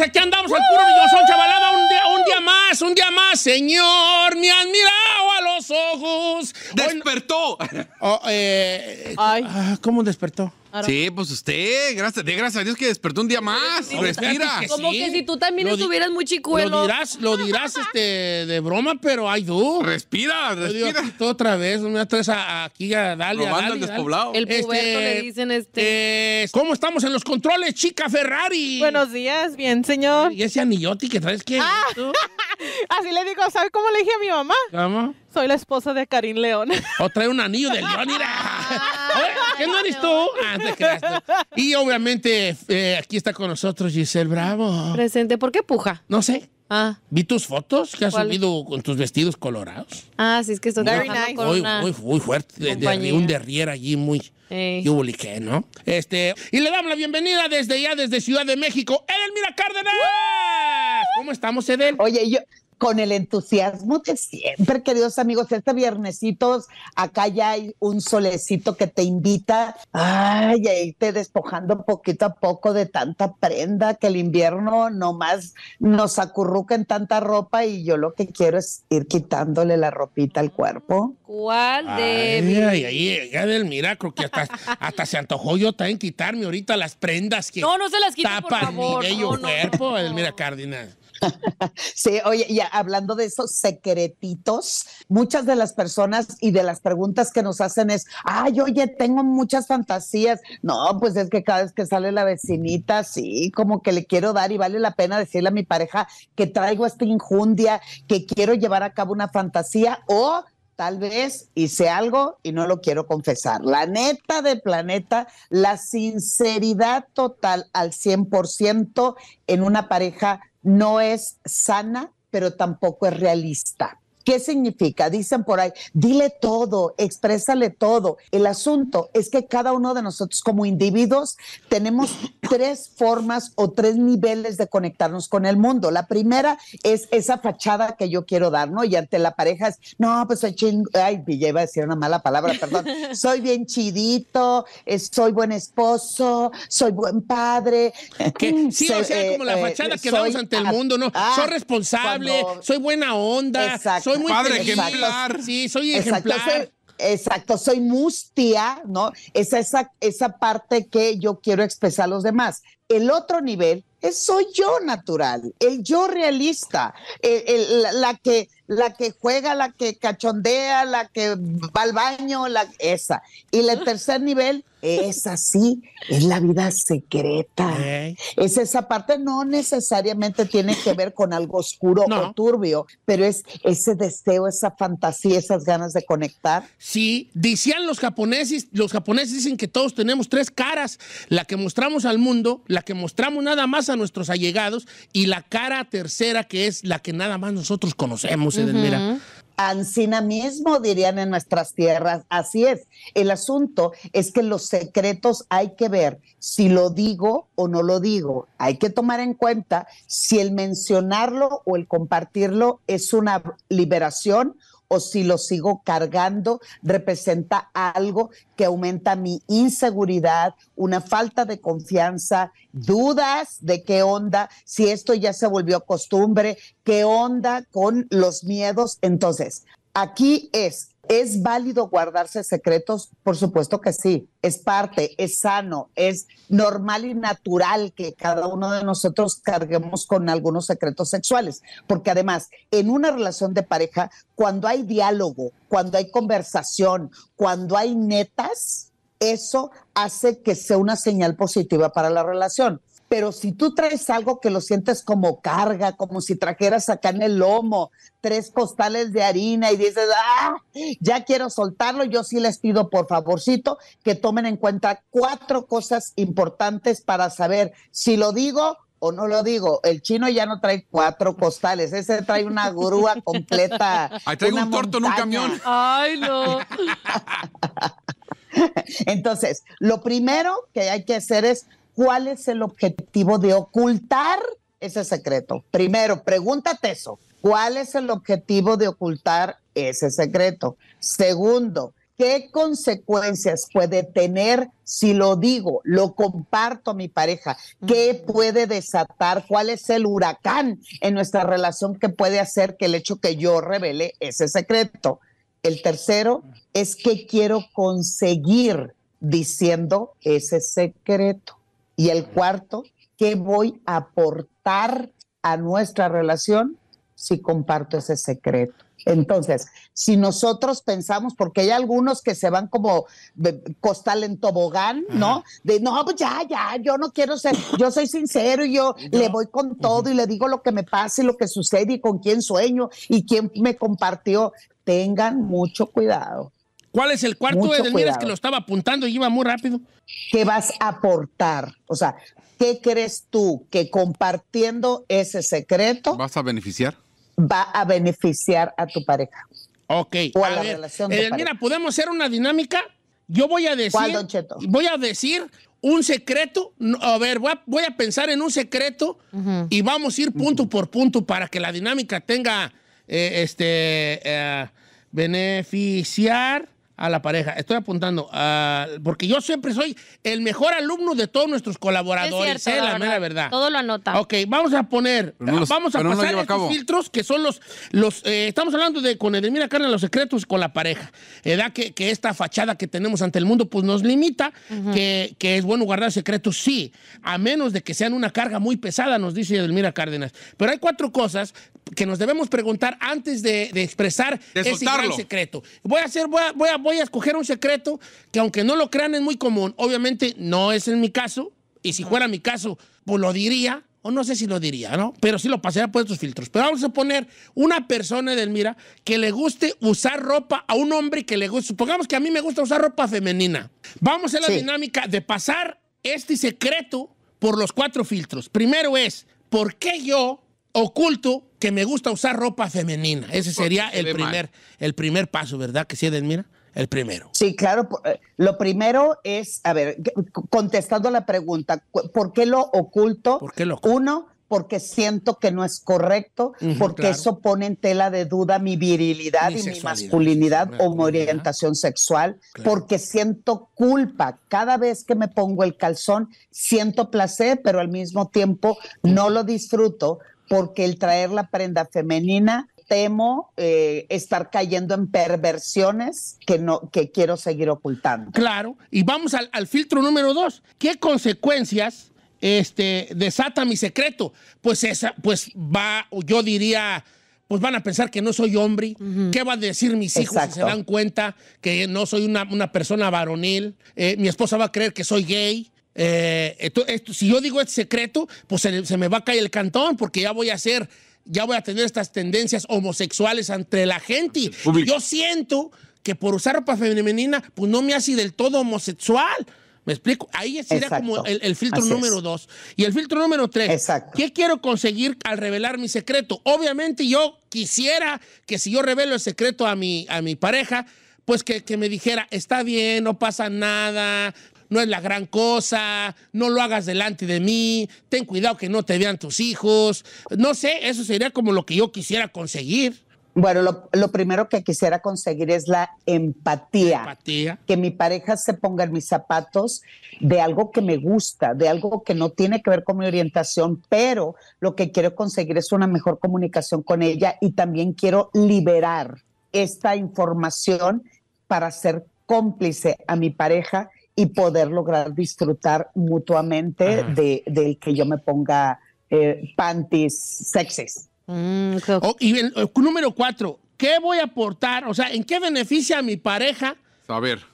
aquí andamos al puro millón, chavalada, un día, un día más, un día más. Señor, me han mirado a los ojos ¡Despertó! Oh, eh, ah, ¿Cómo despertó? Sí, pues usted, gracias, de gracias a Dios que despertó un día más. respira. Como que si tú también estuvieras muy chicuelo. Lo dirás, este, de broma, pero ay, tú. Respira, respira. otra vez, una vez aquí a darle. El puberto le este, dicen este. Eh, ¿Cómo estamos en los controles, chica Ferrari? Buenos días, bien, señor. ¿Y ese anillote que traes qué? Ah, así le digo, ¿sabes cómo le dije a mi mamá? ¿Cómo? Soy la esposa de Karim León. O trae un anillo de león, mira. Ah, ¿Qué no eres tú? Ah, y obviamente eh, aquí está con nosotros Giselle Bravo. Presente, ¿por qué puja? No sé. Ah. Vi tus fotos que has subido con tus vestidos colorados. Ah, sí, es que estoy muy, muy, muy, fuerte, un derrier allí muy... Y ¿no? Este, y le damos la bienvenida desde ya, desde Ciudad de México, Edelmira Cárdenas. ¿Cómo estamos, Edel? Oye, yo, con el entusiasmo de siempre, queridos amigos. Este viernesitos, acá ya hay un solecito que te invita ay, a irte despojando poquito a poco de tanta prenda que el invierno nomás nos acurruca en tanta ropa y yo lo que quiero es ir quitándole la ropita al cuerpo. ¿Cuál de? Ay, ay, ahí, ya del creo que hasta, se antojó yo también quitarme ahorita las prendas que no, no se las quita, por favor. mi cuerpo, Cárdenas. sí, oye, ya hablando de esos secretitos, muchas de las personas y de las preguntas que nos hacen es, ay, oye, tengo muchas fantasías. No, pues es que cada vez que sale la vecinita, sí, como que le quiero dar y vale la pena decirle a mi pareja que traigo esta injundia, que quiero llevar a cabo una fantasía o tal vez hice algo y no lo quiero confesar. La neta de planeta, la sinceridad total al 100% en una pareja no es sana, pero tampoco es realista. ¿Qué significa? Dicen por ahí, dile todo, exprésale todo. El asunto es que cada uno de nosotros como individuos tenemos tres formas o tres niveles de conectarnos con el mundo. La primera es esa fachada que yo quiero dar, ¿no? Y ante la pareja es, no, pues soy ching, ay, ya iba a decir una mala palabra, perdón. Soy bien chidito, eh, soy buen esposo, soy buen padre. sí, o sea, eh, como la fachada eh, que damos ante el mundo, ¿no? soy ah, responsable, soy buena onda, soy soy muy padre, ejemplar. Sí, soy ejemplar. Exacto, soy, mustia, ¿no? Es esa, esa parte que yo quiero expresar a los demás. El otro nivel es soy yo natural, el yo realista, la, que, la que juega, la que cachondea, la que va al baño, la, esa. Y el tercer nivel es así, es la vida secreta. Es esa parte, no necesariamente tiene que ver con algo oscuro o turbio, pero es ese deseo, esa fantasía, esas ganas de conectar. Sí, decían los japoneses, los japoneses dicen que todos tenemos tres caras, la que mostramos al mundo, la que mostramos nada más a nuestros allegados y la cara tercera que es la que nada más nosotros conocemos, en el Ancina mismo, dirían en nuestras tierras. Así es. El asunto es que los secretos hay que ver si lo digo o no lo digo. Hay que tomar en cuenta si el mencionarlo o el compartirlo es una liberación o si lo sigo cargando, representa algo que aumenta mi inseguridad, una falta de confianza, dudas de qué onda, si esto ya se volvió costumbre, qué onda con los miedos. Entonces, aquí es ¿Es válido guardarse secretos? Por supuesto que sí. Es parte, es sano, es normal y natural que cada uno de nosotros carguemos con algunos secretos sexuales. Porque además, en una relación de pareja, cuando hay diálogo, cuando hay conversación, cuando hay netas, eso hace que sea una señal positiva para la relación pero si tú traes algo que lo sientes como carga, como si trajeras acá en el lomo tres costales de harina y dices, ah, ya quiero soltarlo, yo sí les pido por favorcito que tomen en cuenta cuatro cosas importantes para saber si lo digo o no lo digo, el chino ya no trae cuatro costales, ese trae una grúa completa. Ahí traigo un torto en un camión. Ay, no. Entonces, lo primero que hay que hacer es ¿Cuál es el objetivo de ocultar ese secreto? Primero, pregúntate eso. ¿Cuál es el objetivo de ocultar ese secreto? Segundo, ¿qué consecuencias puede tener si lo digo, lo comparto a mi pareja? ¿Qué puede desatar? ¿Cuál es el huracán en nuestra relación que puede hacer que el hecho que yo revele ese secreto? El tercero es que quiero conseguir diciendo ese secreto. Y el cuarto, ¿qué voy a aportar a nuestra relación si comparto ese secreto? Entonces, si nosotros pensamos, porque hay algunos que se van como costal en tobogán, ¿no? De no, pues ya, ya, yo no quiero ser, yo soy sincero y yo, le voy con todo y le digo lo que me pasa y lo que sucede y con quién sueño y quién me compartió. Tengan mucho cuidado ¿Cuál es el cuarto Mucho de es que lo estaba apuntando y iba muy rápido. ¿Qué vas a aportar? O sea, ¿qué crees tú que compartiendo ese secreto... ¿Vas a beneficiar? Va a beneficiar a tu pareja. Ok. O a, la relación de Edelmira, eh, ¿podemos hacer una dinámica? Yo voy a decir... ¿Cuál, don Cheto? Voy a decir un secreto, a ver, voy a, pensar en un secreto y vamos a ir punto por punto para que la dinámica tenga eh, este eh, beneficiar a la pareja. Estoy apuntando, a. porque yo siempre soy el mejor alumno de todos nuestros colaboradores, es eh, la, verdad. mera verdad. Todo lo anota. Ok, vamos a poner, vamos a pasar estos filtros que son los, los eh, estamos hablando de con Edelmira cárdenas los secretos con la pareja, edad eh, que, esta fachada que tenemos ante el mundo pues nos limita, que, que, es bueno guardar secretos, sí, a menos de que sean una carga muy pesada, nos dice Edelmira Cárdenas. Pero hay cuatro cosas que nos debemos preguntar antes de, expresar ese gran secreto. Voy a, hacer, voy a, voy, a, escoger un secreto que aunque no lo crean es muy común. Obviamente no es en mi caso, y si fuera mi caso, pues lo diría, o no sé si lo diría, ¿no? Pero sí lo pasaría por estos filtros. Pero vamos a poner una persona, Edelmira, que le guste usar ropa a un hombre que le guste. Supongamos que a mí me gusta usar ropa femenina. Vamos a la dinámica de pasar este secreto por los cuatro filtros. Primero es, ¿por qué yo oculto que me gusta usar ropa femenina. Ese sería el primer, el primer paso, ¿verdad? Que sí, mira? El primero. Sí, claro. Eh, lo primero es, a ver, contestando la pregunta, ¿por qué lo oculto? lo Uno, porque siento que no es correcto, porque eso pone en tela de duda mi virilidad y mi masculinidad o mi orientación sexual, porque siento culpa. Cada vez que me pongo el calzón, siento placer, pero al mismo tiempo no lo disfruto porque el traer la prenda femenina temo eh, estar cayendo en perversiones que no que quiero seguir ocultando. Claro, y vamos al, filtro número dos. ¿Qué consecuencias este, desata mi secreto? Pues esa, pues va, yo diría, pues van a pensar que no soy hombre. ¿Qué van a decir mis hijos si se dan cuenta que no soy una, una persona varonil? Eh, mi esposa va a creer que soy gay. Eh, esto, si yo digo es secreto, pues se, me va a caer el cantón porque ya voy a hacer, ya voy a tener estas tendencias homosexuales entre la gente. Yo siento que por usar ropa femenina, pues no me hace del todo homosexual. ¿Me explico? Ahí sería como el, filtro número dos. Y el filtro número tres. ¿Qué quiero conseguir al revelar mi secreto? Obviamente yo quisiera que si yo revelo el secreto a mi, a mi pareja, pues que, que me dijera, está bien, no pasa nada, no es la gran cosa, no lo hagas delante de mí, ten cuidado que no te vean tus hijos. No sé, eso sería como lo que yo quisiera conseguir. Bueno, lo, primero que quisiera conseguir es la empatía. empatía. Que mi pareja se ponga en mis zapatos de algo que me gusta, de algo que no tiene que ver con mi orientación, pero lo que quiero conseguir es una mejor comunicación con ella y también quiero liberar esta información para ser cómplice a mi pareja y poder lograr disfrutar mutuamente de, del que yo me ponga eh, panties sexys. Mm, oh, y eh, número cuatro, ¿qué voy a aportar? O sea, ¿en qué beneficia a mi pareja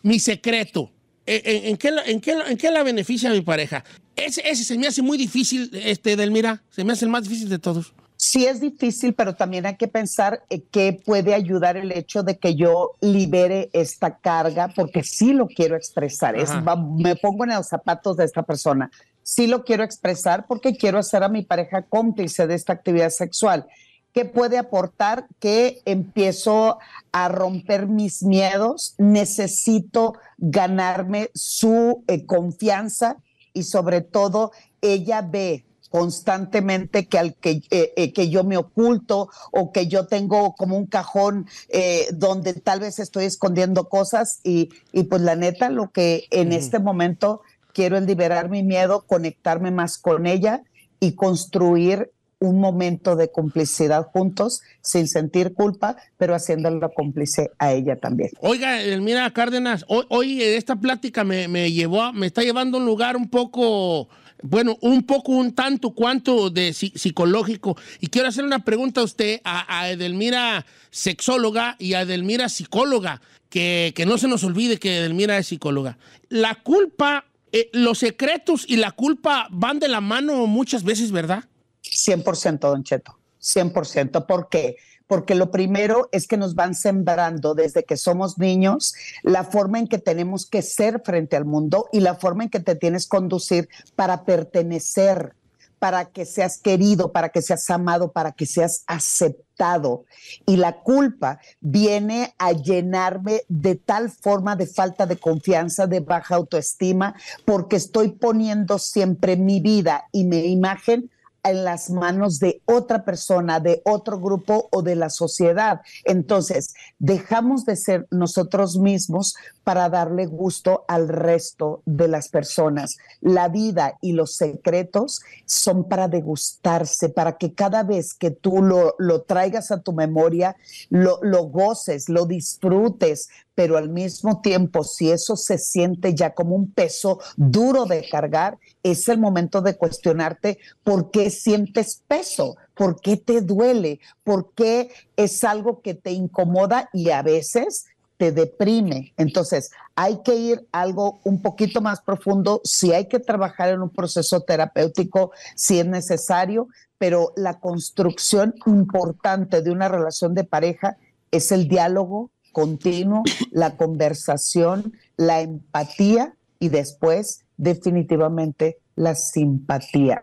mi secreto? Eh, ¿En, en, qué, la beneficia a mi pareja? Ese, ese, se me hace muy difícil, este, Delmira. Se me hace el más difícil de todos. Sí es difícil, pero también hay que pensar eh, qué puede ayudar el hecho de que yo libere esta carga, porque sí lo quiero expresar. Es, me pongo en los zapatos de esta persona. Sí lo quiero expresar porque quiero hacer a mi pareja cómplice de esta actividad sexual. ¿Qué puede aportar? Que empiezo a romper mis miedos, necesito ganarme su eh, confianza y sobre todo ella ve constantemente que al que, eh, eh, que yo me oculto o que yo tengo como un cajón eh, donde tal vez estoy escondiendo cosas y, pues la neta lo que en este momento quiero es liberar mi miedo, conectarme más con ella y construir un momento de complicidad juntos, sin sentir culpa, pero haciéndolo cómplice a ella también. Oiga, mira Cárdenas, hoy, hoy esta plática me, me, llevó, me está llevando a un lugar un poco bueno, un poco, un tanto, cuanto de psicológico. Y quiero hacer una pregunta a usted, a, Edelmira sexóloga y a Edelmira psicóloga, que, no se nos olvide que Edelmira es psicóloga. La culpa, eh, los secretos y la culpa van de la mano muchas veces, ¿verdad? 100%, don Cheto, 100%, porque porque lo primero es que nos van sembrando desde que somos niños la forma en que tenemos que ser frente al mundo y la forma en que te tienes que conducir para pertenecer, para que seas querido, para que seas amado, para que seas aceptado. Y la culpa viene a llenarme de tal forma de falta de confianza, de baja autoestima, porque estoy poniendo siempre mi vida y mi imagen en las manos de otra persona, de otro grupo o de la sociedad. Entonces, dejamos de ser nosotros mismos para darle gusto al resto de las personas. La vida y los secretos son para degustarse, para que cada vez que tú lo, traigas a tu memoria, lo, lo goces, lo disfrutes, pero al mismo tiempo, si eso se siente ya como un peso duro de cargar, es el momento de cuestionarte por qué sientes peso, por qué te duele, por qué es algo que te incomoda y a veces te deprime. Entonces, hay que ir algo un poquito más profundo, si hay que trabajar en un proceso terapéutico, si es necesario, pero la construcción importante de una relación de pareja es el diálogo, continuo, la conversación, la empatía y después definitivamente la simpatía,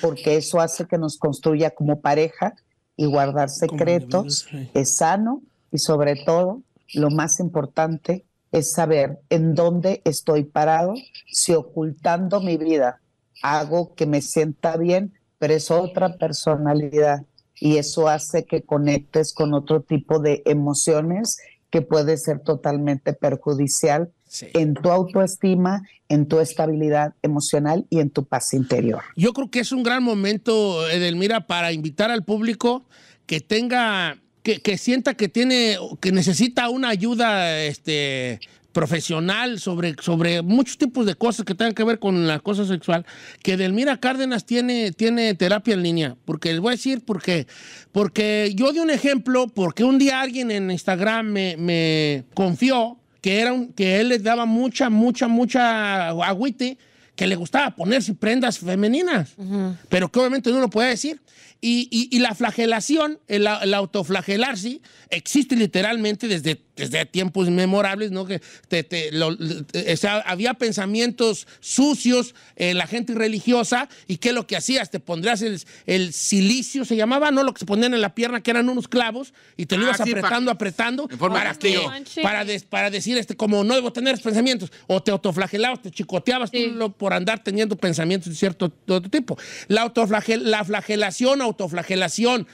porque eso hace que nos construya como pareja y guardar secretos es sano y sobre todo lo más importante es saber en dónde estoy parado, si ocultando mi vida hago que me sienta bien, pero es otra personalidad y eso hace que conectes con otro tipo de emociones que puede ser totalmente perjudicial en tu autoestima, en tu estabilidad emocional y en tu paz interior. Yo creo que es un gran momento, Edelmira, para invitar al público que tenga, que, que sienta que tiene, que necesita una ayuda este, profesional, sobre, sobre muchos tipos de cosas que tengan que ver con la cosa sexual, que Delmira Cárdenas tiene, tiene terapia en línea. Porque les voy a decir por qué. Porque yo di un ejemplo, porque un día alguien en Instagram me, me confió que, era un, que él les daba mucha, mucha, mucha agüite, que le gustaba ponerse prendas femeninas, pero que obviamente no lo puede decir. Y, y, la flagelación, el, el autoflagelarse, existe literalmente desde desde tiempos inmemorables, ¿no? Que había pensamientos sucios en eh, la gente religiosa y ¿qué es lo que hacías? Te pondrías el, silicio, se llamaba, ¿no? Lo que se ponían en la pierna, que eran unos clavos, y te lo ah, ibas apretando, apretando, para, para, decir, este, como no debo tener pensamientos, o te autoflagelabas, te chicoteabas por andar teniendo pensamientos de cierto tipo. La, autoflagel, la flagelación, autoflagelación,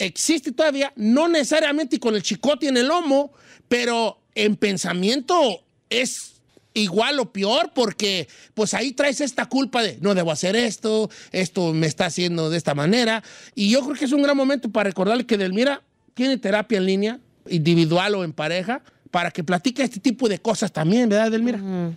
existe todavía, no necesariamente con el chicote en el lomo, pero en pensamiento es igual o peor porque pues ahí traes esta culpa de no debo hacer esto, esto me está haciendo de esta manera y yo creo que es un gran momento para recordarle que Delmira tiene terapia en línea, individual o en pareja, para que platique este tipo de cosas también, ¿verdad Delmira? Mm.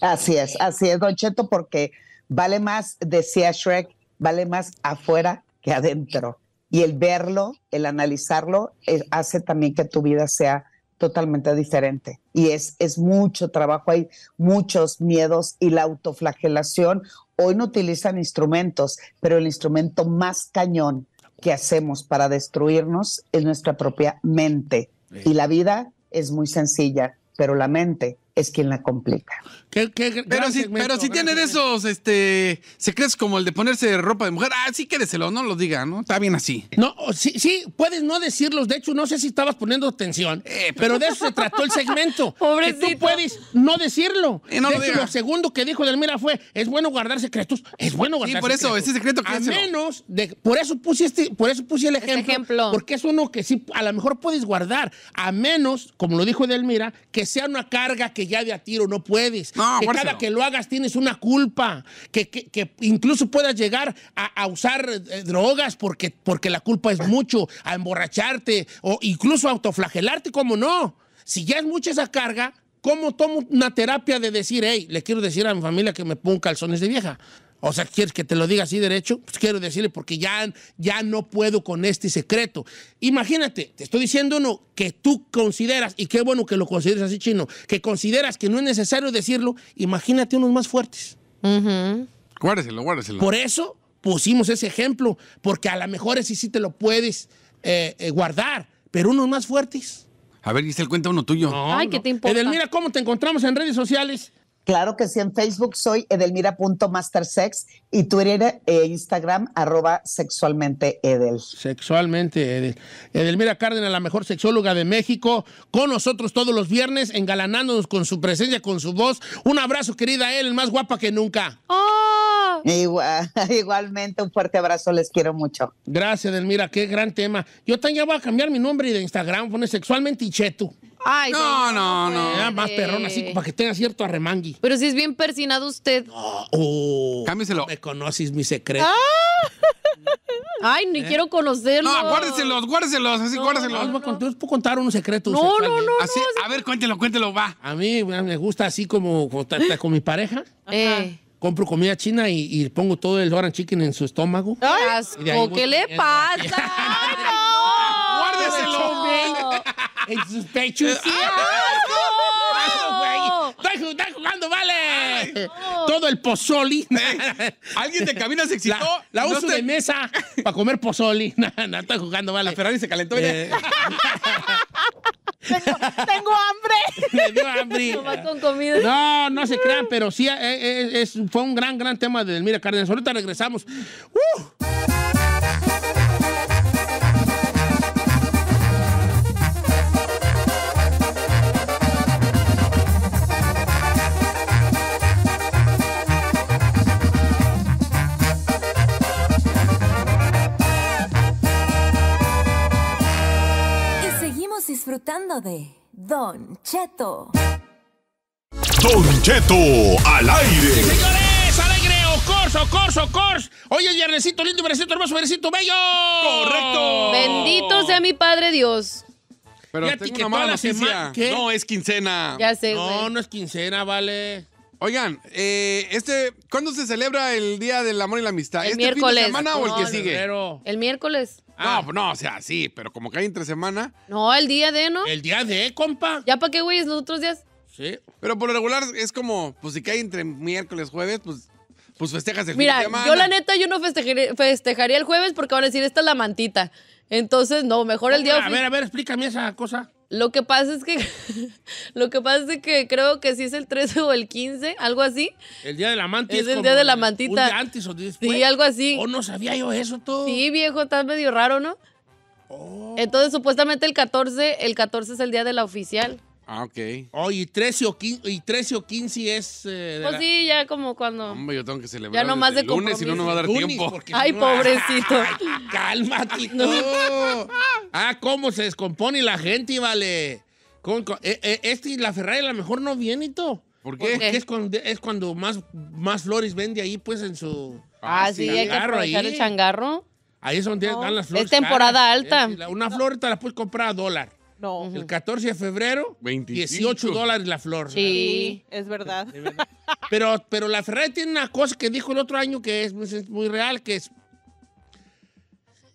Así es, así es, Don Cheto, porque vale más, decía Shrek, vale más afuera que adentro y el verlo, el analizarlo, eh, hace también que tu vida sea totalmente diferente. Y es, es mucho trabajo, hay muchos miedos y la autoflagelación. Hoy no utilizan instrumentos, pero el instrumento más cañón que hacemos para destruirnos es nuestra propia mente. Y la vida es muy sencilla, pero la mente es quien la complica. pero, si, tiene de esos este, secretos como el de ponerse ropa de mujer, así ah, quédeselo, no lo diga, ¿no? Está bien así. No, sí, sí, puedes no decirlos. De hecho, no sé si estabas poniendo atención, eh, pero de eso se trató el segmento. Pobrecito. tú puedes no decirlo. lo, segundo que dijo Delmira fue, es bueno guardar secretos, es bueno guardar secretos. sí, por eso, ese secreto que A menos, de, por, eso puse este, por eso puse el este ejemplo, ejemplo. Porque es uno que sí, a lo mejor puedes guardar. A menos, como lo dijo Delmira, que sea una carga que ya de a tiro no puedes. que cada que lo hagas tienes una culpa. Que, incluso puedas llegar a, usar eh, drogas porque, porque la culpa es mucho, a emborracharte o incluso autoflagelarte, como no. Si ya es mucha esa carga, ¿cómo tomo una terapia de decir, hey, le quiero decir a mi familia que me pongo calzones de vieja? O sea, ¿quieres que te lo diga así derecho? Pues quiero decirle porque ya, ya no puedo con este secreto. Imagínate, te estoy diciendo uno que tú consideras, y qué bueno que lo consideres así, chino, que consideras que no es necesario decirlo, imagínate unos más fuertes. Uh -huh. Guárdeselo, Por eso pusimos ese ejemplo, porque a lo mejor ese sí te lo puedes eh, eh, guardar, pero unos más fuertes. A ver, el cuenta uno tuyo. Ay, ¿qué te importa? Mira ¿cómo te encontramos en redes sociales? Claro que sí, en Facebook soy edelmira.mastersex y Twitter e Instagram, arroba sexualmente Edel. Sexualmente Edel. Edelmira Cárdenas, la mejor sexóloga de México, con nosotros todos los viernes, engalanándonos con su presencia, con su voz. Un abrazo, querida Edel, más guapa que nunca. ¡Oh! igualmente, un fuerte abrazo, les quiero mucho. Gracias, Edelmira, qué gran tema. Yo también voy a cambiar mi nombre de Instagram, pone sexualmente Ichetu. Ay, no, no, no. más perrón así, para que tenga cierto arremangui. Pero si es bien persinado usted. Oh, conoces mi secreto. Ah. Ay, ni ¿Eh? quiero conocerlo. No, guárdeselos, guárdeselos, así no, guárdeselos. No, no, puedo contar unos secretos. No, no, no, A ver, cuéntelo, cuéntelo, va. A mí me gusta así como, con mi pareja. Eh. Compro comida china y, pongo todo el orange chicken en su estómago. Ay, ¿qué le pasa? ¡Ay, no! ¡Guárdeselo! En sus pechos. ¡Vale! Todo el pozoli. ¿Alguien de cabina se excitó? La, uso de mesa para comer pozoli. No, jugando, vale. La Ferrari se calentó ya. Eh. tengo, hambre. Me dio hambre. No, no, se crean, pero sí, eh, eh, fue un gran, gran tema de Elmira Cárdenas. Ahorita regresamos. ¡Uh! disfrutando de Don Cheto. Don Cheto al aire. Señores, Alegre. aire, Corso, Corso, Corso. Oye, viernesito lindo, viernesito hermoso, viernesito bello. Correcto. Bendito sea mi Padre Dios. Pero tengo una mala No, es quincena. Ya sé, No, no es quincena, vale. Oigan, eh, este, ¿cuándo se celebra el Día del Amor y la Amistad? El ¿Este miércoles. semana o el que sigue? El miércoles. No, ah. no, o sea, sí, pero como que hay entre semana. No, el día de, ¿no? El día de, compa. ¿Ya para qué, güey? es Los otros días. Sí. Pero por lo regular es como, pues si cae entre miércoles, jueves, pues pues festejas el Mira, yo la neta, yo no festejaría el jueves porque van a decir, esta es la mantita. Entonces, no, mejor el día... A ver, a ver, explícame esa cosa. Lo que pasa es que lo que pasa es que creo que si es el 13 o el 15, algo así. El día de la mantita. Es, el día de la mantita. Un antes Sí, algo así. O oh, no sabía yo eso todo. Sí, viejo, estás medio raro, ¿no? Oh. Entonces, supuestamente el 14, el 14 es el día de la oficial. Ah, ok. Oye, 13 o 15, y 13 o 15 es... Eh, pues sí, ya como cuando... Hombre, yo tengo que celebrar ya nomás de lunes, si no, no va a dar tiempo. Ay, pobrecito. Ay, cálmate. No. ah, cómo se descompone la gente, y vale. Eh, eh, este y la Ferrari a lo mejor no viene, ¿tú? ¿Por qué? Porque es cuando, es cuando más, más flores vende ahí, pues, en su... Ah, ah sí, hay que aprovechar el changarro. Ahí es donde dan las flores. Es temporada alta. una flor te la puedes comprar a dólar. No. El 14 de febrero, 18 dólares la flor. Sí, es verdad. Pero, pero la Ferrari tiene una cosa que dijo el otro año que es, muy real, que es,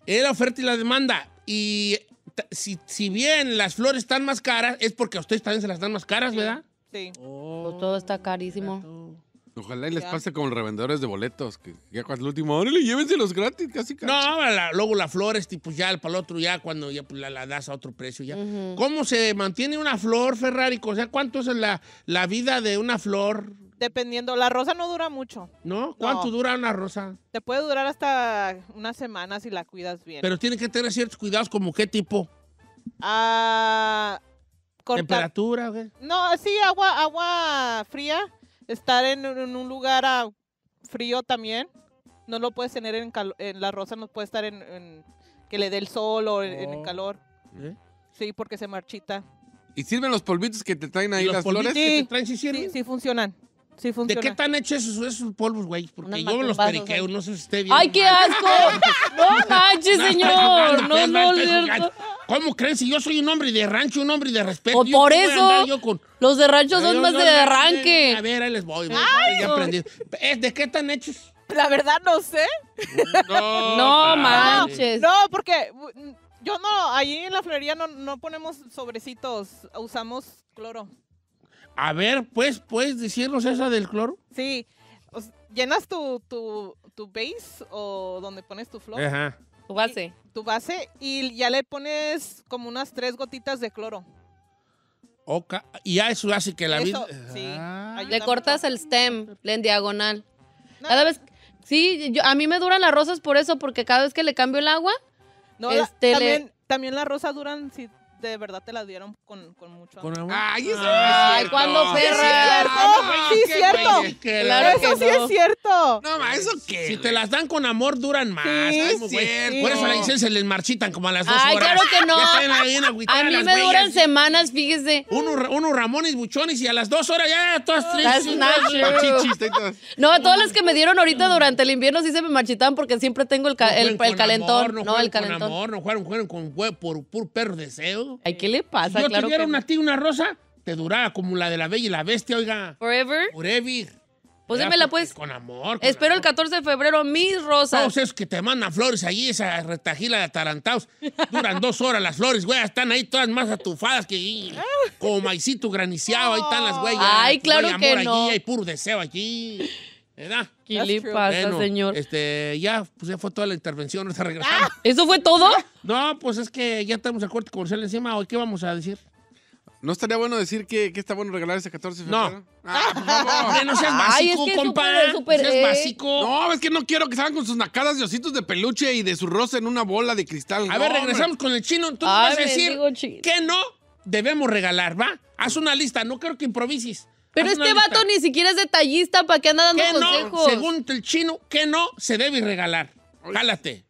la oferta y la demanda. Y si, bien las flores están más caras, es porque a ustedes también se las dan más caras, ¿verdad? Sí. Oh, pues todo está carísimo. Ojalá y les pase como los revendedores de boletos, que ya cuando el último, órale, llévenselos gratis, casi casi. No, luego la flor es tipo ya para el otro, ya cuando ya pues, la, das a otro precio ya. ¿Cómo se mantiene una flor, Ferrari? O sea, ¿cuánto es la, la vida de una flor? Dependiendo, la rosa no dura mucho. ¿No? ¿Cuánto dura una rosa? Te puede durar hasta una semana si la cuidas bien. Pero tiene que tener ciertos cuidados, como qué tipo. Ah, ¿Temperatura? Okay. No, sí, agua, agua fría estar en, un lugar frío también, no lo puedes tener en, en la rosa, no puede estar en, que le dé el sol o en, el oh, calor. ¿eh? Sí, porque se marchita. ¿Y sirven los polvitos que te traen ahí las flores? sí, sí, funcionan. ¿De qué tan hechos esos, esos polvos, güey? Porque yo los periqueo, no sé si usted bien. ¡Ay, qué asco! ¡No manches, señor! No, pues, ¿Cómo creen? Si yo soy un hombre de rancho, un hombre de respeto. Pues, o por eso. Los de rancho son más de arranque. a ver, ahí les voy. ya eh, ¿De qué están hechos? La verdad no sé. No, no manches. No, porque mm, yo no, ahí en la florería no, no ponemos sobrecitos, usamos cloro. A ver, pues, ¿puedes decirnos esa del cloro? Sí. llenas tu, base o donde pones tu flor. Ajá. Tu base. tu base y ya le pones como unas tres gotitas de cloro. Oca. Y ya eso así que la vida... Sí. Ah. Le cortas el stem en diagonal. Cada vez... Sí, yo, a mí me duran las rosas por eso, porque cada vez que le cambio el agua... No, este, también, también las rosas duran... Si, de verdad te las dieron con, con mucho amor. ¡Ay, eso ah, es cuando perra! ¡Sí, es cierto! Ah, sí, cierto. Claro ¡Eso sí es cierto! No, ma, ¿eso qué? Si te las dan con amor, duran más. es cierto. Por eso la dicen, se les marchitan como a las dos horas. ¡Ay, claro que no! a mí me duran semanas, fíjese. Unos uno ramones buchones y a las dos horas ya todas tres. No, todas las que me dieron ahorita durante el invierno sí se me marchitan porque siempre tengo el, calentón. no el, el calentón. no, el calentón. Amor, no jugaron, jugaron con por, por perro deseo. Ay, ¿qué le pasa? Si yo claro tuviera una tía, una rosa, te duraba como la de la bella y la bestia, oiga. Forever. Forever. Pues pues. Con amor. Espero el 14 de febrero mis rosas. Todos esos que te mandan flores allí, esa retajila de atarantados. Duran dos horas las flores, güey. Están ahí todas más atufadas que como maicito graniciado. Ahí están las güeyas. Ay, claro que amor Allí, hay puro deseo allí. ¿Verdad? ¿Qué le pasa, señor? Este, ya, pues ya fue toda la intervención, está regresando. Ah, ¿Eso fue todo? No, pues es que ya estamos a corte comercial encima. ¿Hoy qué vamos a decir? ¿No estaría bueno decir que, está bueno regalar ese 14 de febrero? No. Ah, no seas básico, compadre. es no seas eh. básico. No, es que no quiero que salgan con sus nacadas de ositos de peluche y de su rosa en una bola de cristal. A ver, regresamos con el chino. Tú decir que no debemos regalar, ¿va? Haz una lista, no quiero que improvises. Pero este vato ni siquiera es detallista, ¿para qué anda dando ¿Qué consejos? No, según el chino, que no se debe regalar. ¡Cálate!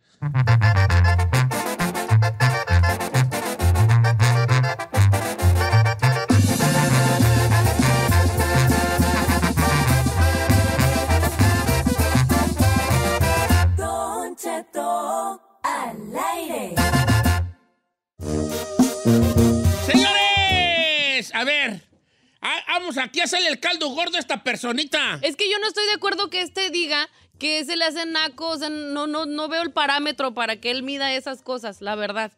aquí a el caldo gordo a esta personita. Es que yo no estoy de acuerdo que este diga que se le hace naco. O sea, no, no, no veo el parámetro para que él mida esas cosas, la verdad.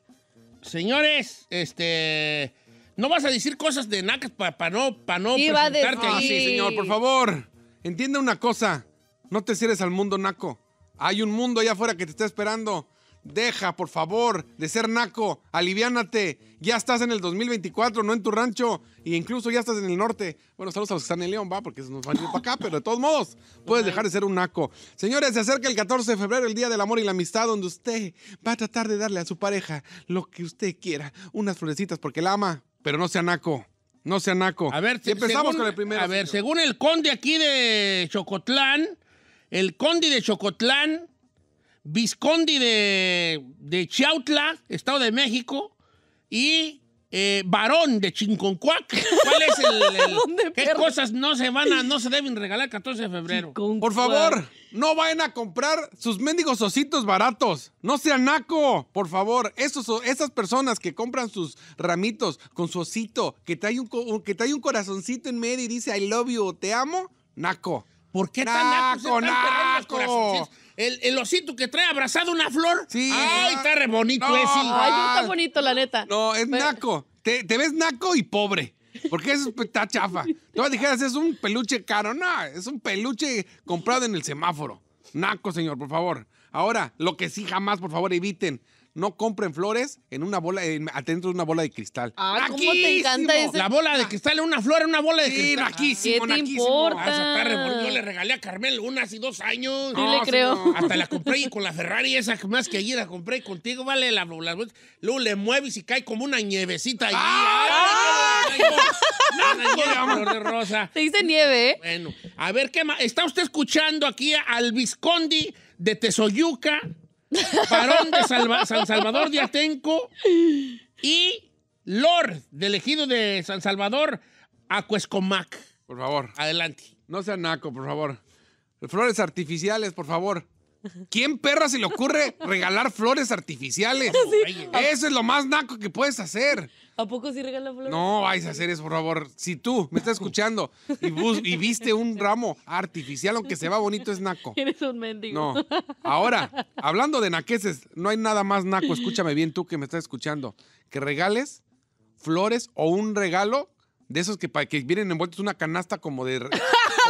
Señores, este. No vas a decir cosas de nacas para no, para no presentarte Sí, señor, por favor. entiende una cosa. No te cierres al mundo naco. Hay un mundo allá afuera que te está esperando. Deja, por favor, de ser naco. Aliviánate. Ya estás en el 2024, no en tu rancho. E incluso ya estás en el norte. Bueno, saludos a los que están en León, va, porque nos van a ir para acá, pero de todos modos, puedes dejar de ser un naco. Señores, se acerca el 14 de febrero, el Día del Amor y la Amistad, donde usted va a tratar de darle a su pareja lo que usted quiera. Unas florecitas porque la ama, pero no sea naco. No sea naco. A ver, empezamos con el primero. A ver, según el conde aquí de Chocotlán, el conde de Chocotlán Viscondi de, de Chiautla, Estado de México, y varón eh, de Chinconcuac. ¿Cuál es el, qué cosas no se van a, no se deben regalar 14 de febrero? Por favor, no vayan a comprar sus mendigos ositos baratos. No sean naco, por favor. Esos, esas personas que compran sus ramitos con su osito, que trae un, que un corazoncito en medio y dice I love you, te amo, naco. ¿Por qué naco, tan naco? naco el, osito que trae abrazado una flor. Sí. Ay, está re bonito ese. Ay, está bonito, la neta. No, es naco. Te, ves naco y pobre. Porque eso pues, está chafa. Tú dijeras, es un peluche caro. No, es un peluche comprado en el semáforo. Naco, señor, por favor. Ahora, lo que sí jamás, por favor, eviten no compren flores en una bola, en, adentro de una bola de cristal. Ah, ¿cómo te encanta eso? La bola de ah. cristal es una flor en una bola de cristal. Sí, ¿Qué te importa? yo le regalé a Carmel una hace dos años. Sí, le creo. Hasta la compré y con la Ferrari esa más que allí la compré contigo, vale, la, la, luego le mueves y cae como una nievecita allí. ¡Ah! La no, no, de rosa. Se dice nieve, ¿eh? Bueno, a ver, ¿qué más? Está usted escuchando aquí al Viscondi de Tesoyuca, varón de San Salvador de Atenco y Lord del ejido de San Salvador, Acuescomac. Por favor. Adelante. No sea naco, por favor. Flores artificiales, por favor. ¿Quién perra se le ocurre regalar flores artificiales? Eso es lo más naco que puedes hacer. ¿A poco si regala flores? No vais a hacer eso, por favor. Si tú me estás escuchando y, viste un ramo artificial, aunque se va bonito, es naco. Eres un mendigo. No. Ahora, hablando de naqueses, no hay nada más naco, escúchame bien tú que me estás escuchando, que regales flores o un regalo de esos que, que vienen envueltos en una canasta como de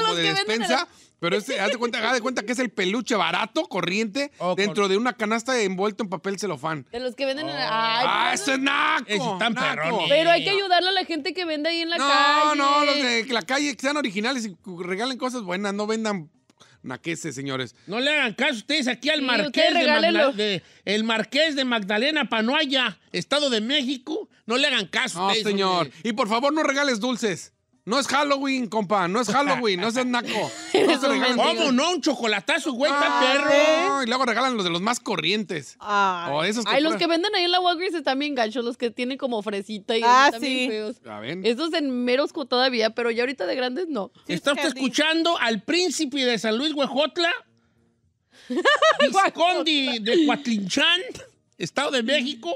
como de despensa. Pero este, haz de, cuenta, haz de cuenta que es el peluche barato, corriente, oh, dentro de una canasta envuelto en papel celofán. De los que venden en la... Oh. ah, eso pues, es naco! Pero hay que ayudarle a la gente que vende ahí en la calle. No, no, los de la calle sean originales y regalen cosas buenas, no vendan naqueses, señores. No le hagan caso ustedes aquí al marqués de, el marqués de Magdalena Panoaya, Estado de México. No le hagan caso. No, ustedes, señor. Y por favor, no regales dulces. No es Halloween, compa, no es Halloween, no es naco. No ¿Cómo no? Un chocolatazo, güey, está ah, perro. y luego regalan los de los más corrientes. Ah. los que venden ahí en la Walgreens están bien ganchos, los que tienen como fresita y ah, feos. Ah, Esos en meros todavía, pero ya ahorita de grandes no. Estamos está usted escuchando al príncipe de San Luis Huejotla, Viscondi de Cuatlinchán, Estado de México,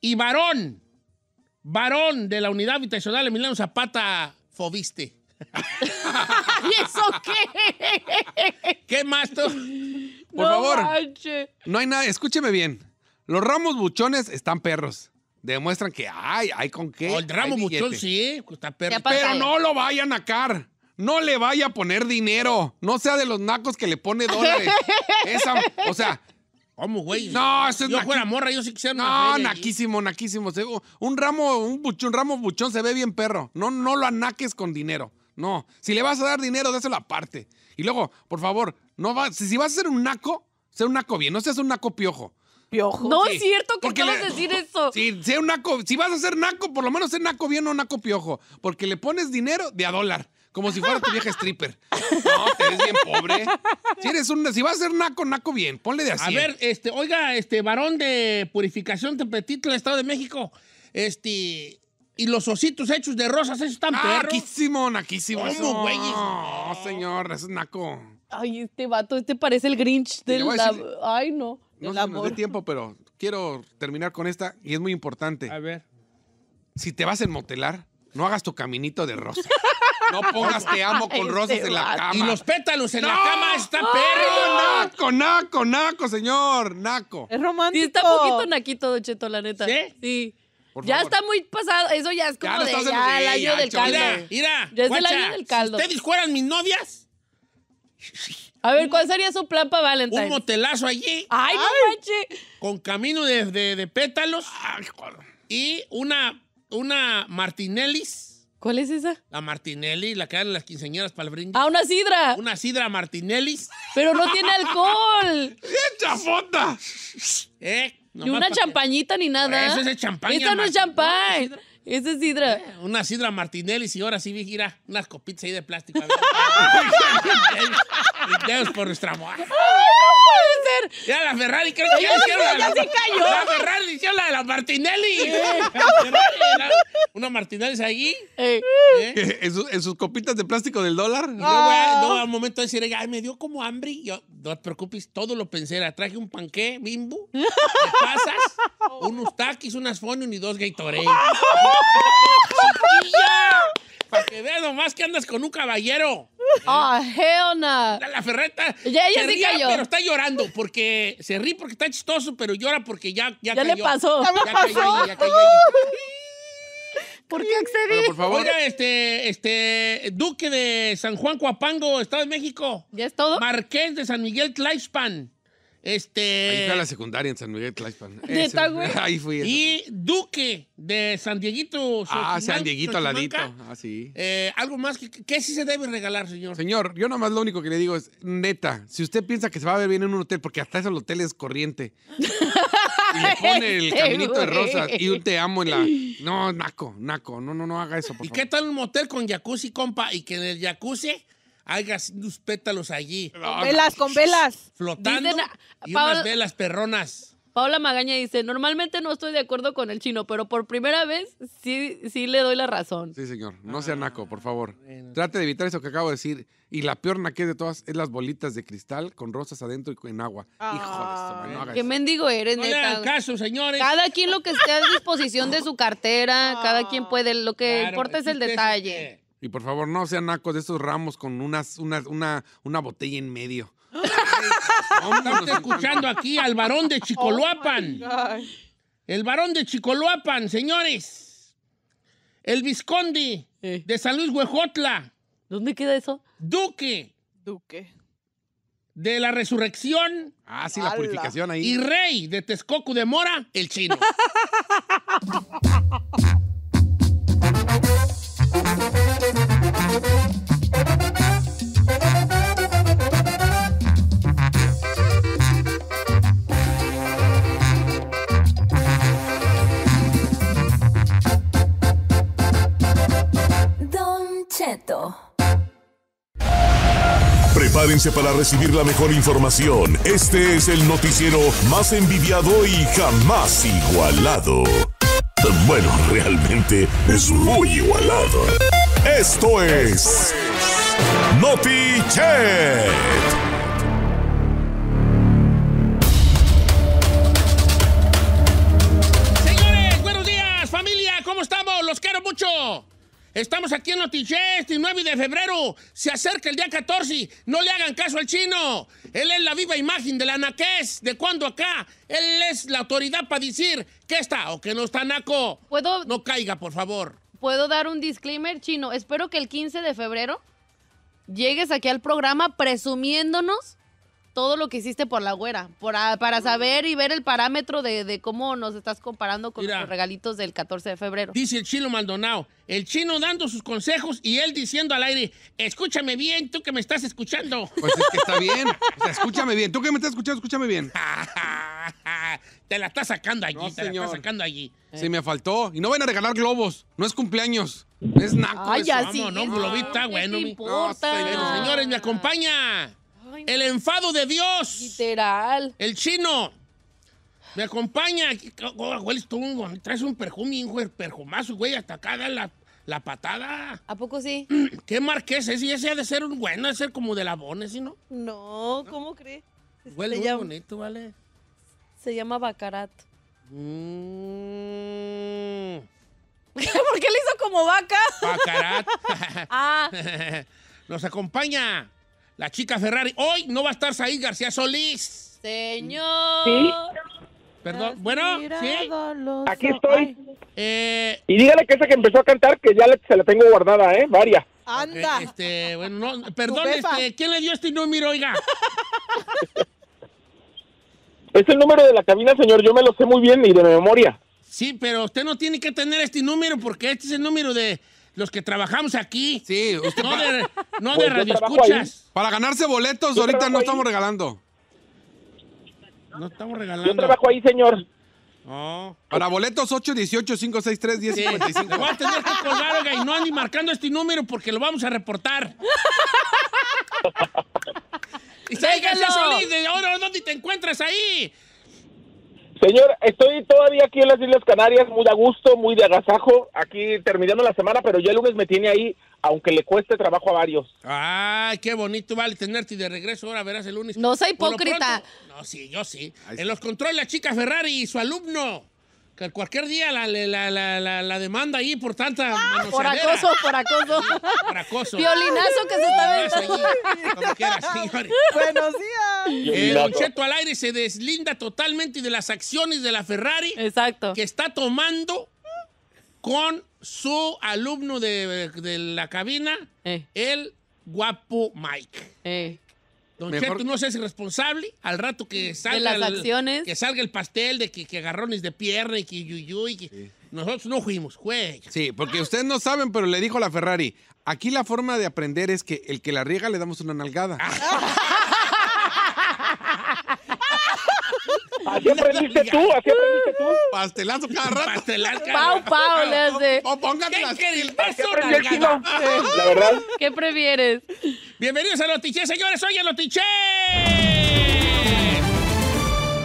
y varón varón de la unidad habitacional Milano Zapata Fobiste. ¿Y eso qué? ¿Qué más Por favor. No hay nada, escúcheme bien. Los ramos buchones están perros. Demuestran que hay, hay con qué. Oh, el ramo buchón sí, está perro. Pero no lo vayan a nacar. No le vaya a poner dinero. No sea de los nacos que le pone dólares. o sea, ¿Cómo, güey? No, eso es Yo fuera morra, yo sí quisiera una No, naquísimo, naquísimo. Un ramo, un, buchón, ramo se ve bien perro. No, no lo anaques con dinero. No. Si le vas a dar dinero, déselo aparte. Y luego, por favor, no va, si, vas a ser un naco, sea un naco bien, no seas un naco piojo. Piojo. No es cierto que porque decir eso. Si, un naco, si vas a ser naco, por lo menos sé naco bien o naco piojo. Porque le pones dinero de a dólar. Como si fuera tu vieja stripper. No, te ves bien pobre. Si, eres un, si vas a ser naco, naco bien. Ponle de así. A ver, este, oiga, este varón de purificación del Estado de México. Este. Y los ositos hechos de rosas, esos están ah, perros. Naquísimo, naquísimo. güey? No, señor, es naco. Ay, este vato, este parece el Grinch del. Ay, no. No sé tiempo, pero quiero terminar con esta y es muy importante. A ver. Si te vas a motelar no hagas tu caminito de rosa. No pongas te amo con este rosas en la cama. Y los pétalos en la cama está no, perro. Naco, naco, naco, señor. Naco. Es romántico. Sí, está poquito naquito, Don Cheto, la neta. ¿Sí? Sí. ya está muy pasado. Eso ya es como de, ya, el, año del caldo. Mira, mira. Ya es el año del caldo. Si ¿Ustedes fueran mis novias? A ver, ¿cuál sería su plan para Valentine? Un motelazo allí. Ay, no Con camino de, de, pétalos. Ay, y una, una Martinellis ¿Cuál es esa? La Martinelli, la que dan las quinceañeras para el brindis. ¡Ah, una sidra! Una sidra Martinelli. ¡Pero no tiene alcohol! ¡Qué chafota! ¿Eh? Ni una champañita ni nada. Eso es champaña. Esta no es champaña. Esa es sidra. Eh, una sidra Martinelli, si ahora sí vi gira unas copitas ahí de plástico. ¡Dios por nuestra moja. no puede ser! Ya la Ferrari, creo que ya, se hicieron la, cayó. la Ferrari hicieron la de la Martinelli. Eh, una Martinelli es ahí. Eh. ¿En, sus, copitas de plástico del dólar. Yo a, no, al momento de decir, ay, me dio como hambre. Yo, no te preocupes, todo lo pensé. traje un panqué, bimbo, pasas, unos taquis, unas fonion y dos Gatorade. ¡Chiquilla! Para que veas nomás que andas con un caballero. oh, La, ferreta. Ya, ella se sí cayó. Pero está llorando porque se ríe porque está chistoso, pero llora porque ya. Ya, ya le pasó. Ya, ¿Por qué excedí? por favor. Oiga, este, este, Duque de San Juan Cuapango Estado de México. ¿Ya es todo? Marqués de San Miguel Lifespan este. Ahí fue a la secundaria en San Miguel Tlaxpan. güey? Ahí fui. Y Duque de San Dieguito. ah, San Dieguito al ladito. Ah, sí. Eh, algo más. Que, ¿Qué sí se debe regalar, señor? Señor, yo nada más lo único que le digo es, neta, si usted piensa que se va a ver bien en un hotel, porque hasta eso el hotel es corriente. y le pone el este caminito de rosas y un te amo en la. No, naco, naco. No, no, no haga eso, por ¿Y qué tal un motel con jacuzzi, compa? Y que en el jacuzzi hagas unos pétalos allí. velas, con velas. Flotando y unas velas perronas. Paola Magaña dice, normalmente no estoy de acuerdo con el chino, pero por primera vez sí, sí le doy la razón. Sí, señor. No sea ah, naco, por favor. Trate de evitar eso que acabo de decir. Y la peor naque de todas es las bolitas de cristal con rosas adentro y en agua. Ah. Hijo de esto, Qué mendigo eres, no neta. caso, señores. Cada quien lo que esté a disposición de su cartera, cada quien ah. puede, lo que importa es el detalle. Y por favor, no sean nacos de esos ramos con unas, una, una botella en medio. Estamos escuchando aquí al varón de Chicoluapan. Oh el varón de Chicoluapan, señores. El Viscondi de San Luis Huejotla. ¿Dónde queda eso? Duque. Duque. De la resurrección. Ah, sí, la purificación ahí. Y rey de Texcoco de Mora, el chino. Don Prepárense para recibir la mejor información. Este es el noticiero más envidiado y jamás igualado. Bueno, realmente es muy igualado. Esto es Notiche. Señores, buenos días, familia. ¿Cómo estamos? Los quiero mucho. Estamos aquí en y 9 de febrero. Se acerca el día 14. No le hagan caso al chino. Él es la viva imagen de la naqués. ¿De cuando acá? Él es la autoridad para decir que está o que no está naco. No caiga, por favor puedo dar un disclaimer chino. Espero que el 15 de febrero llegues aquí al programa presumiéndonos todo lo que hiciste por la güera, para saber y ver el parámetro de, cómo nos estás comparando con los regalitos del 14 de febrero. Dice el chino Maldonado, el chino dando sus consejos y él diciendo al aire, escúchame bien, tú que me estás escuchando. Pues es que está bien, escúchame bien, tú que me estás escuchando, escúchame bien. te la estás sacando allí, te la estás sacando allí. Se me faltó, y no van a regalar globos, no es cumpleaños. Es naco no, globita, bueno. No importa. señores, me acompaña. El enfado de Dios. Literal. El chino. Me acompaña. Oh, oh, hueles traes un perfume, hijo, el güey, hasta acá da la, la, patada. ¿A poco sí? ¿Qué marqués es? Y ese ha de ser un bueno, de ser como de labones, ¿sí no? No, ¿cómo crees? Este Huele muy bonito, ¿vale? Se llama Bacarat. Mm. ¿Por qué le hizo como vaca? Bacarat. ah. Nos acompaña la chica Ferrari. Hoy no va a estar Saí, García Solís. Señor. ¿Sí? Perdón, bueno, sí. Aquí estoy. Eh, y dígale que esa que empezó a cantar, que ya se la tengo guardada, ¿eh? Varias. Anda. Eh, este, bueno, perdón, este, ¿quién le dio este número, oiga? es el número de la cabina, señor. Yo me lo sé muy bien y de memoria. Sí, pero usted no tiene que tener este número porque este es el número de, los que trabajamos aquí. Sí, usted no de, pues radio Para ganarse boletos, ahorita no estamos regalando. No estamos regalando. Yo trabajo ahí, señor. Para boletos 818-563-1055. Sí. voy a tener que colgar, y no marcando este número porque lo vamos a reportar. y se, se, ahora, ¿dónde te encuentras ahí? Señor, estoy todavía aquí en las Islas Canarias, muy a gusto, muy de agasajo, aquí terminando la semana, pero ya el lunes me tiene ahí, aunque le cueste trabajo a varios. ¡Ay, qué bonito! Vale tenerte de regreso, ahora verás el lunes. No soy hipócrita. no, sí, yo sí. En los controles la chica Ferrari y su alumno. Cualquier día la, la, la, la, demanda ahí por tanta. Ah, por acoso, por acoso. Por acoso. Violinazo que se está viendo. Como quieras, señores. Buenos días. El eh, al aire se deslinda totalmente de las acciones de la Ferrari. Exacto. Que está tomando con su alumno de, de la cabina, eh. el guapo Mike. Eh. Don Mejor... Cheto, no seas irresponsable al rato que salga, El, que salga el pastel de que, que agarrones de pierna y que yuyuy. Nosotros no fuimos, juega. Sí, porque ustedes no saben, pero le dijo la Ferrari, aquí la forma de aprender es que el que la riega le damos una nalgada. Así aprendiste tú, así aprendiste tú. Pastelazo cada rato. Pastelazo Pau, pau, le hace. O, ¿Qué póngate La verdad. ¿Qué prefieres? Bienvenidos a Lotiche, señores. ¡Oye, los Lotiche.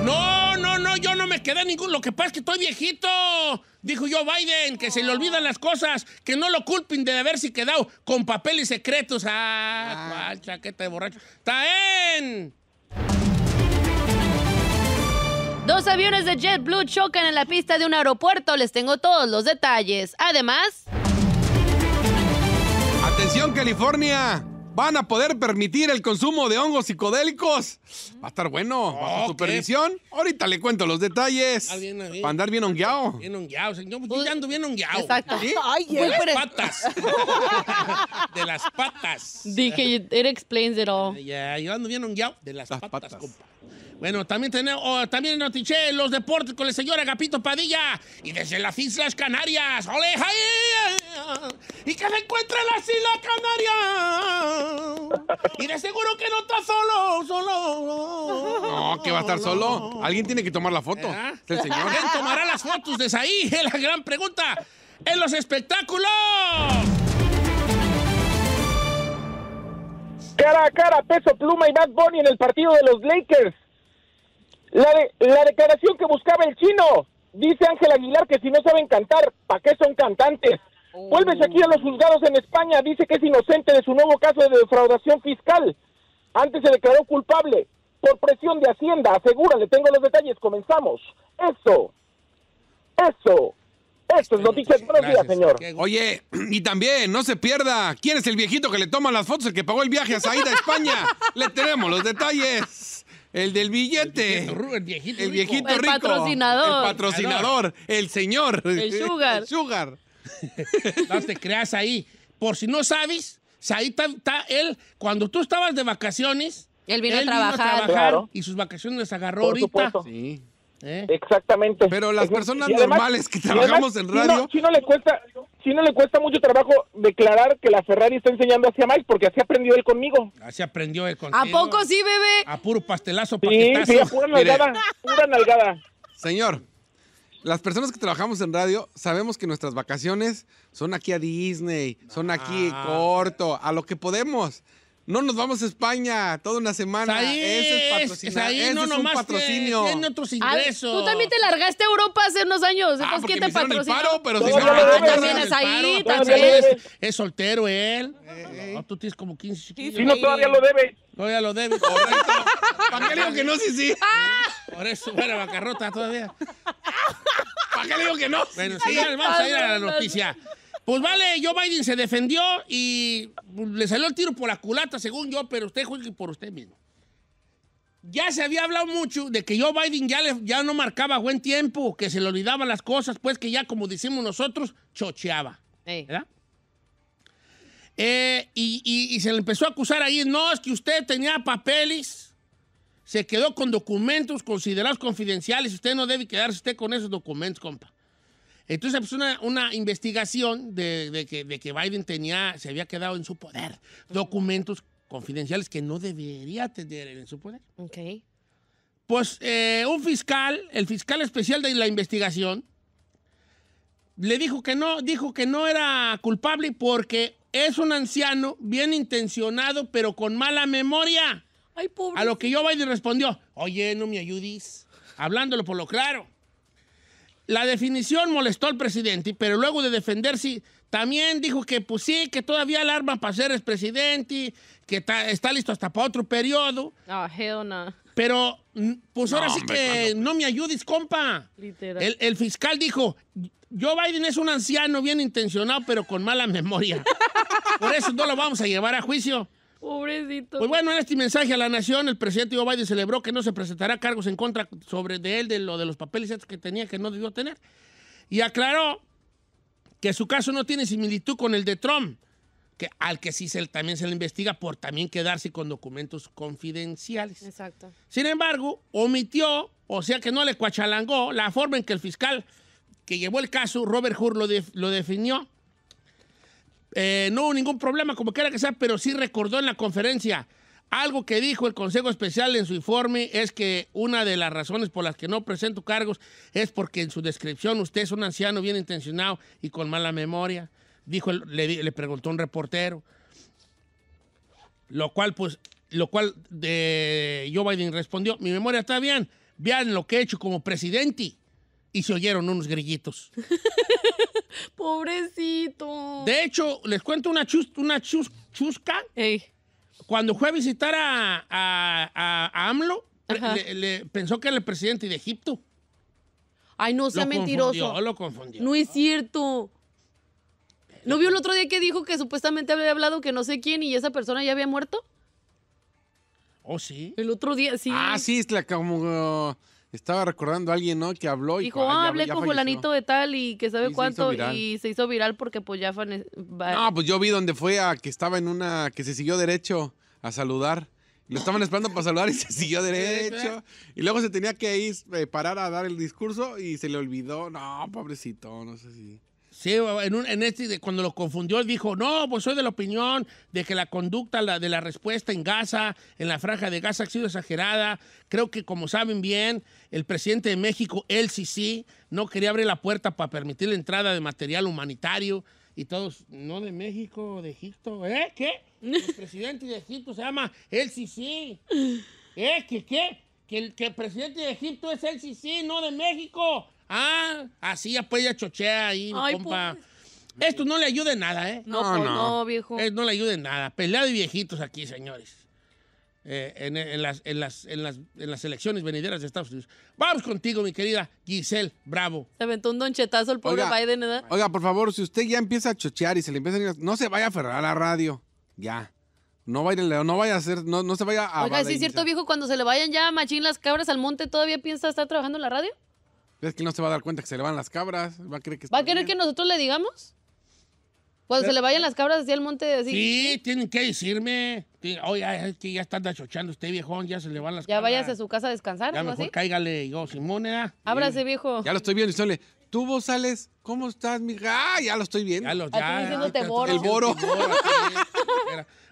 No, no, no, yo no me quedé ningún... Lo que pasa es que estoy viejito. Dijo yo Biden, que se le olvidan las cosas, que no lo culpen de haberse quedado con papeles secretos. Ah, ah. chaqueta de borracho. ¡Taen! Dos aviones de JetBlue chocan en la pista de un aeropuerto. Les tengo todos los detalles. Además... Atención California. Van a poder permitir el consumo de hongos psicodélicos. Va a estar bueno, bajo supervisión. Ahorita le cuento los detalles. Ah, bien, andar bien hongueado. Bien pues pues, ando bien hongueado. Exacto. de, las patas. de las patas. Dije, it explains it all. Yeah, yo ando bien hongueado. De las, patas, patas, compa. Bueno, también tenemos, oh, también notiché los deportes con el señor Agapito Padilla y desde las Islas Canarias. ¡Ole, Y que se encuentra en las Islas Canarias. Y de seguro que no está solo, solo. No, que va a estar solo. Alguien tiene que tomar la foto. El señor. ¿Quién tomará las fotos desde ahí? Es la gran pregunta. En los espectáculos. Cara a cara, peso pluma y Bad Bunny en el partido de los Lakers. La, la declaración que buscaba el chino. Dice Ángel Aguilar que si no saben cantar, ¿para qué son cantantes? Oh. Vuelves aquí a los juzgados en España. Dice que es inocente de su nuevo caso de defraudación fiscal. Antes se declaró culpable por presión de Hacienda. Asegura, le tengo los detalles. Comenzamos. Eso. Eso. Esto es este, noticias. de señor. Oye, y también, no se pierda. ¿Quién es el viejito que le toma las fotos, el que pagó el viaje a Saída España? le tenemos los detalles. El del billete. El viejito, el el rico. El patrocinador. El patrocinador. El señor. El sugar. El sugar. no te creas ahí. Por si no sabes, ahí está él. Cuando tú estabas de vacaciones. Él vino a trabajar. a trabajar Y sus vacaciones las agarró ahorita. Sí. ¿Eh? Exactamente. Pero las personas normales que trabajamos en radio. Si no, le cuesta, si no le cuesta mucho trabajo declarar que la Ferrari está enseñando hacia Mike, porque así aprendió él conmigo. Así aprendió él conmigo. ¿A poco sí, bebé? A puro pastelazo, paquetazo. Sí, sí, a pura nalgada. pura nalgada. Señor, las personas que trabajamos en radio sabemos que nuestras vacaciones son aquí a Disney, son aquí ah. corto, a lo que podemos. No nos vamos a España toda una semana. Ahí Ese es patrocinio. Ahí no es un patrocinio. Tiene otros ingresos. tú también te largaste a Europa hace unos años. Ah, porque te el paro, pero si no, no, también es ahí, también. Es, es, soltero él. Eh, eh. tú tienes como 15 Si Sí, no, todavía lo debe. Todavía lo debe. ¿Para qué le digo que no? Sí, sí. Ah. Por eso, bueno, bancarrota todavía. ¿Para qué le digo que no? Bueno, sí, vamos a ir a la noticia. Pues vale, Joe Biden se defendió y pues, le salió el tiro por la culata, según yo, pero usted juzgue por usted mismo. Ya se había hablado mucho de que Joe Biden ya, ya no marcaba buen tiempo, que se le olvidaban las cosas, pues que ya, como decimos nosotros, chocheaba. ¿Verdad? Eh, y, y, se le empezó a acusar ahí, no, es que usted tenía papeles, se quedó con documentos considerados confidenciales, usted no debe quedarse usted con esos documentos, compa. Entonces, pues, una, investigación de, que, de, Biden tenía, se había quedado en su poder, documentos confidenciales que no debería tener en su poder. Ok. Pues eh, un fiscal, el fiscal especial de la investigación, le dijo que no, dijo que no era culpable porque es un anciano bien intencionado, pero con mala memoria. A lo que yo Biden respondió, oye, no me ayudes, hablándolo por lo claro. La definición molestó al presidente, pero luego de defenderse, también dijo que pues sí, que todavía alarma para ser presidente, que está, listo hasta para otro periodo. Ah, hell no. Pero pues ahora sí que no me ayudes, compa. Literal. El, el, fiscal dijo, Joe Biden es un anciano bien intencionado, pero con mala memoria. Por eso no lo vamos a llevar a juicio. Pobrecito. Pues bueno, en este mensaje a la nación, el presidente Joe Biden celebró que no se presentará cargos en contra sobre de él de lo de los papeles que tenía que no debió tener. Y aclaró que su caso no tiene similitud con el de Trump, que, al que sí también se le investiga por también quedarse con documentos confidenciales. Exacto. Sin embargo, omitió, o sea que no le cuachalangó, la forma en que el fiscal que llevó el caso, Robert Hur, lo definió eh, no hubo ningún problema, como quiera que sea, pero sí recordó en la conferencia. Algo que dijo el Consejo Especial en su informe es que una de las razones por las que no presento cargos es porque en su descripción usted es un anciano bien intencionado y con mala memoria, dijo le, preguntó un reportero. Lo cual, pues, lo cual eh, Joe Biden respondió, mi memoria está bien, vean lo que he hecho como presidente y se oyeron unos grillitos. Pobrecito. De hecho, les cuento una, chus, una chusca. Cuando fue a visitar a, AMLO, le, pensó que era el presidente de Egipto. Ay, no sea mentiroso. Confundió, lo confundió. No es cierto. ¿No vio el otro día que dijo que supuestamente había hablado que no sé quién y esa persona ya había muerto? ¿Oh, sí? El otro día, sí. Ah, sí, es la como... Estaba recordando a alguien, ¿no? Que habló y dijo, ah, hablé con fulanito de tal y que sabe cuánto y se hizo viral porque pues ya No, pues yo vi donde fue a que estaba en una que se siguió derecho a saludar. Lo estaban esperando para saludar y se siguió derecho. Y luego se tenía que ir, eh, parar a dar el discurso y se le olvidó. No, pobrecito, no sé si. Sí, en, en este, cuando lo confundió, dijo, no, pues soy de la opinión de que la conducta la, de la respuesta en Gaza, en la franja de Gaza, ha sido exagerada. Creo que, como saben bien, el presidente de México, el Sisi, no quería abrir la puerta para permitir la entrada de material humanitario. Y todos, no de México, de Egipto. ¿Eh? ¿Qué? El presidente de Egipto se llama el Sisi. ¿Eh? ¿Qué? ¿Qué? Que el, que el presidente de Egipto es el Sisi, no de México. Ah, así pues ya chochea ahí, mi compa. Esto no le ayuda en nada, ¿eh? No, no, pues, viejo. Eh, no le ayude en nada. Peleado y viejitos aquí, señores. Eh, en, las, en elecciones venideras de Estados Unidos. Vamos contigo, mi querida Giselle Bravo. Se aventó un donchetazo el pobre Biden, ¿eh? Oiga, por favor, si usted ya empieza a chochear y se le empieza a... no se vaya a aferrar a la radio. Ya. No vaya, no vaya a hacer... no, no se vaya a... Oiga, sí es cierto, viejo, cuando se le vayan ya machín las cabras al monte, ¿todavía piensa estar trabajando en la radio? ¿Ves que no se va a dar cuenta que se le van las cabras. Va a creer que, ¿Va a querer que nosotros le digamos? Cuando se le vayan las cabras hacia el monte. Así. Sí, tienen que decirme. Oye, es que ya está chochando usted, viejón. Ya se le van las cabras. Ya váyase a su casa a descansar. Ya ¿no mejor cáigale. Yo, Simona. Ah. Ábrase, viejo. Ya lo estoy viendo. Y tú vos sales. ¿Cómo estás, mija? Ah, ya lo estoy viendo. Ya lo ah, ya, ya, El boro. El boro.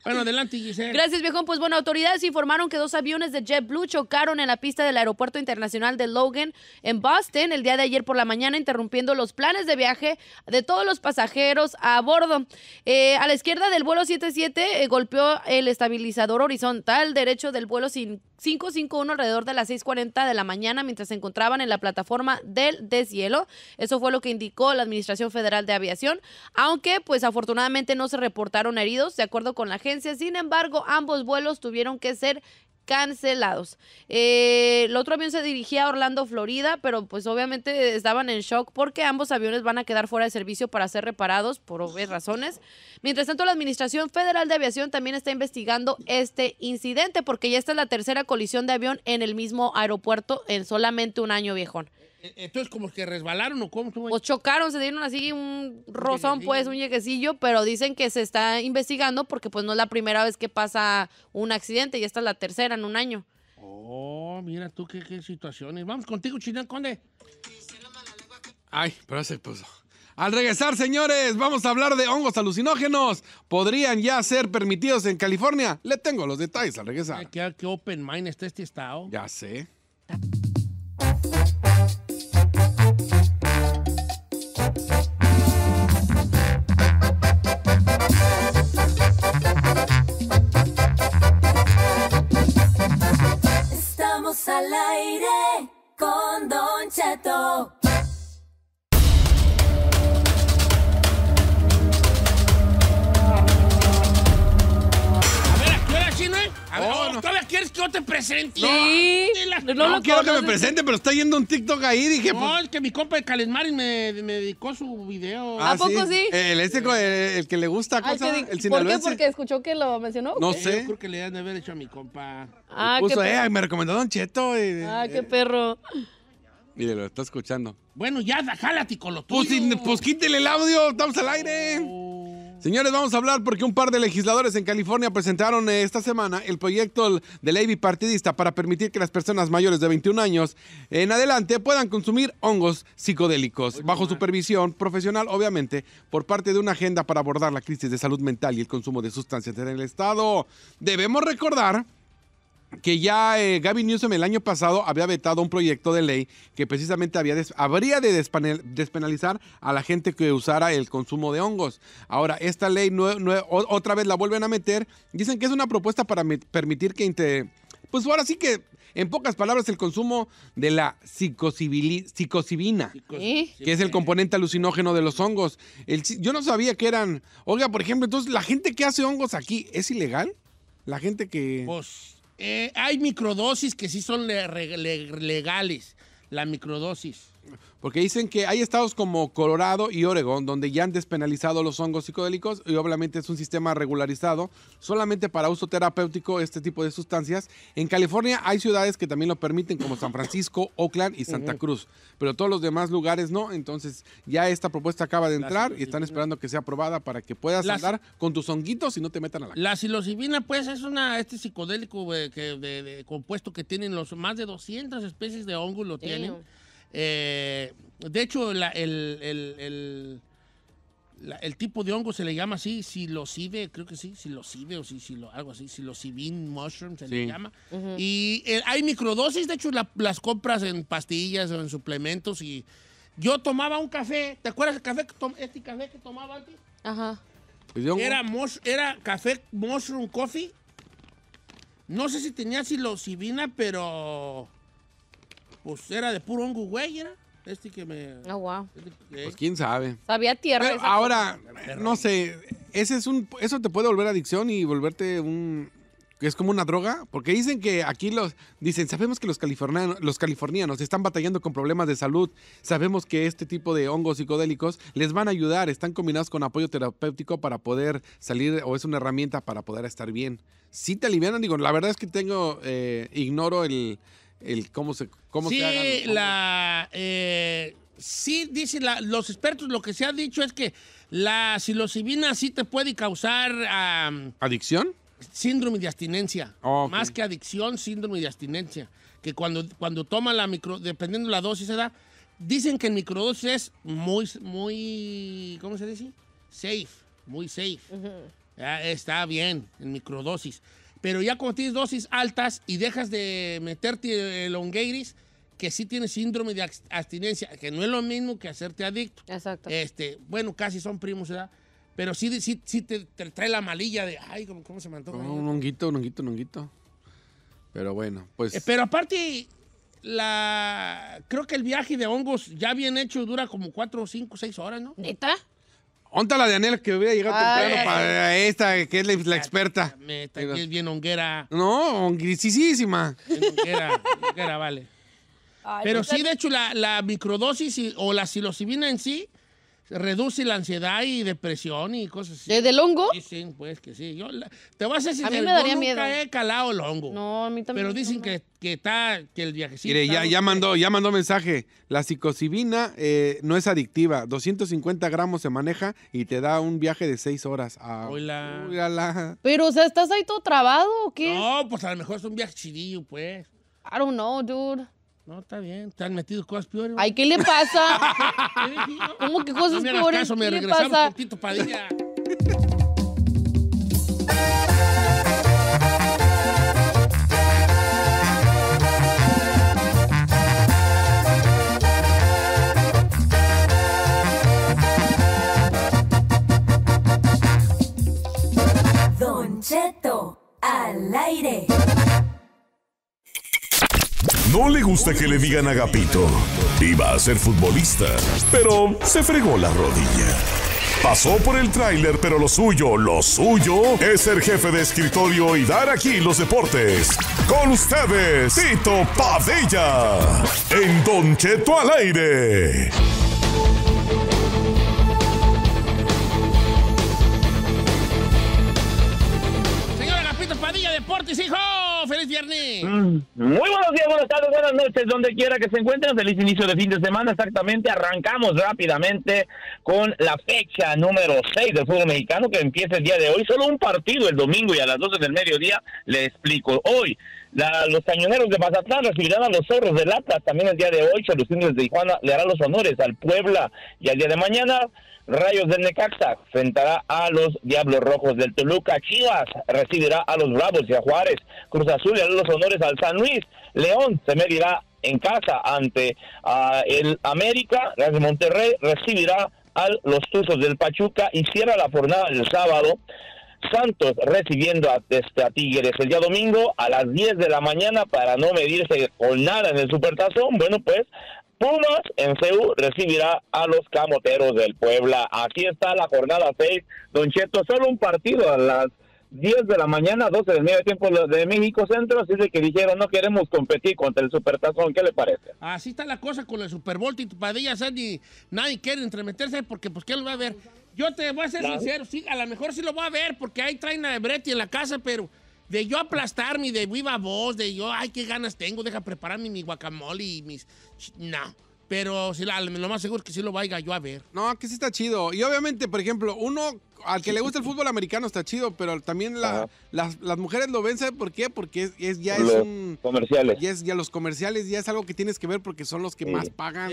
Bueno, adelante, Giselle. Gracias, viejón. Pues bueno, autoridades informaron que dos aviones de JetBlue chocaron en la pista del Aeropuerto Internacional de Logan en Boston el día de ayer por la mañana, interrumpiendo los planes de viaje de todos los pasajeros a bordo. Eh, a la izquierda del vuelo 77 eh, golpeó el estabilizador horizontal derecho del vuelo sin 551 alrededor de las 6.40 de la mañana mientras se encontraban en la plataforma del deshielo. Eso fue lo que indicó la Administración Federal de Aviación, aunque pues afortunadamente no se reportaron heridos de acuerdo con la agencia. Sin embargo, ambos vuelos tuvieron que ser cancelados. Eh, el otro avión se dirigía a Orlando, Florida, pero pues obviamente estaban en shock porque ambos aviones van a quedar fuera de servicio para ser reparados por obvias razones. Mientras tanto, la Administración Federal de Aviación también está investigando este incidente porque ya esta es la tercera colisión de avión en el mismo aeropuerto en solamente un año viejón. Eh, entonces, como que resbalaron o cómo estuvo. Pues chocaron, se dieron así un rozón, pues, un lleguecillo, pero dicen que se está investigando porque pues no es la primera vez que pasa un accidente y esta es la tercera en un año. Oh, mira tú qué, situaciones. Vamos contigo, China Conde. Ay, pero se puso. Al regresar, señores, vamos a hablar de hongos alucinógenos. ¿Podrían ya ser permitidos en California? Le tengo los detalles al regresar. qué, qué open mind está este estado. Ya sé. al aire con Don Cheto. A oh, ¿Todavía quieres que yo te presente? Sí. No, quiero que me presente, pero está yendo un TikTok ahí. Dije, no, pues. es que mi compa de Calesmaris me, me dedicó su video. Ah, ¿A poco sí? El, este, el, que le gusta, cosa, que, el ¿Por qué? ¿Porque escuchó que lo mencionó? No sé. creo que le deben haber hecho a mi compa. Ah, puso, eh, me recomendó Don Cheto. ah, qué eh, perro. Mire, lo está escuchando. Bueno, ya, jálate con lo pues, tuyo. Pues, quítale quítele el audio, estamos al aire. Oh. Señores, vamos a hablar porque un par de legisladores en California presentaron eh, esta semana el proyecto de ley bipartidista para permitir que las personas mayores de 21 años en adelante puedan consumir hongos psicodélicos, bajo supervisión profesional, obviamente, por parte de una agenda para abordar la crisis de salud mental y el consumo de sustancias en el Estado. Debemos recordar que ya Gaby eh, Gavin Newsom el año pasado había vetado un proyecto de ley que precisamente había habría de despenalizar a la gente que usara el consumo de hongos. Ahora, esta ley otra vez la vuelven a meter. Dicen que es una propuesta para permitir que... Pues ahora sí que, en pocas palabras, el consumo de la psicosibina, que es el componente alucinógeno de los hongos. yo no sabía que eran... Oiga, por ejemplo, entonces, ¿la gente que hace hongos aquí es ilegal? La gente que... Pues, eh, hay microdosis que sí son legales, la microdosis. Porque dicen que hay estados como Colorado y Oregón donde ya han despenalizado los hongos psicodélicos y obviamente es un sistema regularizado solamente para uso terapéutico este tipo de sustancias. En California hay ciudades que también lo permiten como San Francisco, Oakland y Santa Cruz, pero todos los demás lugares no. Entonces ya esta propuesta acaba de entrar y están esperando que sea aprobada para que puedas andar con tus honguitos y no te metan a la... La psilocibina pues es una, este psicodélico eh, de, compuesto que tienen los más de 200 especies de hongos lo tienen. Eh, de hecho, el, tipo de hongo se le llama así, silocibe, creo que sí, silocibe o si, lo algo así, psilocibin mushroom se le llama. Y eh, hay microdosis, de hecho, las compras en pastillas o en suplementos. Y yo tomaba un café, ¿te acuerdas el café este café que tomaba antes? Ajá. Era, era café mushroom coffee. No sé si tenía psilocibina, pero... Pues era de puro hongo, güey, era. Este que me. Ah, wow. Este pues quién sabe. Sabía tierra. ahora, no sé, ese es un, eso te puede volver adicción y volverte un. Es como una droga, porque dicen que aquí los dicen, sabemos que los californianos, los californianos están batallando con problemas de salud, sabemos que este tipo de hongos psicodélicos les van a ayudar, están combinados con apoyo terapéutico para poder salir o es una herramienta para poder estar bien. Sí te alivian? digo, la verdad es que tengo eh, ignoro el, el cómo se cómo sí, la eh, sí dicen los expertos lo que se ha dicho es que la psilocibina sí te puede causar adicción síndrome de abstinencia ah, más que adicción síndrome de abstinencia que cuando cuando toma la micro dependiendo la dosis se da dicen que en microdosis es muy muy cómo se dice safe muy safe está bien, en microdosis. Pero ya cuando tienes dosis altas y dejas de meterte eh, el ongueiris, que sí tienes síndrome de abstinencia, que no es lo mismo que hacerte adicto. Exacto. Este, bueno, casi son primos, ¿verdad? Pero sí, sí, te, trae la malilla de, ay, ¿cómo, se me un honguito, un honguito, un honguito. Pero bueno, pues... Eh, pero aparte, la creo que el viaje de hongos ya bien hecho dura como cuatro, cinco, seis horas, ¿no? ¿Neta? Onta la de Anel que hubiera llegado temprano para esta, que es la, experta. Me aquí es bien honguera. No, honguisísima. Honguera, honguera, vale. Pero sí, de hecho, la, microdosis o la psilocibina en sí reduce la ansiedad y depresión y cosas así. ¿De longo? hongo? Sí, pues que sí. Yo, te voy a decir, mí me daría nunca he calado el hongo. No, a mí también. Pero dicen que, que, está, que el viajecito. Mire, ya, ya, mandó, ya mandó mensaje. La psicosibina eh, no es adictiva. 250 gramos se maneja y te da un viaje de 6 horas. a. Hola. Pero, o sea, ¿estás ahí todo trabado o qué? No, pues a lo mejor es un viaje chidillo, pues. I don't know, dude. No, está bien. te han metido cosas peores. Ay, ¿qué le pasa? ¿Cómo que cosas no me peores? Caso, me ¿Qué le pasa? Tito Don Cheto, al aire. No le gusta que le digan agapito. Iba a ser futbolista, pero se fregó la rodilla. Pasó por el tráiler, pero lo suyo, lo suyo, es ser jefe de escritorio y dar aquí los deportes. Con ustedes, Tito Padilla, en Don Cheto al aire. Señora Gapito Padilla, deportes, hijo feliz viernes. Mm, muy buenos días, buenas tardes, buenas noches, donde quiera que se encuentren. Feliz inicio de fin de semana. Exactamente, arrancamos rápidamente con la fecha número 6 del fútbol mexicano que empieza el día de hoy. Solo un partido el domingo y a las 12 del mediodía le explico. Hoy, los cañoneros de Mazatlán recibirán a los zorros de lata, también el día de hoy. los indios de Tijuana le hará los honores al Puebla y al día de mañana Rayos del Necaxa enfrentará a los Diablos Rojos del Toluca. Chivas recibirá a los Bravos de a Juárez. Cruz Azul le hará los honores al San Luis. León se medirá en casa ante ah, el América. Las de Monterrey recibirá a los Tuzos del Pachuca y cierra la jornada el sábado. Santos recibiendo a, este, Tigres el día domingo a las 10 de la mañana para no medirse con nada en el supertazón. Bueno, pues Pumas en CEU recibirá a los camoteros del Puebla. Aquí está la jornada 6. Don Cheto, solo un partido a las 10 de la mañana, 12 del medio tiempo de México Centro, así que dijeron no queremos competir contra el Supertazón, ¿qué le parece? Así está la cosa con el Super Bowl, y tu Padilla, Sandy, nadie quiere entremeterse porque pues ¿qué lo va a ver? Yo te voy a ser sincero, sí, a lo mejor sí lo va a ver porque hay traen de Bretti en la casa, pero de yo aplastarme, de viva voz, de yo, ay, qué ganas tengo, deja prepararme mi guacamole y mis... No. Pero lo más seguro es que sí lo vaya yo a ver. No, que sí está chido. Y obviamente, por ejemplo, uno al que le gusta el fútbol americano está chido, pero también las, mujeres lo ven, ¿sabes por qué? Porque es, ya es un... Comerciales. Ya, es, ya, los comerciales ya es algo que tienes que ver porque son los que más pagan.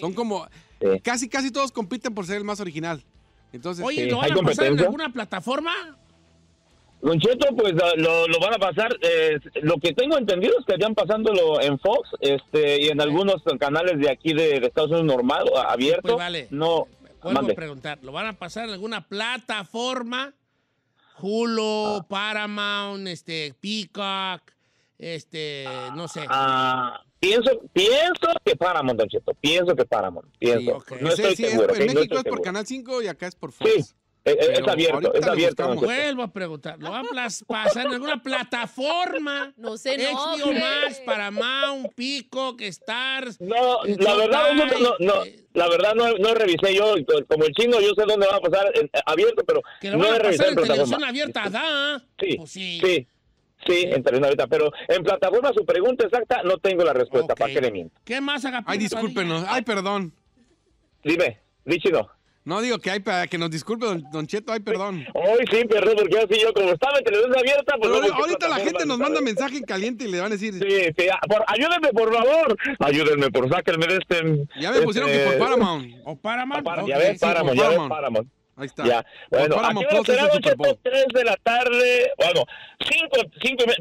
son, como... Casi, casi todos compiten por ser el más original. Entonces, Oye, ¿lo van a pasar en alguna plataforma? Don pues lo, van a pasar. Eh, lo que tengo entendido es que estarían pasándolo en Fox este, y en algunos canales de aquí de, Estados Unidos normal, abierto. Pues, vale. No, preguntar, ¿lo van a pasar en alguna plataforma? Hulu, Paramount, este, Peacock, este, no sé. Ah, pienso, pienso que Paramount, Don Pienso que Paramount. Pienso. No sé si en México es por Canal 5 y acá es por Fox. Eh, eh, es, abierto, es abierto. Vuelvo a preguntar, ¿lo va a pasar en alguna plataforma? No sé, no. para más, un Pico, que Stars. No, la eh, verdad, no, no, la verdad no, revisé yo, como el chino, yo sé dónde va a pasar abierto, pero lo no he a he en televisión abierta, ¿da? Sí, pues sí. sí. Sí, en ahorita, pero en plataforma su pregunta exacta no tengo la respuesta, ¿para qué le miento? ¿Qué más, haga? Ay, discúlpenos, ay, perdón. Dime, Richie no, digo que hay para que nos disculpe, don, Cheto, hay perdón. Hoy sí, perdón, porque así yo, como estaba en televisión abierta, pues. Pero, ahorita la gente nos manda mensaje en caliente y le van a decir. Sí, sí, ah, ayúdenme, por favor. Ayúdenme, por sáquenme de este. Ya me pusieron que por este, Paramount. O Paramount. para, ya ves, Paramount, ya Paramount. ves, Paramount. Ahí está. Ya. Bueno, aquí nos de la tarde, bueno, cinco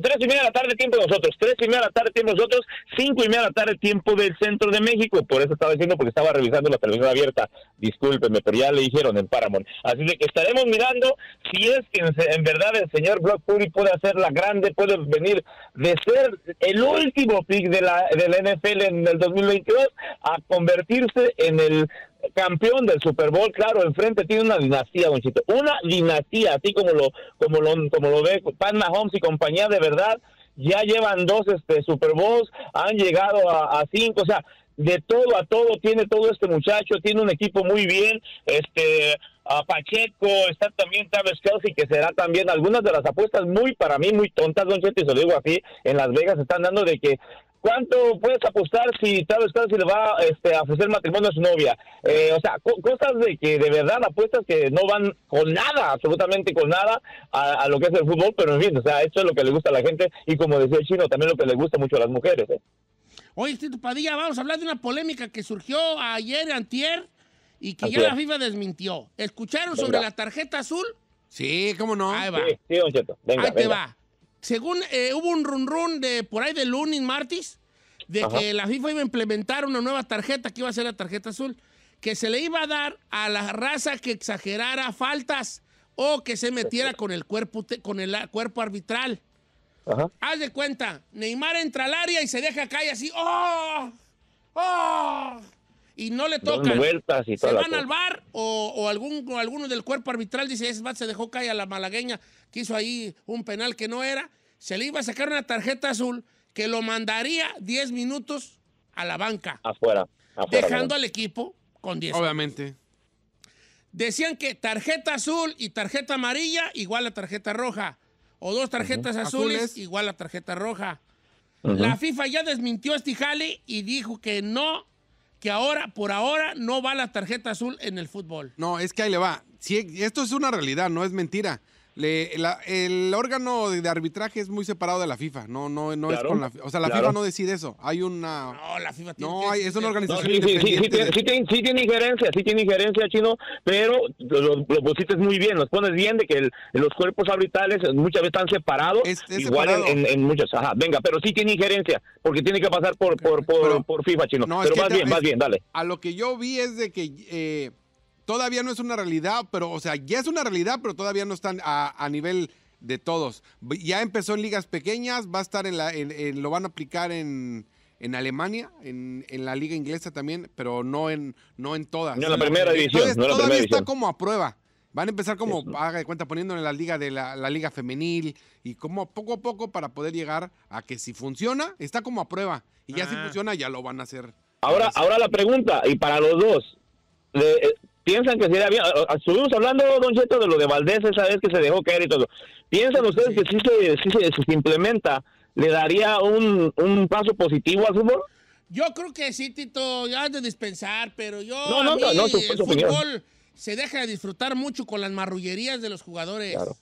3 y media de la tarde tiempo de nosotros, Tres y media de la tarde tiempo de nosotros, Cinco y media de la tarde tiempo del centro de México. Por eso estaba diciendo, porque estaba revisando la televisión abierta. Discúlpeme, pero ya le dijeron en Paramount. Así que estaremos mirando si es que en, verdad el señor Brock Puri puede hacer la grande, puede venir de ser el último pick de la, de NFL en el 2022 a convertirse en el campeón del Super Bowl, claro, enfrente tiene una dinastía, don Chito, una dinastía, así como lo, como lo, como lo ve Pan Mahomes y compañía, de verdad, ya llevan dos este Super Bowls, han llegado a, cinco, o sea, de todo a todo tiene todo este muchacho, tiene un equipo muy bien, este a Pacheco, está también Travis Kelsey, que será también algunas de las apuestas muy para mí, muy tontas, Don Chito, y se lo digo así, en Las Vegas están dando de que ¿Cuánto puedes apostar si tal Kelsey le va este, a ofrecer matrimonio a su novia? Eh, o sea, cosas de que de verdad apuestas que no van con nada, absolutamente con nada a, lo que es el fútbol, pero en fin, o sea, esto es lo que le gusta a la gente y como decía el chino, también lo que le gusta mucho a las mujeres. ¿eh? Oye, Tito Padilla, vamos a hablar de una polémica que surgió ayer, antier, y que ya la FIFA desmintió. ¿Escucharon sobre la tarjeta azul? Sí, cómo no. Ahí va. Sí, sí, don Venga, Ahí te va. Según eh, hubo un run run de por ahí de lunes, martes, de que la FIFA iba a implementar una nueva tarjeta, que iba a ser la tarjeta azul, que se le iba a dar a la raza que exagerara faltas o que se metiera con el cuerpo, con el cuerpo arbitral. Haz de cuenta, Neymar entra al área y se deja caer así. ¡Oh! ¡Oh! y no le toca Vueltas se van al bar o, algún, alguno del cuerpo arbitral dice, ese bat se dejó caer a la malagueña, que hizo ahí un penal que no era. Se le iba a sacar una tarjeta azul que lo mandaría 10 minutos a la banca. Afuera. dejando al equipo con 10. Obviamente. Decían que tarjeta azul y tarjeta amarilla igual a tarjeta roja. O dos tarjetas azules, igual a tarjeta roja. La FIFA ya desmintió a jale y dijo que no que ahora, por ahora, no va la tarjeta azul en el fútbol. No, es que ahí le va. Si, esto es una realidad, no es mentira la, el órgano de, arbitraje es muy separado de la FIFA, no, no, no es con la O sea, la FIFA no decide eso. Hay una. No, la FIFA tiene No, es una organización. sí, Sí, tiene, sí, tiene, injerencia, sí tiene injerencia, chino, pero lo, lo, muy bien, los pones bien de que los cuerpos arbitrales muchas veces están separados, igual en, en, muchas. Ajá, venga, pero sí tiene injerencia, porque tiene que pasar por, por, FIFA, chino. pero más bien, más bien, dale. A lo que yo vi es de que. Eh, todavía no es una realidad, pero, o sea, ya es una realidad, pero todavía no están a, nivel de todos. Ya empezó en ligas pequeñas, va a estar en la, lo van a aplicar en, en Alemania, en, la liga inglesa también, pero no en, no en todas. No en la primera división. todavía está como a prueba. Van a empezar como, haga de cuenta, poniéndolo en la liga de la, liga femenil y como poco a poco para poder llegar a que si funciona, está como a prueba. Y ya si ah. funciona, ya lo van a hacer. Ahora, ahora la pregunta, y para los dos, de, eh, piensan que sería bien. Estuvimos hablando, Don Cheto, de lo de Valdés esa vez que se dejó caer y todo. ¿Piensan ustedes que si se, implementa, le daría un, paso positivo al fútbol? Yo creo que sí, Tito, ya de dispensar, pero yo. No, no, no, no, el fútbol se deja de disfrutar mucho con las marrullerías de los jugadores. Claro.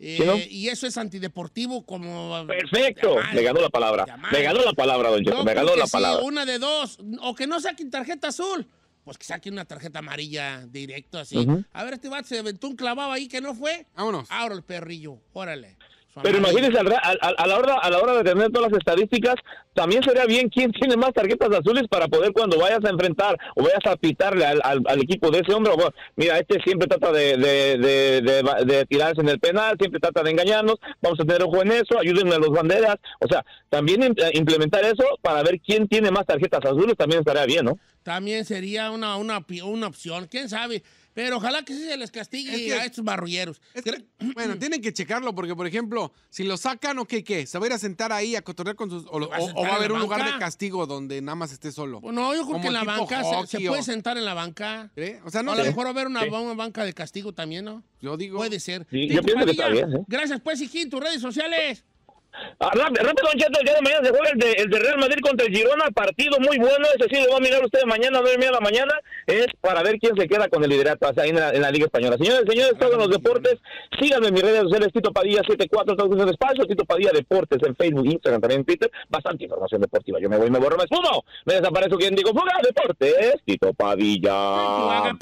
Eh, y eso es antideportivo como... Perfecto, Me ganó la palabra. me ganó la palabra, don Cheto, Me ganó la palabra. una de dos, o que no saquen tarjeta azul, pues que saquen una tarjeta amarilla directo así. A ver, este vato se aventó un clavado ahí que no fue. Vámonos. Ahora el perrillo, órale. Pero imagínense, a, la hora, a la hora de tener todas las estadísticas, también sería bien quién tiene más tarjetas azules para poder cuando vayas a enfrentar o vayas a pitarle al, equipo de ese hombre. o mira, este siempre trata de, de, tirarse en el penal, siempre trata de engañarnos, vamos a tener ojo en eso, ayúdenme a los banderas. O sea, también eh, implementar eso para ver quién tiene más tarjetas azules también estaría bien, ¿no? También sería una, una, una opción, quién sabe pero ojalá que sí se les castigue a estos barrulleros. bueno, tienen que checarlo porque, por ejemplo, si lo sacan, ¿o qué, qué? ¿Se va a ir a sentar ahí a cotorrear con sus... O, va a haber un lugar de castigo donde nada más esté solo? Pues no, yo creo que en la banca se, puede sentar en la banca. O sea, no a lo mejor va a haber una, banca de castigo también, ¿no? Yo digo... Puede ser. ¿eh? Gracias, pues, Hijín, tus redes sociales. Ah, rápido, Don el día de mañana se juega el de, el de, Real Madrid contra el Girona, partido muy bueno, ese sí lo van a mirar ustedes mañana a de la mañana, es para ver quién se queda con el liderato en la, Liga Española. Señores, señores, todos los deportes, síganme en mis redes sociales, Tito Padilla 74, espacio, Tito Padilla Deportes en Facebook, Instagram, también en Twitter, bastante información deportiva. Yo me voy, me borro, me fumo me desaparezco quien digo, fuga, deportes, Tito Padilla.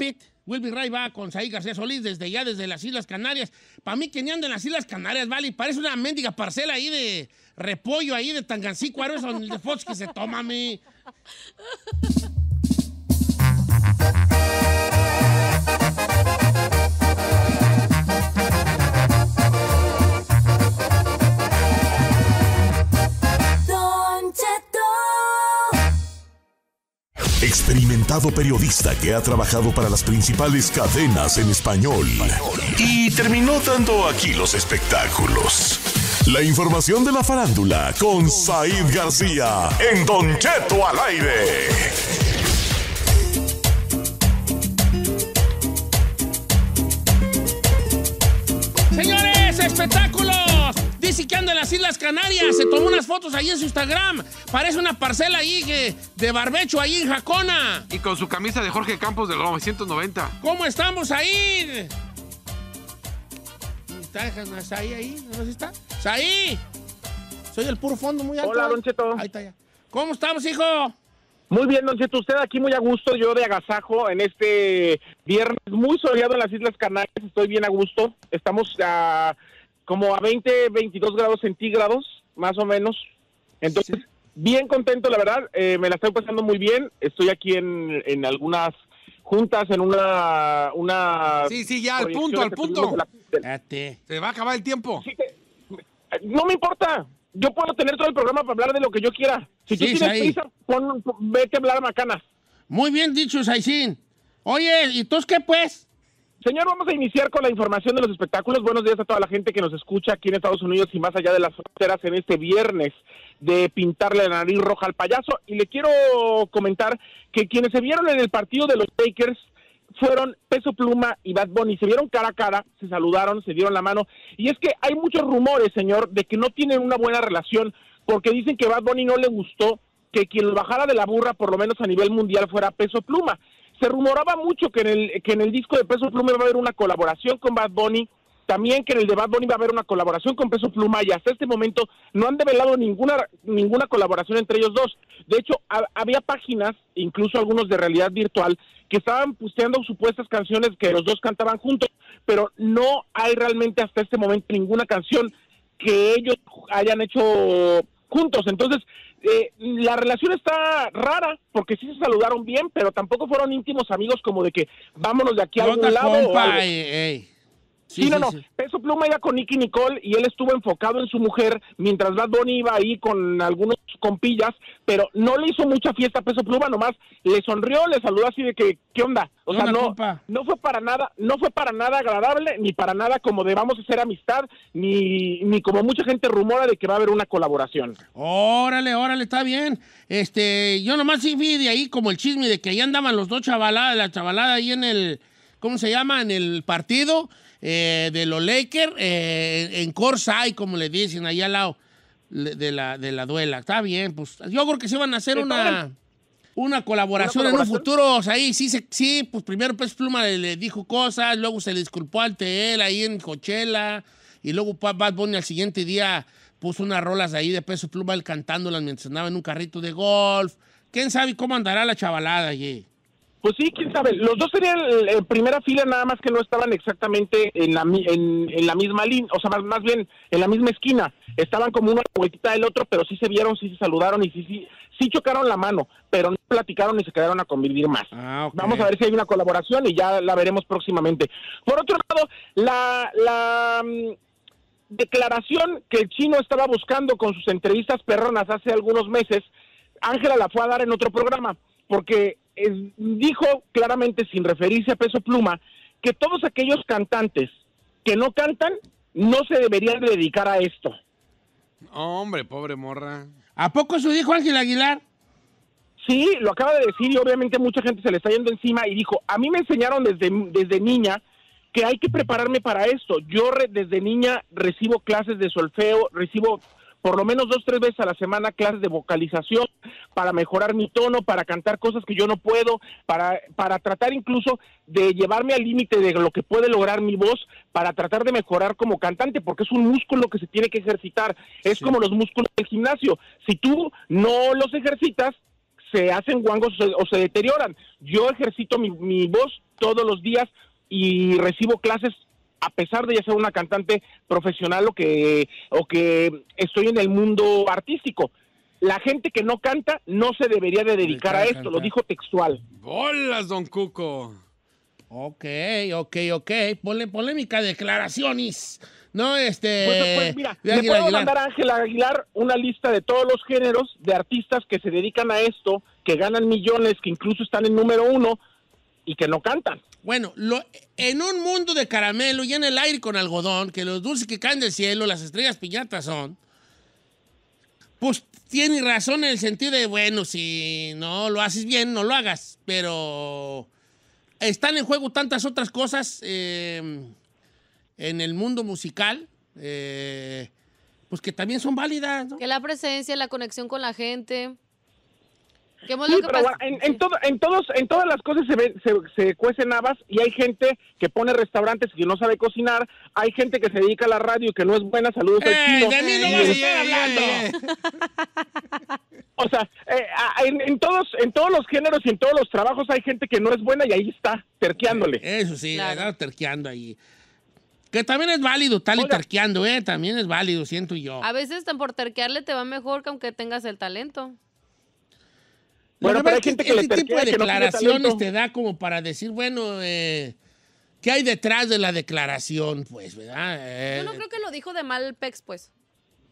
Willby Ray va con Saí García Solís desde ya, desde las Islas Canarias. Para mí, que ni en las Islas Canarias, vale, Y parece una mendiga parcela ahí de repollo, ahí de tangancícuaro, son de fox que se toma, mí. experimentado periodista que ha trabajado para las principales cadenas en español y terminó dando aquí los espectáculos. La información de la farándula con Said García en Don Cheto al aire. Señores, espectáculos Dice que anda en las Islas Canarias. Se tomó unas fotos ahí en su Instagram. Parece una parcela ahí de barbecho ahí en Jacona. Y con su camisa de Jorge Campos de los 990. ¿Cómo estamos ahí? ¿Está, ahí, ahí? ¿Dónde está? ¿Está ahí? Soy el puro fondo muy alto. Hola, Don Ahí está ya. ¿Cómo estamos, hijo? Muy bien, Don Usted aquí muy a gusto, yo de agasajo en este viernes muy soleado en las Islas Canarias. Estoy bien a gusto. Estamos a como a 20, 22 grados centígrados, más o menos. Entonces, bien contento, la verdad, eh, me la estoy pasando muy bien. Estoy aquí en, en algunas juntas, en una, una... Sí, sí, ya, al punto, al punto. Se va a acabar el tiempo. no me importa. Yo puedo tener todo el programa para hablar de lo que yo quiera. Si tú tienes prisa, pon, vete a hablar a Macanas. Muy bien dicho, Saicín. Oye, ¿y tú qué pues? Señor, vamos a iniciar con la información de los espectáculos. Buenos días a toda la gente que nos escucha aquí en Estados Unidos y más allá de las fronteras en este viernes de pintarle la nariz roja al payaso. Y le quiero comentar que quienes se vieron en el partido de los Lakers fueron Peso Pluma y Bad Bunny. Se vieron cara a cara, se saludaron, se dieron la mano. Y es que hay muchos rumores, señor, de que no tienen una buena relación porque dicen que Bad Bunny no le gustó que quien lo bajara de la burra, por lo menos a nivel mundial, fuera Peso Pluma. Se rumoraba mucho que en el, que en el disco de Peso Pluma va a haber una colaboración con Bad Bunny, también que en el de Bad Bunny va a haber una colaboración con Peso Pluma y hasta este momento no han develado ninguna, ninguna colaboración entre ellos dos. De hecho, había páginas, incluso algunos de realidad virtual, que estaban posteando supuestas canciones que los dos cantaban juntos, pero no hay realmente hasta este momento ninguna canción que ellos hayan hecho juntos. Entonces, eh, la relación está rara, porque sí se saludaron bien, pero tampoco fueron íntimos amigos como de que vámonos de aquí a algún lado. Sí, no, no. Peso Pluma iba con Nicky Nicole y él estuvo enfocado en su mujer mientras Bad Bunny iba ahí con algunos compillas, pero no le hizo mucha fiesta a Peso Pluma, nomás le sonrió, le saludó así de que, ¿qué onda? O sea, no, no fue para nada, no fue para nada agradable, ni para nada como debamos hacer amistad, ni, ni como mucha gente rumora de que va a haber una colaboración. Órale, órale, está bien. Este, yo nomás sí vi de ahí como el chisme de que ahí andaban los dos chavaladas, la chavalada ahí en el, ¿cómo se llama? En el partido. Eh, de los Lakers eh, en Corsay, como le dicen, ahí al lado de la, de la duela. Está bien, pues yo creo que se van a hacer una, una, colaboración, en un futuro. O sea, ahí sí, se, sí, pues primero Peso Pluma le, dijo cosas, luego se le disculpó al él ahí en Coachella, y luego Bad Bunny al siguiente día puso unas rolas ahí de Peso Pluma, él cantándolas mientras andaba en un carrito de golf. ¿Quién sabe cómo andará la chavalada allí? Pues sí, quién sabe. Los dos tenían eh, en primera fila, nada más que no estaban exactamente en la, en, la misma línea, o sea, más, bien en la misma esquina. Estaban como una vueltita del otro, pero sí se vieron, sí se saludaron y sí, sí, sí chocaron la mano, pero no platicaron ni se quedaron a convivir más. Ah, Vamos a ver si hay una colaboración y ya la veremos próximamente. Por otro lado, la, la mm, declaración que el chino estaba buscando con sus entrevistas perronas hace algunos meses, Ángela la fue a dar en otro programa, porque dijo claramente, sin referirse a peso pluma, que todos aquellos cantantes que no cantan no se deberían dedicar a esto. Hombre, pobre morra. ¿A poco su dijo Ángel Aguilar? Sí, lo acaba de decir y obviamente mucha gente se le está yendo encima y dijo, a mí me enseñaron desde, desde niña que hay que prepararme para esto. Yo desde niña recibo clases de solfeo, recibo por lo menos dos, tres veces a la semana clases de vocalización para mejorar mi tono, para cantar cosas que yo no puedo, para, para tratar incluso de llevarme al límite de lo que puede lograr mi voz, para tratar de mejorar como cantante, porque es un músculo que se tiene que ejercitar, es como los músculos del gimnasio, si tú no los ejercitas, se hacen guangos o se, o se deterioran. Yo ejercito mi, mi voz todos los días y recibo clases a pesar de ya ser una cantante profesional o que, o que estoy en el mundo artístico. La gente que no canta no se debería de dedicar a esto, lo dijo textual. ¡Bolas, don Cuco! Ok, ok, ok. Ponle polémica, declaraciones. No, este. Pues, pues, pues mira, le puedo mandar a Ángela Aguilar una lista de todos los géneros de artistas que se dedican a esto, que ganan millones, que incluso están en número uno y que no cantan. Bueno, en un mundo de caramelo y en el aire con algodón, que los dulces que caen del cielo, las estrellas piñatas son, pues tiene razón en el sentido de, bueno, si no lo haces bien, no lo hagas, pero están en juego tantas otras cosas eh, en el mundo musical. Eh, pues que también son válidas. Que la presencia, la conexión con la gente en, todo, en, todos, en todas las cosas se, ve, se, cuecen habas y hay gente que pone restaurantes y que no sabe cocinar, hay gente que se dedica a la radio y que no es buena, saludos al eh, a o sea, eh, en, todos, en todos los géneros y en todos los trabajos hay gente que no es buena y ahí está, terqueándole. Eh, eso sí, claro. terqueando ahí. Que también es válido tal y terqueando, ¿eh? También es válido, siento yo. A veces por terquearle te va mejor que aunque tengas el talento. Bueno, pero hay gente que, este tipo de declaraciones te da como para decir, bueno, eh, ¿qué hay detrás de la declaración? Pues, ¿verdad? Eh, yo no creo que lo dijo de mal pex, pues.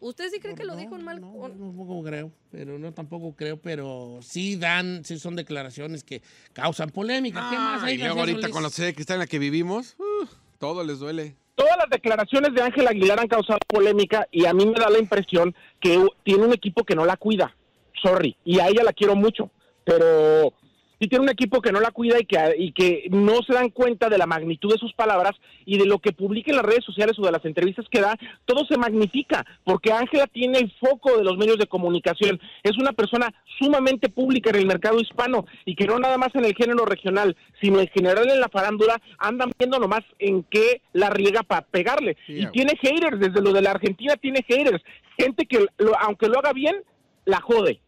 ¿Usted sí cree que lo dijo en mal? No, no, creo, pero no tampoco creo, pero sí dan, sí son declaraciones que causan polémica. ¿Qué más hay? Y luego ahorita con la sociedad cristiana en la que vivimos, uh, todo les duele. Todas las declaraciones de Ángel Aguilar han causado polémica y a mí me da la impresión que tiene un equipo que no la cuida. Sorry, y a ella la quiero mucho, pero si tiene un equipo que no la cuida y que, y que no se dan cuenta de la magnitud de sus palabras y de lo que publica en las redes sociales o de las entrevistas que da, todo se magnifica, porque Ángela tiene el foco de los medios de comunicación. Es una persona sumamente pública en el mercado hispano y que no nada más en el género regional, sino en general en la farándula, andan viendo nomás en qué la riega para pegarle. Y tiene haters, desde lo de la Argentina tiene haters, gente que aunque lo haga bien, la jode.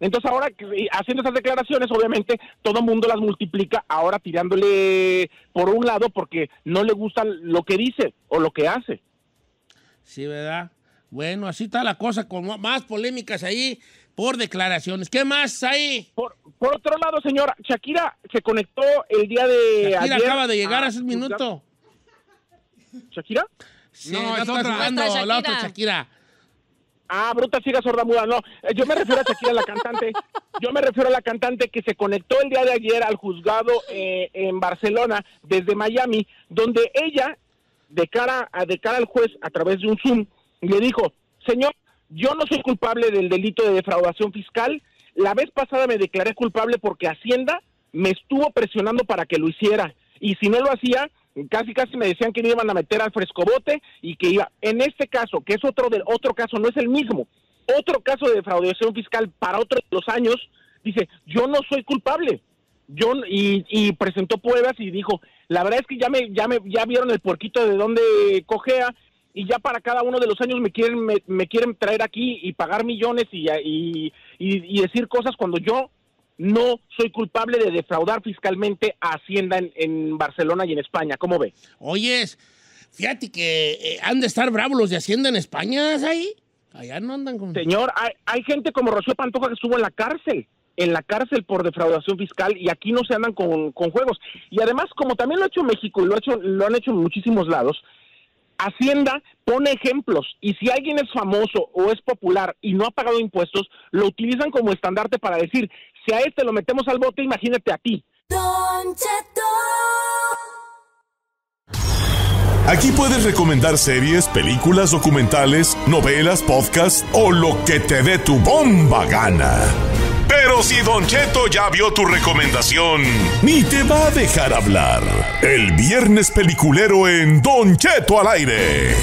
Entonces ahora haciendo esas declaraciones, obviamente todo el mundo las multiplica ahora tirándole por un lado porque no le gusta lo que dice o lo que hace. Sí, ¿verdad? Bueno, así está la cosa con más polémicas ahí por declaraciones. ¿Qué más hay? Por, otro lado, señora, Shakira se conectó el día de Shakira acaba de llegar hace un minuto. ¿Shakira? no, es la otra Shakira. Ah, bruta siga sorda muda, no. Eh, yo me refiero a la cantante. Yo me refiero a la cantante que se conectó el día de ayer al juzgado eh, en Barcelona desde Miami, donde ella, de cara, a, de cara al juez, a través de un Zoom, le dijo, señor, yo no soy culpable del delito de defraudación fiscal. La vez pasada me declaré culpable porque Hacienda me estuvo presionando para que lo hiciera. Y si no lo hacía, Casi, casi me decían que no iban a meter al frescobote y que iba. En este caso, que es otro, del, otro caso, no es el mismo. Otro caso de defraudación fiscal para otros dos los años, dice, yo no soy culpable. Yo, y, presentó pruebas y dijo, la verdad es que ya me, ya me, ya vieron el puerquito de donde cojea y ya para cada uno de los años me quieren, me, quieren traer aquí y pagar millones y, y, y, decir cosas cuando yo no soy culpable de defraudar fiscalmente a Hacienda en, Barcelona y en España. ¿Cómo ve? Oye, fíjate que eh, han de estar bravos de Hacienda en España, ¿es ahí? Allá no andan con... Señor, hay, gente como Rocío Pantoja que estuvo en la cárcel en la cárcel por defraudación fiscal y aquí no se andan con, con juegos. Y además, como también lo ha hecho México y lo, ha hecho, lo han hecho en muchísimos lados, Hacienda pone ejemplos y si alguien es famoso o es popular y no ha pagado impuestos, lo utilizan como estandarte para decir, si a este lo metemos al bote, imagínate a ti. Don Cheto. Aquí puedes recomendar series, películas, documentales, novelas, podcasts o lo que te dé tu bomba gana. Pero si Don Cheto ya vio tu recomendación, ni te va a dejar hablar. El viernes peliculero en Don Cheto al aire.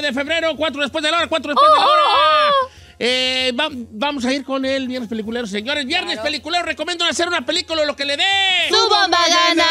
de febrero, 4 después de la hora, 4 después de la hora. vamos a ir con el viernes peliculero, señores. Viernes peliculero, recomiendo hacer una película lo que le dé. ¡Su bomba gana!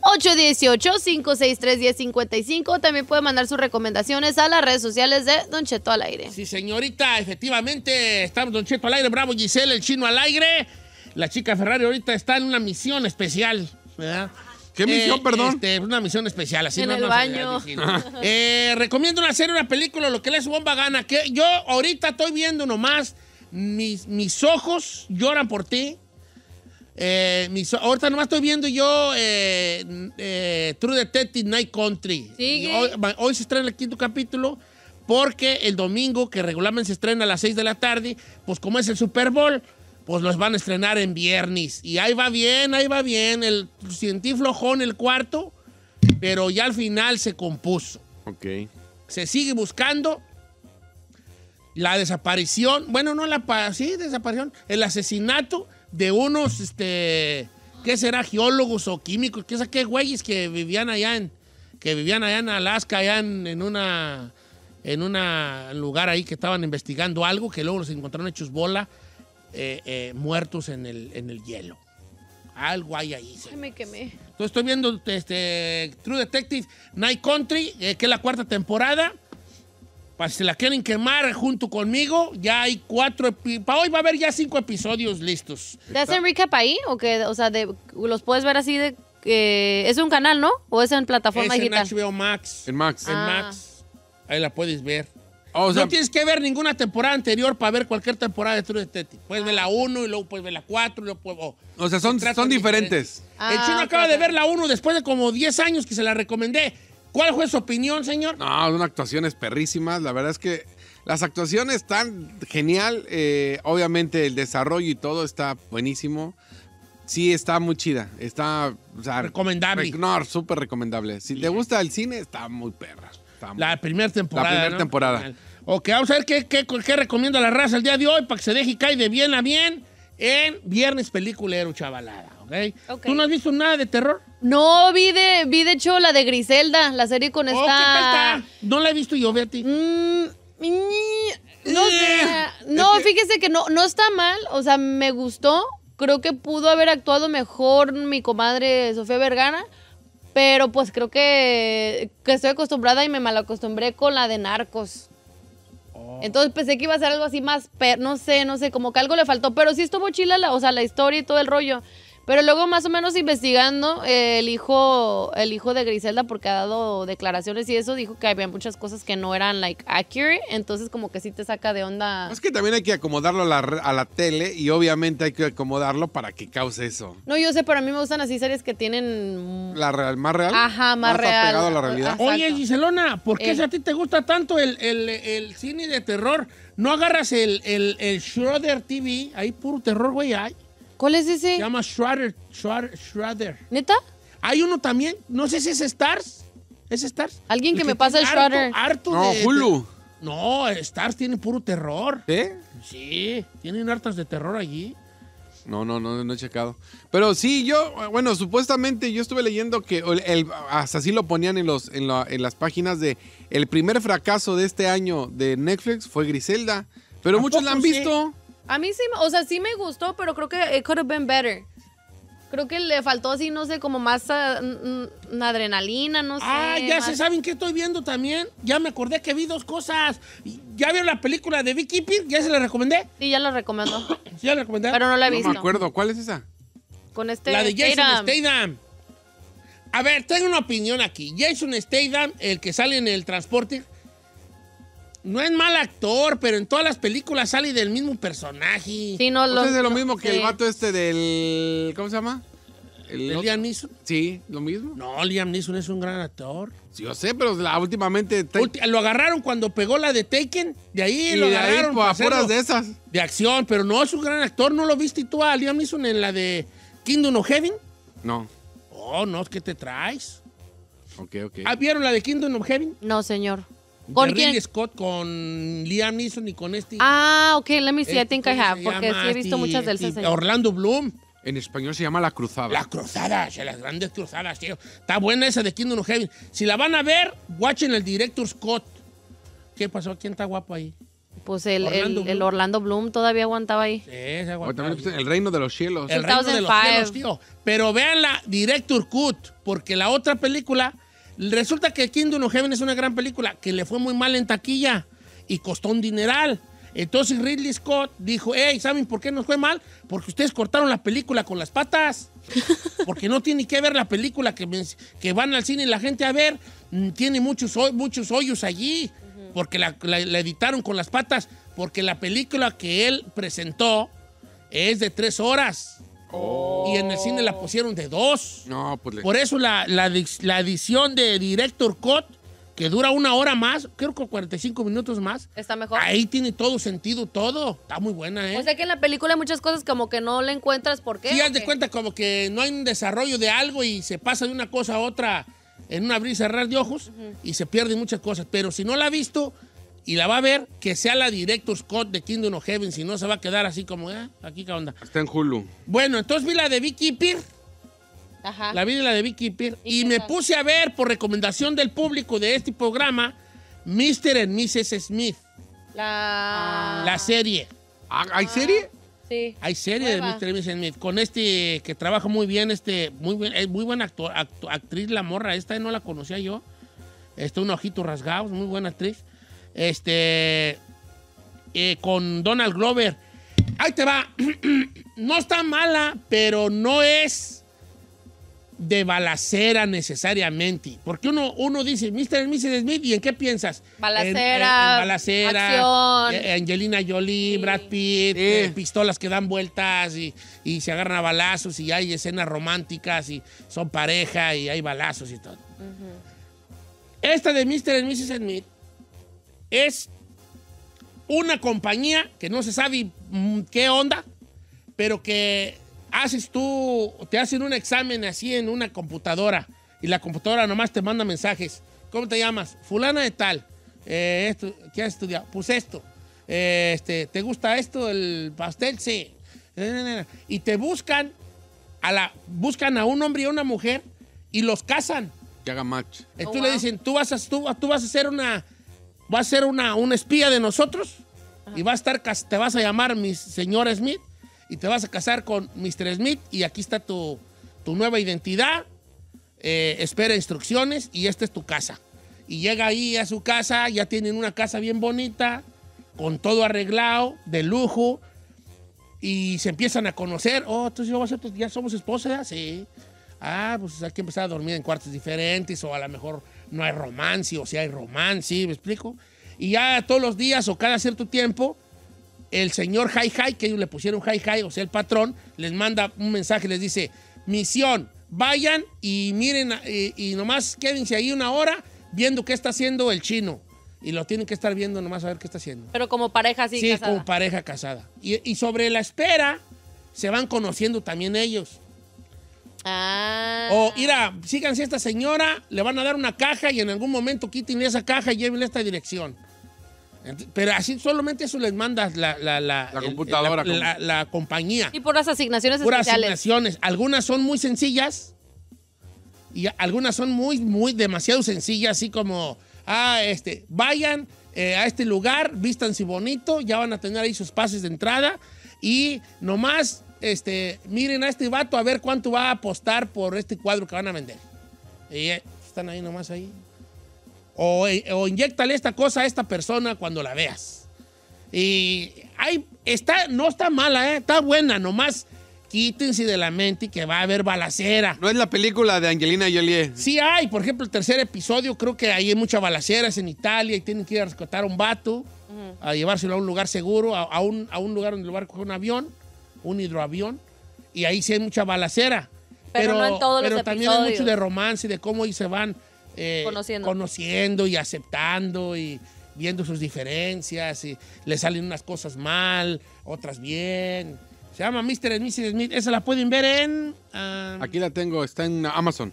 818-563-1055. También puede mandar sus recomendaciones a las redes sociales de Don Cheto al aire. Sí, señorita, efectivamente, estamos Don Cheto al aire, Bravo Giselle, el chino al aire. La chica Ferrari ahorita está en una misión especial, ¿verdad? ¿Qué eh, misión, perdón? Este, una misión especial, así En el baño. Eh, recomiendo una serie, una película, lo que le es bomba gana. Que yo ahorita estoy viendo nomás, mis, mis ojos lloran por ti. Eh, ahorita nomás estoy viendo yo True Detective Night Country. Hoy, hoy se estrena el quinto capítulo porque el domingo, que regularmente se estrena a las 6 de la tarde, pues como es el Super Bowl pues los van a estrenar en viernes. Y ahí va bien, ahí va bien. El sentí flojón el cuarto, pero ya al final se compuso. Ok. Se sigue buscando la desaparición, bueno, no la sí, desaparición, el asesinato de unos, este, ¿qué será? Geólogos o químicos, qué sé qué güeyes que vivían allá en, que vivían allá en Alaska, allá en, una, en un lugar ahí que estaban investigando algo, que luego los encontraron hechos bola eh, eh, muertos en el, en el hielo. Algo hay ahí. me quemé. estoy viendo este, True Detective Night Country, eh, que es la cuarta temporada. Para si la quieren quemar junto conmigo, ya hay cuatro. Para hoy va a haber ya cinco episodios listos. ¿Te hacen recap ahí? ¿O, que, o sea, los puedes ver así de. Eh, es un canal, ¿no? ¿O es en plataforma es En HBO Max. En ah. Max. Ahí la puedes ver no tienes que ver ninguna temporada anterior para ver cualquier temporada de True Detective. Puedes ver la 1 y luego puedes ver la 4 y luego O sea, son, son diferentes. el chino ah, acaba de ver la 1 después de como 10 años que se la recomendé. ¿Cuál fue su opinión, señor? No, son actuaciones perrísimas. La verdad es que las actuaciones están genial. Eh, obviamente el desarrollo y todo está buenísimo. Sí, está muy chida. Está. recomendable. super súper recomendable. Si le gusta el cine, está muy perra. La primera temporada. La primera temporada. Ok, vamos a ver qué, qué, recomienda la raza el día de hoy para que se deje y cae de bien a bien en Viernes Peliculero, chavalada. Okay. ¿Tú no has visto nada de terror? No, vi de, vi de hecho la de Griselda, la serie con oh, esta. ¿qué No la he visto yo, Betty. Mm, no eh. No, fíjese que no, no está mal. O sea, me gustó. Creo que pudo haber actuado mejor mi comadre Sofía Vergara. Pero pues creo que, que estoy acostumbrada y me malacostumbré con la de narcos. Oh. Entonces pensé que iba a ser algo así más, pero no sé, no sé, como que algo le faltó, pero sí estuvo chila, la, o sea, la historia y todo el rollo. Pero luego más o menos investigando, el, hijo, el hijo de Griselda, porque ha dado declaraciones y eso, dijo que había muchas cosas que no eran like accurate, entonces como que sí te saca de onda. Es que también hay que acomodarlo a la, a la tele y obviamente hay que acomodarlo para que cause eso. No, yo sé, pero a mí me gustan así series que tienen... La más real. Ajá, más, más a la realidad. Oye, Giselona, ¿por qué eh. si a ti te gusta tanto el, cine de terror? ¿No agarras el, el, el Schroeder TV? Ahí puro terror, güey, hay. ¿Cuál es ese? Se llama Shutter, ¿Neta? Hay uno también, no sé si es Stars. ¿Es Stars? Alguien que, me pasa el Shredder. Harto, no, Hulu. No, Stars tiene puro terror. ¿Eh? Sí, tienen hartas de terror allí. No, no, no, no he checado. Pero sí, yo, bueno, supuestamente yo estuve leyendo que el, hasta así lo ponían en, los, en, en, las páginas de el primer fracaso de este año de Netflix fue Griselda. Pero muchos la han visto. A mí sí, o sea, sí me gustó, pero creo que it could have been better. Creo que le faltó así, no sé, como más ah, adrenalina, no sé. Ah, ya se saben que estoy viendo también. Ya me acordé que vi dos cosas. Ya vieron la película de Vicky Pitt? ya se la recomendé. Sí, ya la recomendó. sí, ya la recomendé. Pero no la he No me acuerdo, ¿cuál es esa? Con este. La de Jason Statham. A ver, tengo una opinión aquí. Jason Statham, el que sale en el transporte, no es mal actor, pero en todas las películas sale del mismo personaje. no es de lo mismo que el vato este del. ¿Cómo se llama? ¿El, Liam Neeson? Sí, lo mismo. No, Liam Neeson es un gran actor. Sí, yo sé, pero últimamente. lo agarraron cuando pegó la de Taken. De ahí lo agarraron. Ahí, pues, de esas. De acción, pero no es un gran actor. ¿No lo viste tú a Liam Neeson en la de Kingdom of Heaven? No. Oh, no, ¿qué te traes? Ok, ok. Ah, ¿Vieron la de Kingdom of Heaven? No, señor. ¿Con Scott, con Liam Neeson y con este. Ah, ok, let me see, I este, think I have, porque sí he visto este, muchas de esas. Este, Orlando Bloom. En español se llama La Cruzada. La cruzada, las grandes cruzadas, tío. Está buena esa de Kingdom of Heaven. Si la van a ver, watchen el director Scott. ¿Qué pasó? ¿Quién está guapo ahí? Pues el Orlando, Bloom todavía aguantaba ahí. Sí, se aguantaba. el Reino de los Cielos. El, Reino de los Cielos, tío. Pero vean la Director Cut, porque la otra película Resulta que Kingdom of Heaven es una gran película que le fue muy mal en taquilla y costó un dineral. Entonces Ridley Scott dijo, hey, ¿saben por qué nos fue mal? Porque ustedes cortaron la película con las patas. Porque no tiene que ver la película que, que van al cine y la gente a ver. Mm, tiene muchos, hoyos allí. Porque la, la editaron con las patas. Porque la película que él presentó es de tres horas. Y en el oh. cine la pusieron de dos. No, pues Por eso la, edición de Director Cut, que dura una hora más, creo que 45 minutos más. Está mejor. Ahí tiene todo sentido, todo. Está muy buena, ¿eh? O sea que en la película hay muchas cosas como que no la encuentras por qué. Sí, haz de cuenta como que no hay un desarrollo de algo y se pasa de una cosa a otra en una abrir y cerrar de ojos y se pierden muchas cosas. Pero si no la ha visto y la va a ver, que sea la Directo Scott de Kingdom of Heaven, si no se va a quedar así como, ¿eh? Aquí qué onda. Está en Hulu. Bueno, entonces vi la de Vicky Pir Ajá. La vi la de Vicky Pir Y, me puse a ver, por recomendación del público de este programa, Mr. and Mrs. Smith. La... Ah. La serie. Ah, ¿Hay serie? Ah, sí. Hay serie de Mr. and Mrs. Smith. Con este que trabaja muy bien, este, muy bien, es muy buena actor, actriz la morra. Esta eh, no la conocía yo. Este, un ojito rasgado, muy buena actriz este, eh, con Donald Glover. Ahí te va. no está mala, pero no es de balacera necesariamente. Porque uno, uno dice, Mr. y Mrs. Smith, ¿y en qué piensas? Balacera. balacera. Eh, Angelina Jolie, Brad Pitt, eh, pistolas que dan vueltas y, se agarran a balazos y hay escenas románticas y son pareja y hay balazos y todo. Esta de Mr. y Mrs. Smith es una compañía que no se sabe mm, qué onda, pero que haces tú, te hacen un examen así en una computadora y la computadora nomás te manda mensajes. ¿Cómo te llamas? Fulana de tal. Eh, esto, ¿Qué has estudiado? Pues esto. Eh, este, ¿Te gusta esto, el pastel? Sí. Y te buscan a, la, buscan a un hombre y a una mujer y los casan. Que haga match. Eh, oh, tú le dicen, tú vas, a, tú, tú vas a hacer una va a ser una, una espía de nosotros y va a estar, te vas a llamar mi señor Smith y te vas a casar con Mr. Smith y aquí está tu, tu nueva identidad, eh, espera instrucciones y esta es tu casa. Y llega ahí a su casa, ya tienen una casa bien bonita, con todo arreglado, de lujo, y se empiezan a conocer. Oh, entonces yo a ser, ya somos esposas, sí. Ah, pues aquí que a dormir en cuartos diferentes o a lo mejor no hay romance, o si sea, hay romance, ¿me explico? Y ya todos los días o cada cierto tiempo, el señor Hi Hai, que ellos le pusieron Hi Hi, o sea, el patrón, les manda un mensaje, les dice, misión, vayan y miren, eh, y, nomás quédense ahí una hora viendo qué está haciendo el chino. Y lo tienen que estar viendo nomás a ver qué está haciendo. Pero como pareja sí, Sí, como pareja casada. y sobre la espera, se van conociendo también ellos. Ah. O, mira, síganse a esta señora, le van a dar una caja y en algún momento quiten esa caja y lleven esta dirección. Pero así solamente eso les manda la, la, la, compañía. Y por las asignaciones por asignaciones. Algunas son muy sencillas y algunas son muy, muy demasiado sencillas, así como, ah, este, vayan eh, a este lugar, si bonito, ya van a tener ahí sus pases de entrada y nomás este, miren a este vato a ver cuánto va a apostar por este cuadro que van a vender. Y eh, están ahí nomás ahí. O, eh, o inyectale esta cosa a esta persona cuando la veas. Y está, no está mala, eh, está buena, nomás quítense de la mente que va a haber balacera. No es la película de Angelina Jolie. Sí hay, por ejemplo, el tercer episodio, creo que ahí hay muchas balaceras en Italia y tienen que ir a rescatar a un vato, a llevárselo a un lugar seguro, a, a, un, lugar donde lo va a coger un avión un hidroavión, y ahí sí hay mucha balacera. Pero, pero no en pero también hay mucho de romance y de cómo ahí se van eh, conociendo. y aceptando y viendo sus diferencias y le salen unas cosas mal, otras bien. Se llama Mr. Smith y Smith. Esa la pueden ver en... Ah, Aquí la tengo, está en Amazon.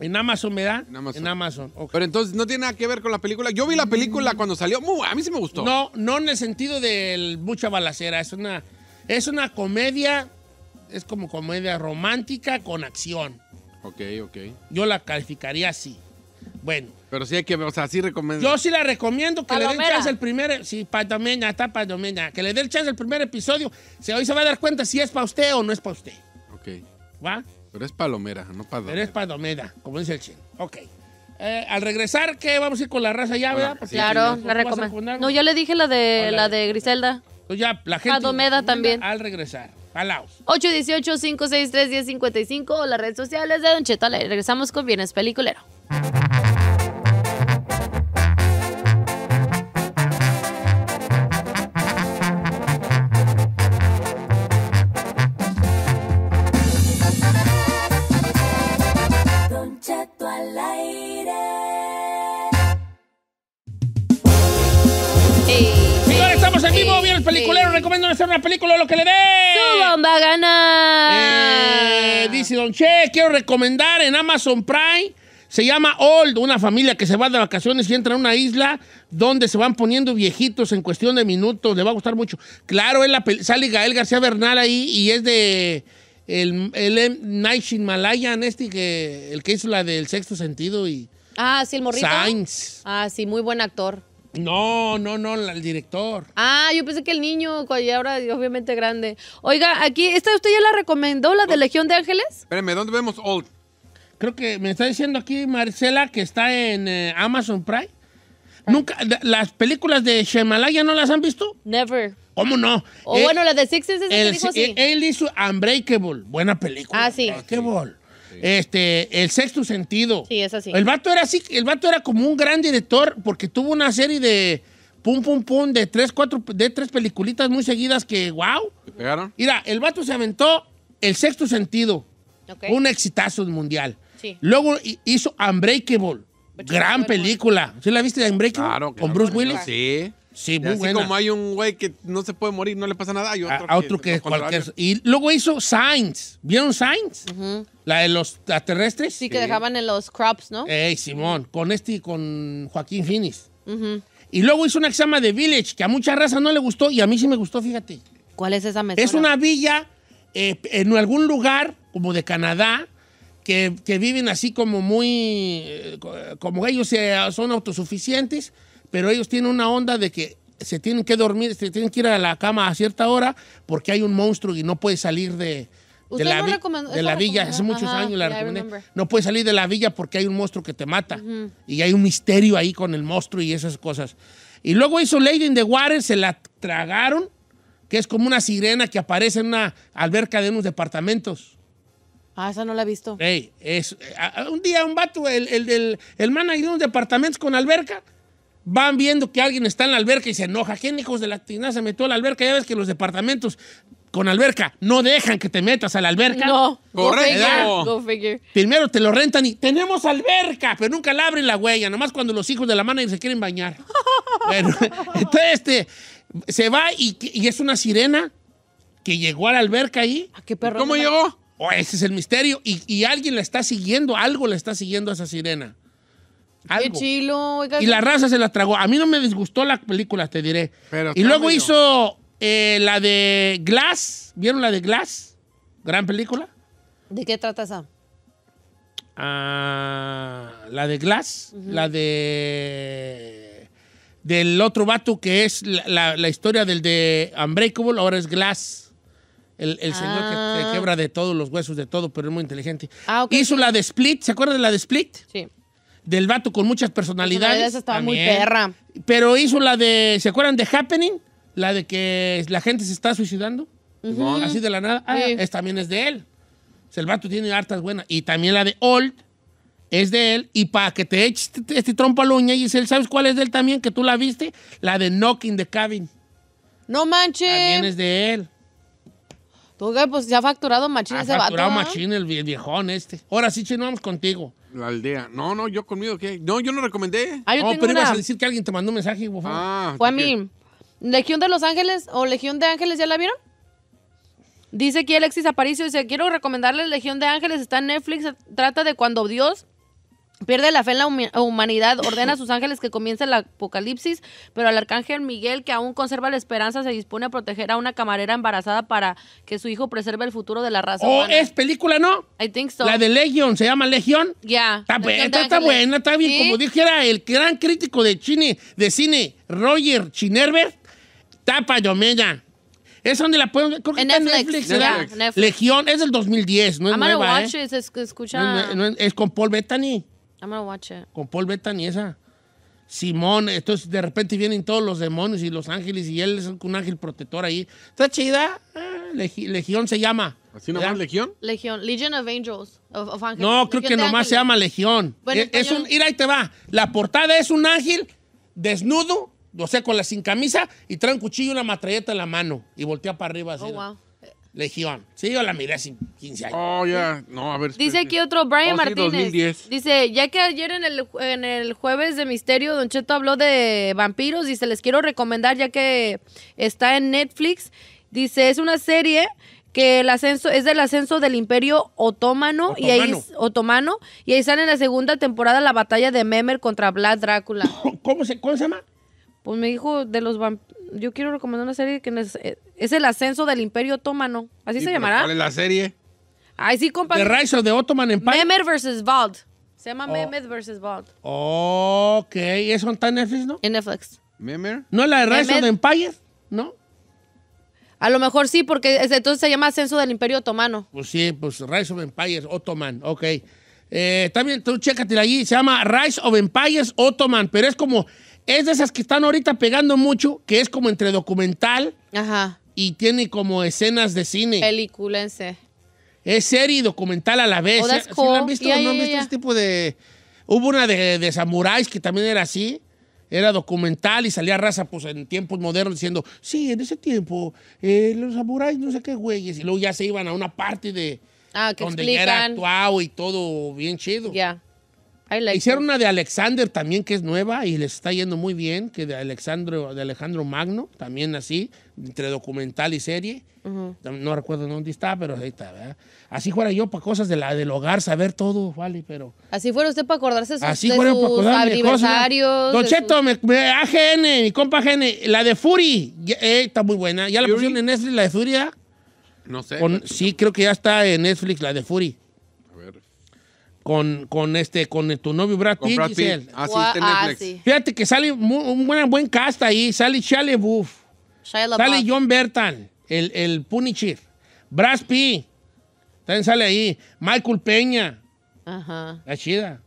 En Amazon, me En En Amazon. Pero entonces no tiene nada que ver con la película. Yo vi la película mm. cuando salió. a mí sí me gustó. No, no en el sentido de mucha balacera. Es una es una comedia, es como comedia romántica con acción. Ok, ok. Yo la calificaría así. Bueno. Pero sí hay que, o sea, sí recomiendo. Yo sí la recomiendo que le den chance el primer. Sí, Padomeña, está Padomeña. Que le den chance el primer episodio. Se, hoy se va a dar cuenta si es para usted o no es para usted. Ok. ¿Va? Pero es Palomera, no Palomera. Pero es Palomera, como dice el chin. Ok. Eh, al regresar, ¿qué? Vamos a ir con la raza ya, ¿verdad? claro, la recomiendo. No, yo le dije la de, la de Griselda. Pues ya la gente. también. Al regresar. Palaos. 818-563-1055 o las redes sociales de Don Cheto. Regresamos con Bienes Peliculero. una película lo que le dé. ¡Su bomba gana! Eh, dice Don Che, quiero recomendar en Amazon Prime. Se llama Old, una familia que se va de vacaciones y entra a una isla donde se van poniendo viejitos en cuestión de minutos. Le va a gustar mucho. Claro, es la sale Gael García Bernal ahí y es de el, el Night Malayan, este que, el que hizo la del sexto sentido y. Ah, sí, el Sainz. Ah, sí, muy buen actor. No, no, no, el director. Ah, yo pensé que el niño, y ahora obviamente grande. Oiga, aquí, ¿esta usted ya la recomendó, la de Legión de Ángeles? Espérame, ¿dónde vemos Old? Creo que me está diciendo aquí Marcela que está en eh, Amazon Prime. Nunca, las películas de Shemalaya no las han visto. Never. ¿Cómo no? O eh, bueno, la de Sixes. es que dijo sí. Eh, él hizo Unbreakable, buena película. Ah, sí. Unbreakable. Este, el sexto sentido. Sí, es así. El vato era así, el vato era como un gran director porque tuvo una serie de pum pum pum de tres, cuatro, de tres peliculitas muy seguidas que, wow. ¿Te pegaron? Mira, el vato se aventó el sexto sentido. Un exitazo mundial. Sí. Luego hizo Unbreakable. gran película. ¿Sí la viste de Unbreakable? Claro, Con Bruce Willis. Sí. Sí, así como hay un güey que no se puede morir, no le pasa nada, hay otro, a, otro que, cualquier. Y luego hizo Signs. ¿Vieron Signs? La de los extraterrestres. Sí, que dejaban en los crops, ¿no? Ey, Simón, con este y con Joaquín Finis. Y luego hizo una que se llama The Village, que a mucha raza no le gustó y a mí sí me gustó, fíjate. ¿Cuál es esa Es una villa eh, en algún lugar, como de Canadá, que, que viven así como muy. Eh, como ellos son autosuficientes pero ellos tienen una onda de que se tienen que dormir, se tienen que ir a la cama a cierta hora porque hay un monstruo y no puede salir de, de la, de la villa. Hace muchos años la No puede salir de la villa porque hay un monstruo que te mata. Y hay un misterio ahí con el monstruo y esas cosas. Y luego hizo Lady in the Water, se la tragaron, que es como una sirena que aparece en una alberca de unos departamentos. Ah, esa no la he visto. es, eh, un día un vato, el, el, el, el manager de unos departamentos con alberca, van viendo que alguien está en la alberca y se enoja. ¿Quién hijos de la tina se metió a la alberca? Ya ves que los departamentos con alberca no dejan que te metas a la alberca. No. Correcto. Primero te lo rentan y tenemos alberca, pero nunca la abren la huella, nomás cuando los hijos de la mano se quieren bañar. bueno, entonces este se va y, es una sirena que llegó a la alberca ahí. Ah, qué perro? ¿Cómo llegó? Oh, ese es el misterio. Y, y alguien la está siguiendo, algo la está siguiendo a esa sirena chilo. y la raza se la tragó. A mí no me disgustó la película, te diré. y luego hizo eh, la de Glass. ¿Vieron la de Glass? Gran película. ¿De qué trata esa? Ah, la de Glass, la de del otro vato que es la, historia del de Unbreakable, ahora es Glass. El, señor que, te ah. quebra de todos los huesos, de todo, pero es muy inteligente. Ah, hizo la de Split, ¿se acuerdan de la de Split? Sí del vato con muchas personalidades. muy Pero hizo la de, ¿se acuerdan de Happening? La de que la gente se está suicidando. Así de la nada. Ah, también es de él. el vato tiene hartas buenas. Y también la de Old es de él. Y para que te eches este, trompa este trompo a la uña, ¿sabes cuál es de él también? Que tú la viste. La de Knocking the Cabin. No manches. También es de él. Tú, pues ya ha facturado machín facturado machín el viejón este. Ahora sí, chino, vamos contigo. La aldea. No, no, yo conmigo, ¿qué? No, yo no recomendé. Ah, pero ibas a decir que alguien te mandó un mensaje, por ah, Fue a mí. Legión de los Ángeles o Legión de Ángeles, ¿ya la vieron? Dice aquí Alexis Aparicio, dice, quiero recomendarle Legión de Ángeles, está en Netflix, trata de cuando Dios Pierde la fe en la humanidad, ordena a sus ángeles que comience el apocalipsis, pero al arcángel Miguel, que aún conserva la esperanza, se dispone a proteger a una camarera embarazada para que su hijo preserve el futuro de la raza. Oh, es película, ¿no? La de Legion, ¿se llama Legion? Ya. Está, buena, está bien. Como dijera el gran crítico de cine, de cine Roger chinerber tapa Yomella. Es donde la pueden. Creo que en Netflix. Netflix, Legión, es del 2010, no es es, es con Paul Bettany. I'm watch it. Con Paul Bettany esa. Simón, entonces de repente vienen todos los demonios y los ángeles y él es un ángel protector ahí. Está chida. Ah, legión se llama. ¿Así nomás Legión? Legión, Legion of Angels. No, creo que nomás se llama Legión. E-, es, un, ira ahí te va. La portada es un ángel desnudo, o sea, con la sin camisa y trae un cuchillo y una matralleta en la mano y voltea para arriba así. Oh, wow. Legión. Sí, yo la miré hace 15 años. Oh, ya. No, a ver. Dice aquí otro, Brian oh, Martínez. Dice, ya que ayer en el, jueves de misterio, Don Cheto habló de vampiros y se les quiero recomendar ya que está en Netflix. Dice, es una serie que el ascenso es del ascenso del Imperio Otomano, y ahí otomano y ahí sale en la segunda temporada la batalla de Memer contra Vlad Drácula. ¿Cómo se, cómo se llama? Pues me dijo de los vampiros yo quiero recomendar una serie que es, eh, es El Ascenso del Imperio Otomano. ¿Así se llamará? ¿Cuál es la serie? Ay, sí, compadre. The Rise of the Ottoman Empire. Mehmed vs. Vald. Se llama oh. vs. Vald. Ok. ¿Eso está en Netflix, no? En Netflix. ¿Mehmed? ¿No la de Rise of the Empire? ¿No? A lo mejor sí, porque entonces se llama Ascenso del Imperio Otomano. Pues sí, pues Rise of Empires Ottoman, ok. Eh, también tú chécatela allí, se llama Rise of Empires Ottoman, pero es como es de esas que están ahorita pegando mucho, que es como entre documental y tiene como escenas de cine. Película, Es serie y documental a la vez. Oh, han visto? ese tipo de...? Hubo una de, samuráis que también era así era documental y salía raza pues en tiempos modernos diciendo, sí, en ese tiempo eh, los samuráis no sé qué güeyes y luego ya se iban a una parte de ah, que donde era y todo bien chido. Ya. Hicieron una de Alexander también, que es nueva y les está yendo muy bien, que de Alexandro, de Alejandro Magno, también así, entre documental y serie. No recuerdo dónde está, pero ahí está, Así fuera yo para cosas de la, del hogar, saber todo, vale, pero. Así fuera usted para acordarse así de fuera sus para aniversarios. Don Cheto, ah, mi compa AGN, la de Fury, eh, está muy buena. ¿Ya la pusieron en Netflix, la de Fury? No sé. sí, creo que ya está en Netflix, la de Fury con, con, este, con tu novio Brad Pitt, Brad Pitt. Ah, ah, Fíjate que sale un buen, buen cast ahí. Sale Shia Sale John Bertan, el, el Punisher. Brad Pitt. También sale ahí. Michael Peña. Ajá. La chida.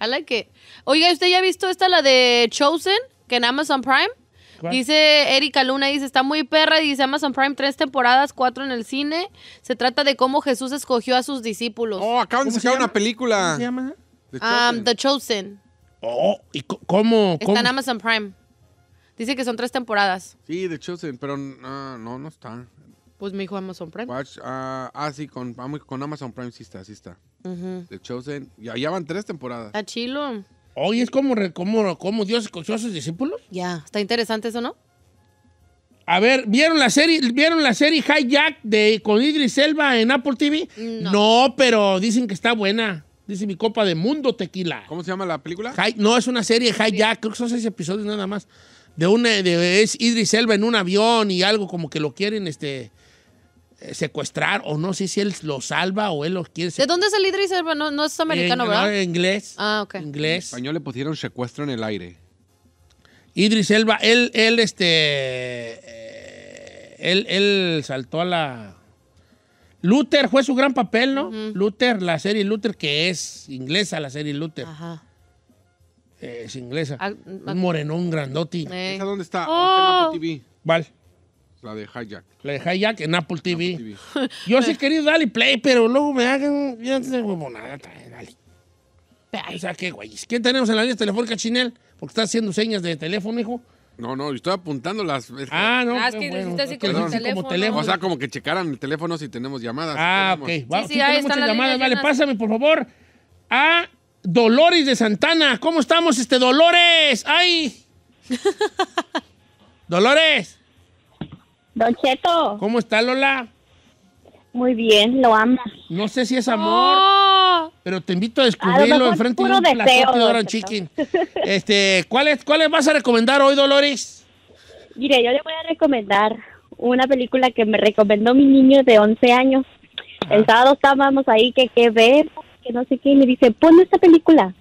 I like it. Oiga, ¿usted ya ha visto esta, la de Chosen? Que en Amazon Prime. Dice Erika Luna, dice, está muy perra, dice Amazon Prime, tres temporadas, cuatro en el cine. Se trata de cómo Jesús escogió a sus discípulos. Oh, acaban de sacar una película. ¿Cómo se llama? The um, Chosen. Oh, ¿y cómo? Está en Amazon Prime. Dice que son tres temporadas. Sí, The Chosen, pero no, no está. Pues me dijo Amazon Prime. Ah, ah, sí, ah, con, Amazon Prime sí está, sí está. The Chosen, ya, ya van tres temporadas. Está chilo. Oye, es como, como, como Dios escogió a sus discípulos. Ya, está interesante eso, ¿no? A ver, ¿vieron la serie, ¿vieron la serie Hijack de con Idris Elba en Apple TV? No. pero dicen que está buena. Dice mi copa de Mundo Tequila. ¿Cómo se llama la película? no, es una serie Jack. creo que son seis episodios nada más. De una es Idris Elba en un avión y algo como que lo quieren este eh, secuestrar o no sé si él lo salva o él los quiere secuestrar. ¿De dónde es el Idris Elba? No, es americano, ¿verdad? inglés. Ah, ok. Inglés. En español le pusieron secuestro en el aire. Idris Elba, él, él, este, eh, él, saltó a la... Luther fue su gran papel, ¿no? Luther, la serie Luther, que es inglesa, la serie Luther. Ajá. es inglesa. Ah, un morenón grandote. Eh. dónde está? Oh. TV. Vale. La de Hijack. La de Hayak en Apple TV. Yo sí he querido darle play, pero luego me hagan. Ya no nada dale. O sea, qué güey. ¿Quién tenemos en la línea telefónica, Chinel? Porque está haciendo señas de teléfono, hijo. No, no, estoy apuntando las. Ah, no. Ah, que teléfono. O sea, como que checaran el teléfono si tenemos llamadas. Ah, ok. sí, muchas llamadas. Vale, pásame, por favor, a Dolores de Santana. ¿Cómo estamos, este Dolores? ¡Ay! Dolores. Don Cheto. ¿Cómo está Lola? Muy bien, lo ama. No sé si es amor, ¡Oh! pero te invito a descubrirlo enfrente de un deseo, de Oran Chicken. Este, es, cuál vas a recomendar hoy, Dolores? Mire, yo le voy a recomendar una película que me recomendó mi niño de 11 años. El sábado estábamos ahí que qué ver, que no sé qué, y me dice, "Pon esta película."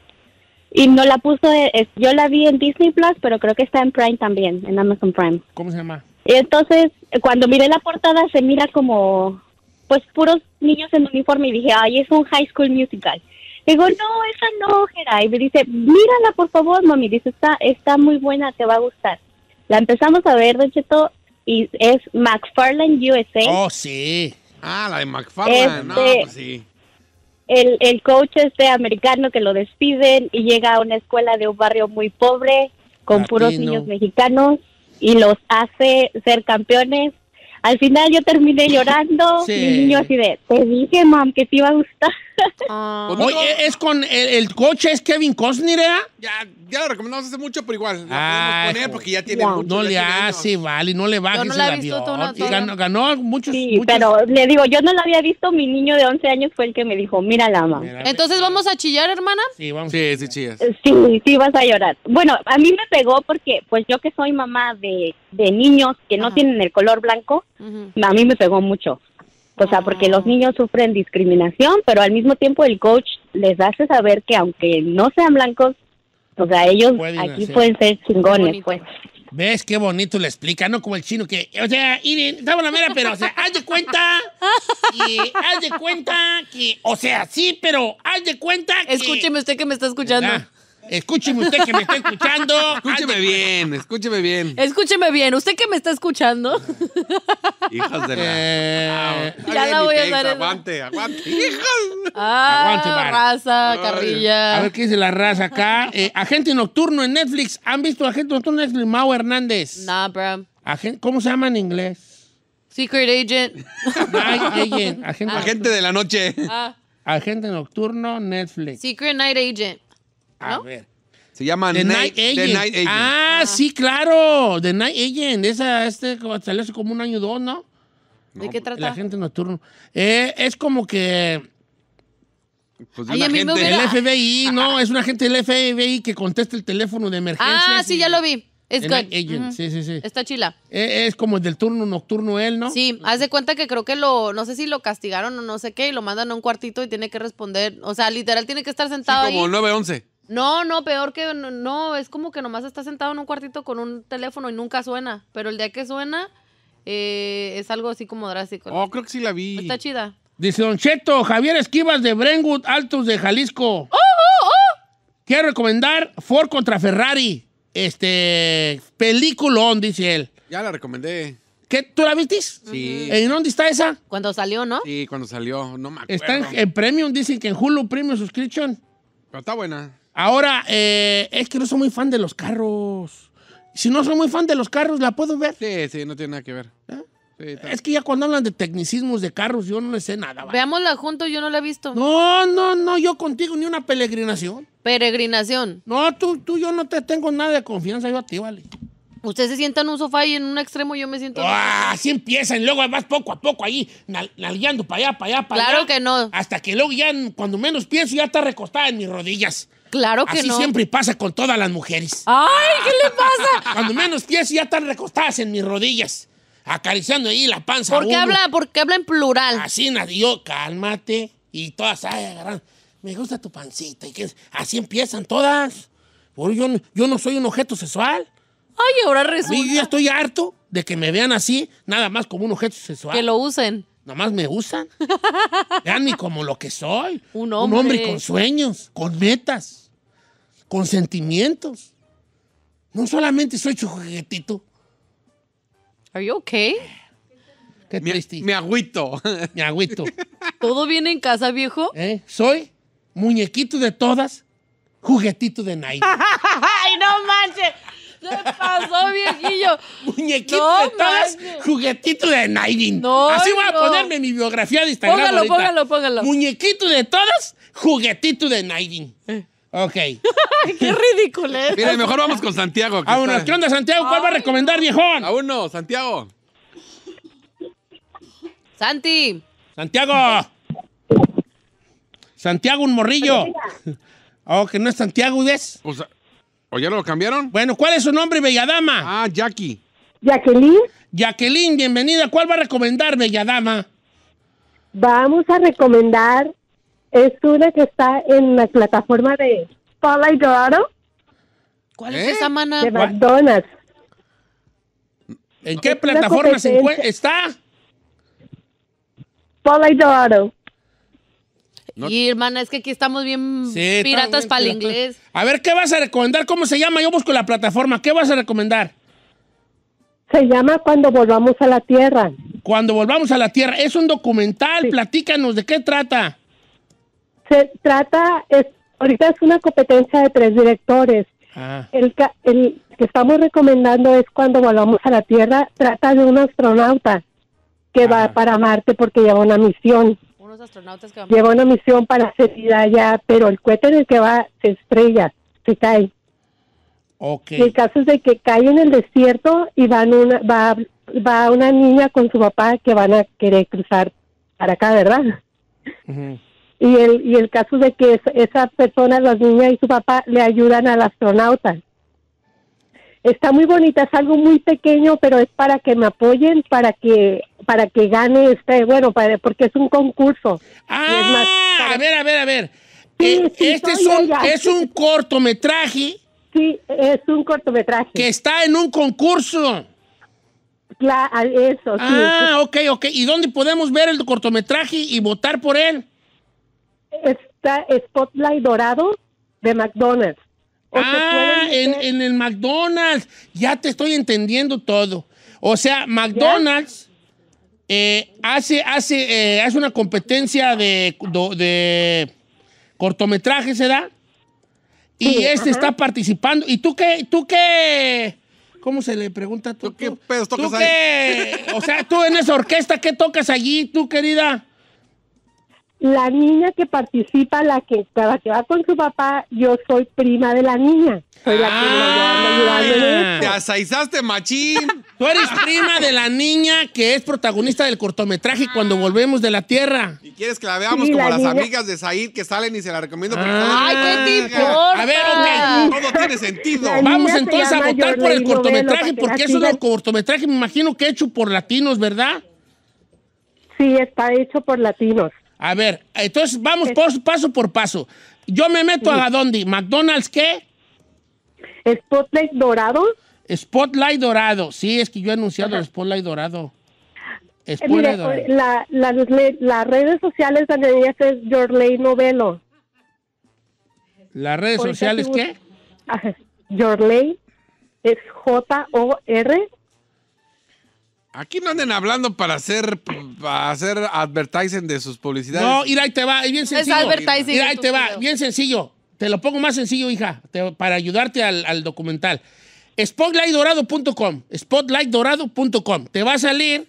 Y no la puso, eh, yo la vi en Disney Plus, pero creo que está en Prime también, en Amazon Prime. ¿Cómo se llama? Entonces, cuando miré la portada se mira como, pues, puros niños en uniforme y dije, ay, es un high school musical. Digo, no, esa no, Jera. Y me dice, mírala, por favor, mami. Dice, está, está muy buena, te va a gustar. La empezamos a ver, Don Cheto, y es McFarland USA. Oh, sí. Ah, la de McFarland, no, pues sí. El, el coach este americano que lo despiden y llega a una escuela de un barrio muy pobre, con puros niños mexicanos y los hace ser campeones al final yo terminé llorando. Mi niño así de, te dije, mam, que te iba a gustar. Ah. Oye, pues es con el, coche, es Kevin Costner, eh? Ya, ya lo recomendamos hace mucho, pero igual. La ah, podemos poner porque ya tiene mucho, No le hace, vale, no le bajes no la el ganó, ganó, muchos, sí, pero le digo, yo no la había visto. Mi niño de 11 años fue el que me dijo, mira la mamá. Entonces, ¿vamos a chillar, hermana? Sí, vamos. Sí, sí, chillas. Sí, sí, vas a llorar. Bueno, a mí me pegó porque, pues yo que soy mamá de, de niños que no tienen el color blanco, a mí me pegó mucho. O sea, porque los ah. niños sufren discriminación, pero al mismo tiempo el coach les hace saber que aunque no sean blancos, o sea, ellos aquí pueden ser chingones, pues. ¿Ves qué bonito le explica? No como el chino que, o sea, Irene, la mera, pero, o sea, haz de cuenta haz de cuenta que, o sea, sí, pero haz de cuenta que... Escúcheme usted que me está escuchando. Escúcheme usted que me está escuchando. Escúcheme bien, escúcheme bien. Escúcheme bien, usted que me está escuchando. Hijos de la. Eh, ya la voy a dar. Aguante, aguante. ¡Hijos ah, aguante, raza, carrilla. A ver qué dice la raza acá. Eh, agente nocturno en Netflix. ¿Han visto Agente nocturno en Netflix? Mau Hernández. Nah, bro. ¿Cómo se llama en inglés? Secret Agent. Agent. Agente, ah. agente de la noche. Ah. Agente nocturno, Netflix. Secret Night Agent. A ver. Se llama The Night, Agent. Ah, sí, claro. The Night Agent. Esa, este, salió hace como un año o dos, ¿no? ¿De qué pues, trata? La gente nocturno. Eh, es como que... Pues gente. El FBI, no, es una gente del FBI que contesta el teléfono de emergencia. Ah, sí, ya lo vi. Es sí, sí, sí. Está chila. Eh, es, como el del turno nocturno él, ¿no? Sí, haz de cuenta que creo que lo, no sé si lo castigaron o no sé qué, y lo mandan a un cuartito y tiene que responder, o sea, literal tiene que estar sentado. Sí, como 9 no, no, peor que no, es como que nomás está sentado en un cuartito con un teléfono y nunca suena, pero el día que suena eh, es algo así como drástico. Oh, creo que sí la vi. Está chida. Dice Don Cheto, Javier Esquivas de Brentwood, Altos de Jalisco. ¡Oh, oh, oh! Quiero recomendar Ford contra Ferrari. Este, peliculón, dice él. Ya la recomendé. ¿Qué? ¿Tú la viste? Sí. ¿En dónde está esa? Cuando salió, ¿no? Sí, cuando salió, no me acuerdo. Está en, Premium, dicen que en Hulu Premium Subscription. Pero está buena. Ahora, eh, es que no soy muy fan de los carros. Si no soy muy fan de los carros, ¿la puedo ver? Sí, sí, no tiene nada que ver. ¿Ah? es que ya cuando hablan de tecnicismos de carros, yo no le sé nada. Veámosla juntos, yo no la he visto. No, no, no, yo contigo ni una peregrinación. Peregrinación. No, tú, tú, yo no te tengo nada de confianza, yo a ti, vale. Usted se sienta en un sofá y en un extremo yo me siento. ¡Ah! Así empiezan, luego además poco a poco ahí, nal nalgueando para allá, para allá, para allá. Claro que no. Hasta que luego ya, cuando menos pienso, ya está recostada en mis rodillas. Claro que Así siempre pasa con todas las mujeres. ¡Ay, qué le pasa! Cuando menos pies ya están recostadas en mis rodillas, acariciando ahí la panza. ¿Por qué, habla, qué habla en plural? Así, yo, cálmate. Y todas, ay, agarran, me gusta tu pancita. Y que, así empiezan todas. Yo, yo no soy un objeto sexual. Ay, ahora resulta. Yo ya estoy harto de que me vean así, nada más como un objeto sexual. Que lo usen. Nomás me usan. Veanme como lo que soy. Un hombre. Un hombre con sueños, con metas, con sentimientos. No solamente soy su juguetito. Are you okay? Qué triste. Me agüito. me agüito. ¿Todo bien en casa, viejo? ¿Eh? Soy muñequito de todas, juguetito de nadie. ¿Qué pasó, viejillo. Muñequito de todas, juguetito de Naidin. No, Así voy a ponerme mi biografía de Instagram. Póngalo, póngalo, póngalo. Muñequito de todas, juguetito de Naidin. Eh. Ok. Qué ridículo es. ¿eh? Mira, mejor vamos con Santiago. A uno, ¿qué onda, Santiago? ¿Cuál va a recomendar, viejón? A uno, Santiago. Santi. Santiago. Santiago, un morrillo. Oh, que no es Santiago, ¿ves? O sea, ¿O ya lo cambiaron? Bueno, ¿cuál es su nombre, Belladama? Ah, Jackie. Jacqueline. Jacqueline, bienvenida. ¿Cuál va a recomendar, Belladama? Vamos a recomendar. Es una que está en la plataforma de y Dorado. ¿Cuál es esa, ¿Eh? mana? De McDonald's. ¿En qué plataforma se encuentra? ¿Está? y Dorado. Y hermana, es que aquí estamos bien piratas para el inglés. A ver, ¿qué vas a recomendar? ¿Cómo se llama? Yo busco la plataforma. ¿Qué vas a recomendar? Se llama Cuando Volvamos a la Tierra. Cuando Volvamos a la Tierra. Es un documental. Platícanos, ¿de qué trata? Se trata, es, ahorita es una competencia de tres directores. Ah. El, el que estamos recomendando es Cuando Volvamos a la Tierra. Trata de un astronauta que va para Marte porque lleva una misión astronautas que van Lleva una misión para hacer allá, pero el cohete en el que va se estrella, se cae. El caso es de que cae en el desierto y van una, va, va una niña con su papá que van a querer cruzar para acá, ¿verdad? Y el, y el caso de que esas personas, persona, las niñas y su papá, le ayudan al astronauta está muy bonita, es algo muy pequeño, pero es para que me apoyen, para que para que gane este, bueno, para, porque es un concurso. Ah, a ver, a ver, a ver. Eh, este es un, es un cortometraje. Sí, es un cortometraje. Que está en un concurso. Claro, eso. Ah, ok, ok. ¿Y dónde podemos ver el cortometraje y votar por él? Está Spotlight Dorado de McDonald's ah, en, el McDonald's. Ya te estoy entendiendo todo. O sea, McDonald's eh, hace, hace, eh, hace una competencia de, de se da? Y este está participando. ¿Y tú qué? ¿Tú qué? ¿Cómo se le pregunta? ¿Tú, ¿Tú qué pedos tocas ¿tú qué? O sea, tú en esa orquesta, ¿qué tocas allí, tú, querida? La niña que participa, la que, estaba que va con su papá, yo soy prima de la niña. Soy la que ah, Te asaizaste, machín. Tú eres prima de la niña que es protagonista del cortometraje cuando volvemos de la tierra. Y quieres que la veamos como las amigas de Said que salen y se la recomiendo. Ah. ¡Ay, qué A ver, ok, todo tiene sentido. Vamos entonces a votar por el cortometraje porque es un cortometraje, me imagino que hecho por latinos, ¿verdad? Sí, está hecho por latinos. A ver, entonces vamos paso por paso. Yo me meto a la dónde? ¿McDonald's qué? Spotlight Dorado. Spotlight Dorado. Sí, es que yo he anunciado Spotlight Dorado. Eh, Spotlight eh, las redes sociales donde este dice es Novelo. ¿Las redes sociales qué? Your es J-O-R Aquí no anden hablando para hacer, hacer advertising de sus publicidades. No, ir ahí te va, es bien sencillo. Es advertising. ahí te va, bien sencillo. Te lo pongo más sencillo, hija, para ayudarte al, documental. Spotlightdorado.com, spotlightdorado.com. Te va a salir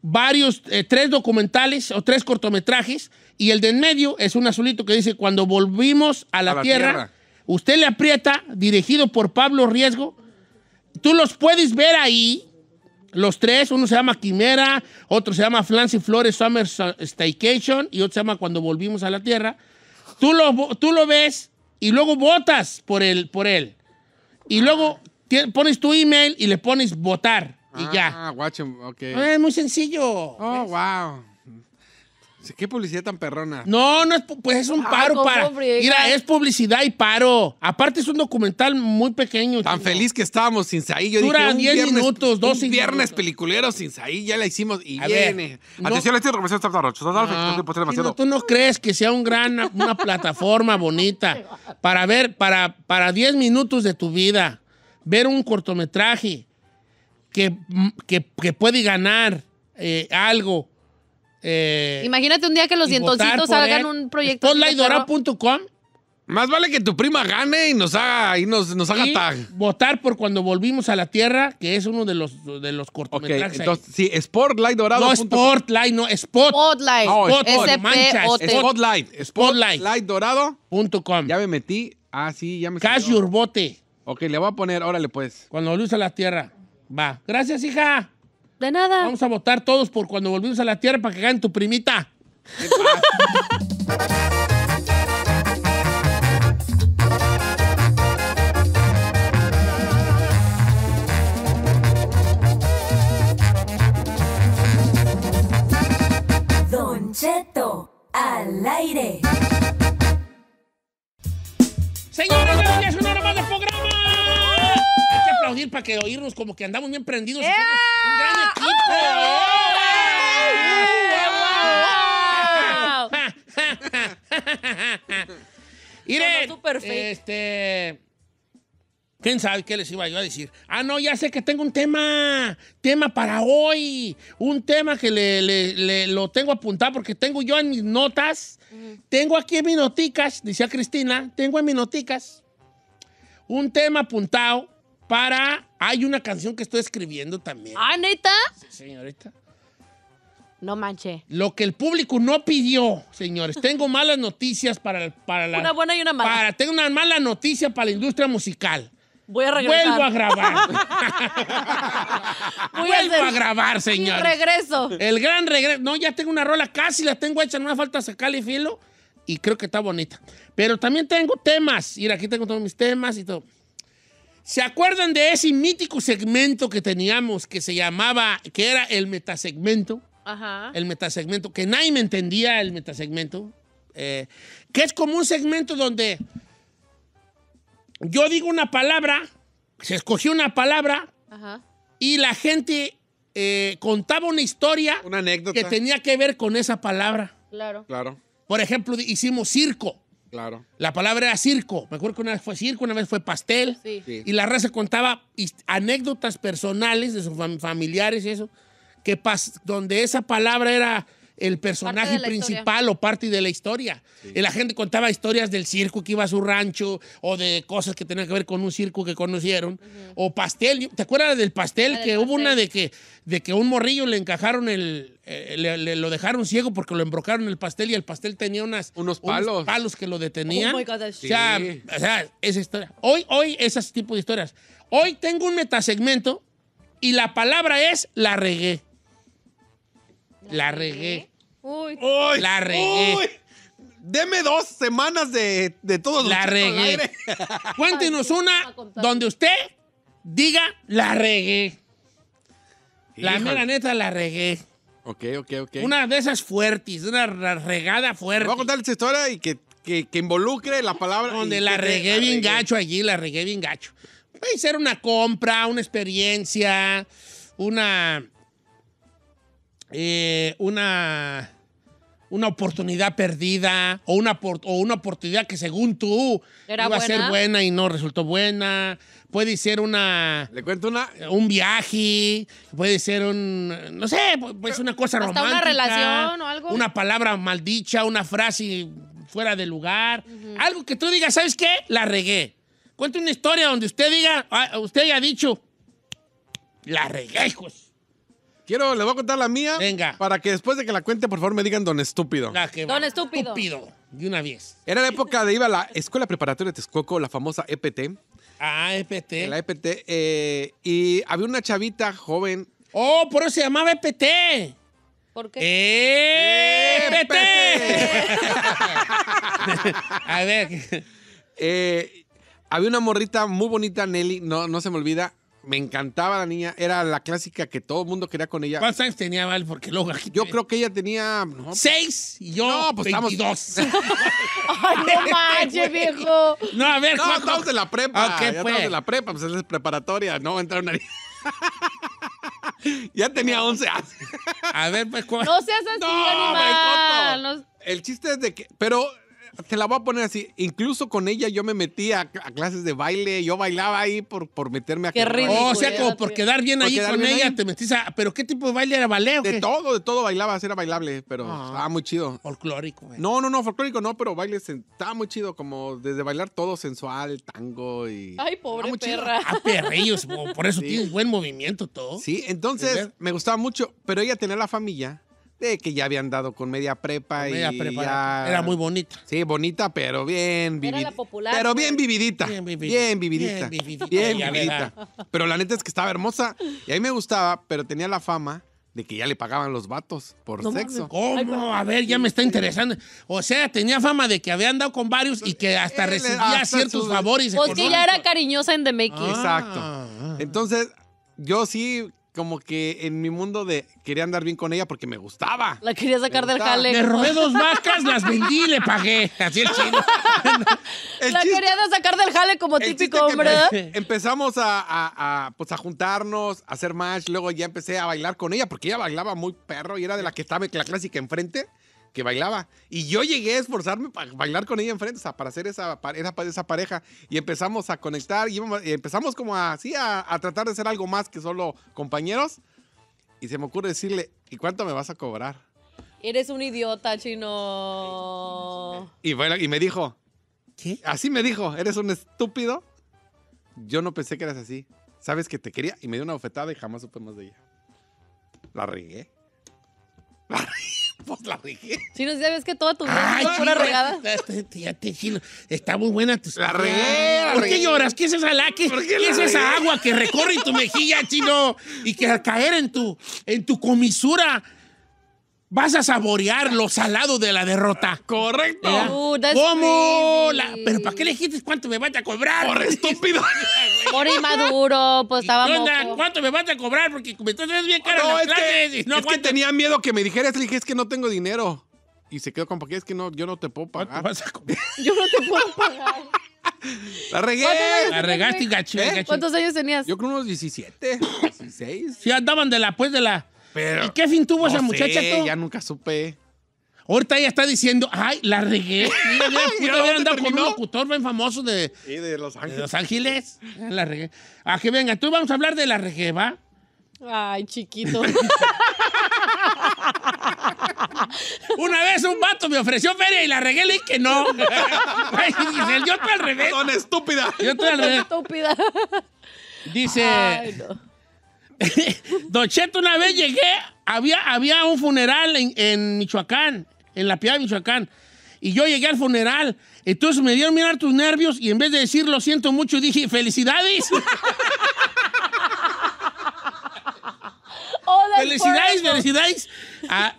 varios, eh, tres documentales o tres cortometrajes y el de en medio es un azulito que dice Cuando volvimos a la, tierra, usted le aprieta, dirigido por Pablo Riesgo. Tú los puedes ver ahí los tres, uno se llama Quimera, otro se llama Flancy Flores Summer Staycation y otro se llama Cuando Volvimos a la Tierra. Tú lo, tú lo ves y luego votas por él. Por él. Y luego pones tu email y le pones votar. Y ya. Ah, watch him. ok. Ah, es muy sencillo. Oh, wow. ¿Qué publicidad tan perrona? No, no es, pues es un paro para. Mira, es publicidad y paro. Aparte es un documental muy pequeño. Tan feliz que estábamos sin Saí. Duran 10 minutos, 12 viernes peliculero sin Saí, ya la hicimos y viene. Atención, le este está ah, ¿Tú no crees que sea un gran, una plataforma bonita para ver, para, para 10 minutos de tu vida, ver un cortometraje que, puede ganar eh, algo? Eh, Imagínate un día que los dientoncitos hagan un proyecto. Spotlightdora.com. Más vale que tu prima gane y nos haga, y nos, nos haga tag. Votar por cuando volvimos a la Tierra, que es uno de los, de los cortometrajes. sí, Spotlight Dorado. No, spotlight, no, Spot. Spotlight. Oh, Spotlight. Spotlight. Spotlight. Ya me metí. Ah, sí, ya me Cash your bote. Ok, le voy a poner, órale pues. Cuando volvimos a la Tierra. Va. Gracias, hija. De nada. Vamos a votar todos por cuando volvimos a la tierra para que gane tu primita. Don Cheto, al aire. Señores, ¡Es una hora más de programa ir para que oírnos como que andamos bien prendidos. un gran equipo. este... ¿Quién sabe qué les iba yo a decir? Ah, no, ya sé que tengo un tema, tema para hoy, un tema que le, le, lo tengo apuntado porque tengo yo en mis notas, tengo aquí en mis noticas, decía Cristina, tengo en mis noticas un tema apuntado para. Hay una canción que estoy escribiendo también. ¿Ah, neta? Sí, señorita. No manche. Lo que el público no pidió, señores. Tengo malas noticias para, para la. Una buena y una mala. Para, tengo una mala noticia para la industria musical. Voy a regresar. Vuelvo a grabar. Vuelvo a, grabar, señores. El regreso. El gran regreso. No, ya tengo una rola, casi la tengo hecha, no me falta sacarle filo. Y creo que está bonita. Pero también tengo temas. Mira, aquí tengo todos mis temas y todo. ¿Se acuerdan de ese mítico segmento que teníamos que se llamaba, que era el metasegmento? Ajá. El metasegmento, que nadie me entendía el metasegmento. Eh, que es como un segmento donde yo digo una palabra, se escogió una palabra y la gente eh, contaba una historia una anécdota. que tenía que ver con esa palabra. Claro. Claro. Por ejemplo, hicimos circo. La palabra era circo. Me acuerdo que una vez fue circo, una vez fue pastel. Y la raza contaba anécdotas personales de sus familiares y eso, que donde esa palabra era el personaje principal o parte de la historia. La gente contaba historias del circo que iba a su rancho o de cosas que tenían que ver con un circo que conocieron. O pastel. ¿Te acuerdas del pastel? que hubo una de que, de que un morrillo le encajaron el... Eh, le, lo dejaron ciego porque lo embrocaron el pastel y el pastel tenía unas, unos palos, que lo detenían. Oh o, sea, esa historia. Hoy, hoy, ese tipo de historias. Hoy tengo un metasegmento y la palabra es la regué. La regué. Uy, la regué. Deme dos semanas de, de todos la regué. Cuéntenos una donde usted diga la regué. La mera neta la regué. Ok, ok, ok. Una de esas fuertes, una regada fuerte. Voy a contar esta historia y que, involucre la palabra. Donde la regué bien gacho allí, la regué bien gacho. Puede ser una compra, una experiencia, una eh, una, una oportunidad perdida o una, una oportunidad que según tú iba a ser buena y no resultó buena. Puede ser una... ¿Le cuento una? Un viaje, puede ser un... No sé, pues una cosa Hasta una relación o algo. Una palabra maldicha, una frase fuera de lugar. Algo que tú digas, ¿sabes qué? La regué. Cuenta una historia donde usted diga, ah, usted haya dicho, la regué, hijos. Quiero, les voy a contar la mía. Venga. Para que después de que la cuente, por favor, me digan don estúpido. Don estúpido. Estúpido. De una vez. Era la época de iba a la Escuela Preparatoria de Texcoco, la famosa EPT. Ah, EPT. La EPT. Eh, y había una chavita joven. Oh, por eso se llamaba EPT. ¿Por qué? ¡EPT! E a ver. Eh, había una morrita muy bonita, Nelly, no, no se me olvida. Me encantaba la niña, era la clásica que todo el mundo quería con ella. ¿Cuántos años tenía Val? Porque luego Yo creo que ella tenía. no, seis y yo No, pues, estamos- Ay, no manches, viejo. no, a ver, No, estamos en la prepa. ¿Qué estamos pues. en la prepa, pues es preparatoria, no entraron ahí. ya tenía 11 años. A ver, pues, ¿cuál? No seas así, no animal. No- El chiste es de que. Pero te la voy a poner así. Incluso con ella yo me metí a, clases de baile, yo bailaba ahí por, por meterme a... Qué ridículo. o sea, como por quedar bien ahí con ella, te metiste ¿Pero qué tipo de baile era? ¿Baleo? De todo, de todo bailabas, era bailable, pero ah. estaba muy chido. Folclórico. No, no, no, folclórico no, pero baile estaba muy chido, como desde bailar todo sensual, tango y... Ay, pobre perra. Ah, perrillos, por eso tiene un buen movimiento todo. Sí, entonces me gustaba mucho, pero ella tenía la familia que ya habían dado con media prepa y ya... era muy bonita. Sí, bonita, pero bien vividita. Pero bien vividita. Bien vividita. Bien vividita. Bien Bien vividita. pero la neta es que estaba hermosa y a mí me gustaba, pero tenía la fama de que ya le pagaban los vatos por sexo. ¿Cómo? A ver, ya me está interesando. O sea, tenía fama de que había andado con varios y que hasta recibía ciertos favores. Pues que ya era cariñosa en The Making. Exacto. Ah, ah. Entonces, yo sí como que en mi mundo de quería andar bien con ella porque me gustaba. La quería sacar del jale. Le robé dos vacas, las vendí y le pagué. Así el chino. la quería sacar del jale como típico hombre. Empezamos a, pues, a juntarnos, a hacer match. Luego ya empecé a bailar con ella porque ella bailaba muy perro y era de la que estaba en la clásica enfrente que bailaba. Y yo llegué a esforzarme para bailar con ella enfrente, o sea, para hacer esa, esa pareja. Y empezamos a conectar y empezamos como así a, a, tratar de ser algo más que solo compañeros. Y se me ocurre decirle, ¿y cuánto me vas a cobrar? Eres un idiota, chino. Y, bueno, y me dijo, ¿qué? Así me dijo, eres un estúpido. Yo no pensé que eras así. Sabes que te quería y me dio una bofetada y jamás supe más de ella. La regué. La regué. Pues la regué. Si no sabes que toda tu vida es una regada. Está muy buena tu La regué. ¿Por qué lloras? ¿Qué es esa que, ¿Qué es esa agua que recorre tu mejilla, chino? Y que al caer en tu, en tu comisura vas a saborear lo salado de la derrota. Correcto. Uh, ¿Cómo? Pero ¿para qué le dijiste cuánto me vas a cobrar? Por estúpido. Por inmaduro, pues estaba ¿Cuánto me vas a cobrar? Porque me estás bien caro no, es que, no es que tenía miedo que me dijeras, le dije, es que no tengo dinero. Y se quedó con, ¿para Es que no, yo no te puedo pagar. yo no te puedo pagar. La regué. La regaste y gaché, ¿Cuántos años tenías? Yo creo unos 17, 16. Sí, andaban de la, pues, de la... ¿Y qué fin tuvo esa muchacha tú? Ya nunca supe. Ahorita ella está diciendo, ay, la regué. Mira, mira, andado con un locutor bien famoso de, de, Los Ángeles. los Ángeles. La regué. A ah, que venga, tú vamos a hablar de la regué, ¿va? Ay, chiquito. Una vez un vato me ofreció feria y la regué, le dije que no. yo estoy al revés. Son estúpida. Yo estoy al revés. Estúpida. Dice. Don una vez llegué, había, había un funeral en, Michoacán, en la piedra de Michoacán. Y yo llegué al funeral. Entonces me dieron mirar tus nervios y en vez de decir lo siento mucho, dije felicidades. Felicidades, felicidades. Ah,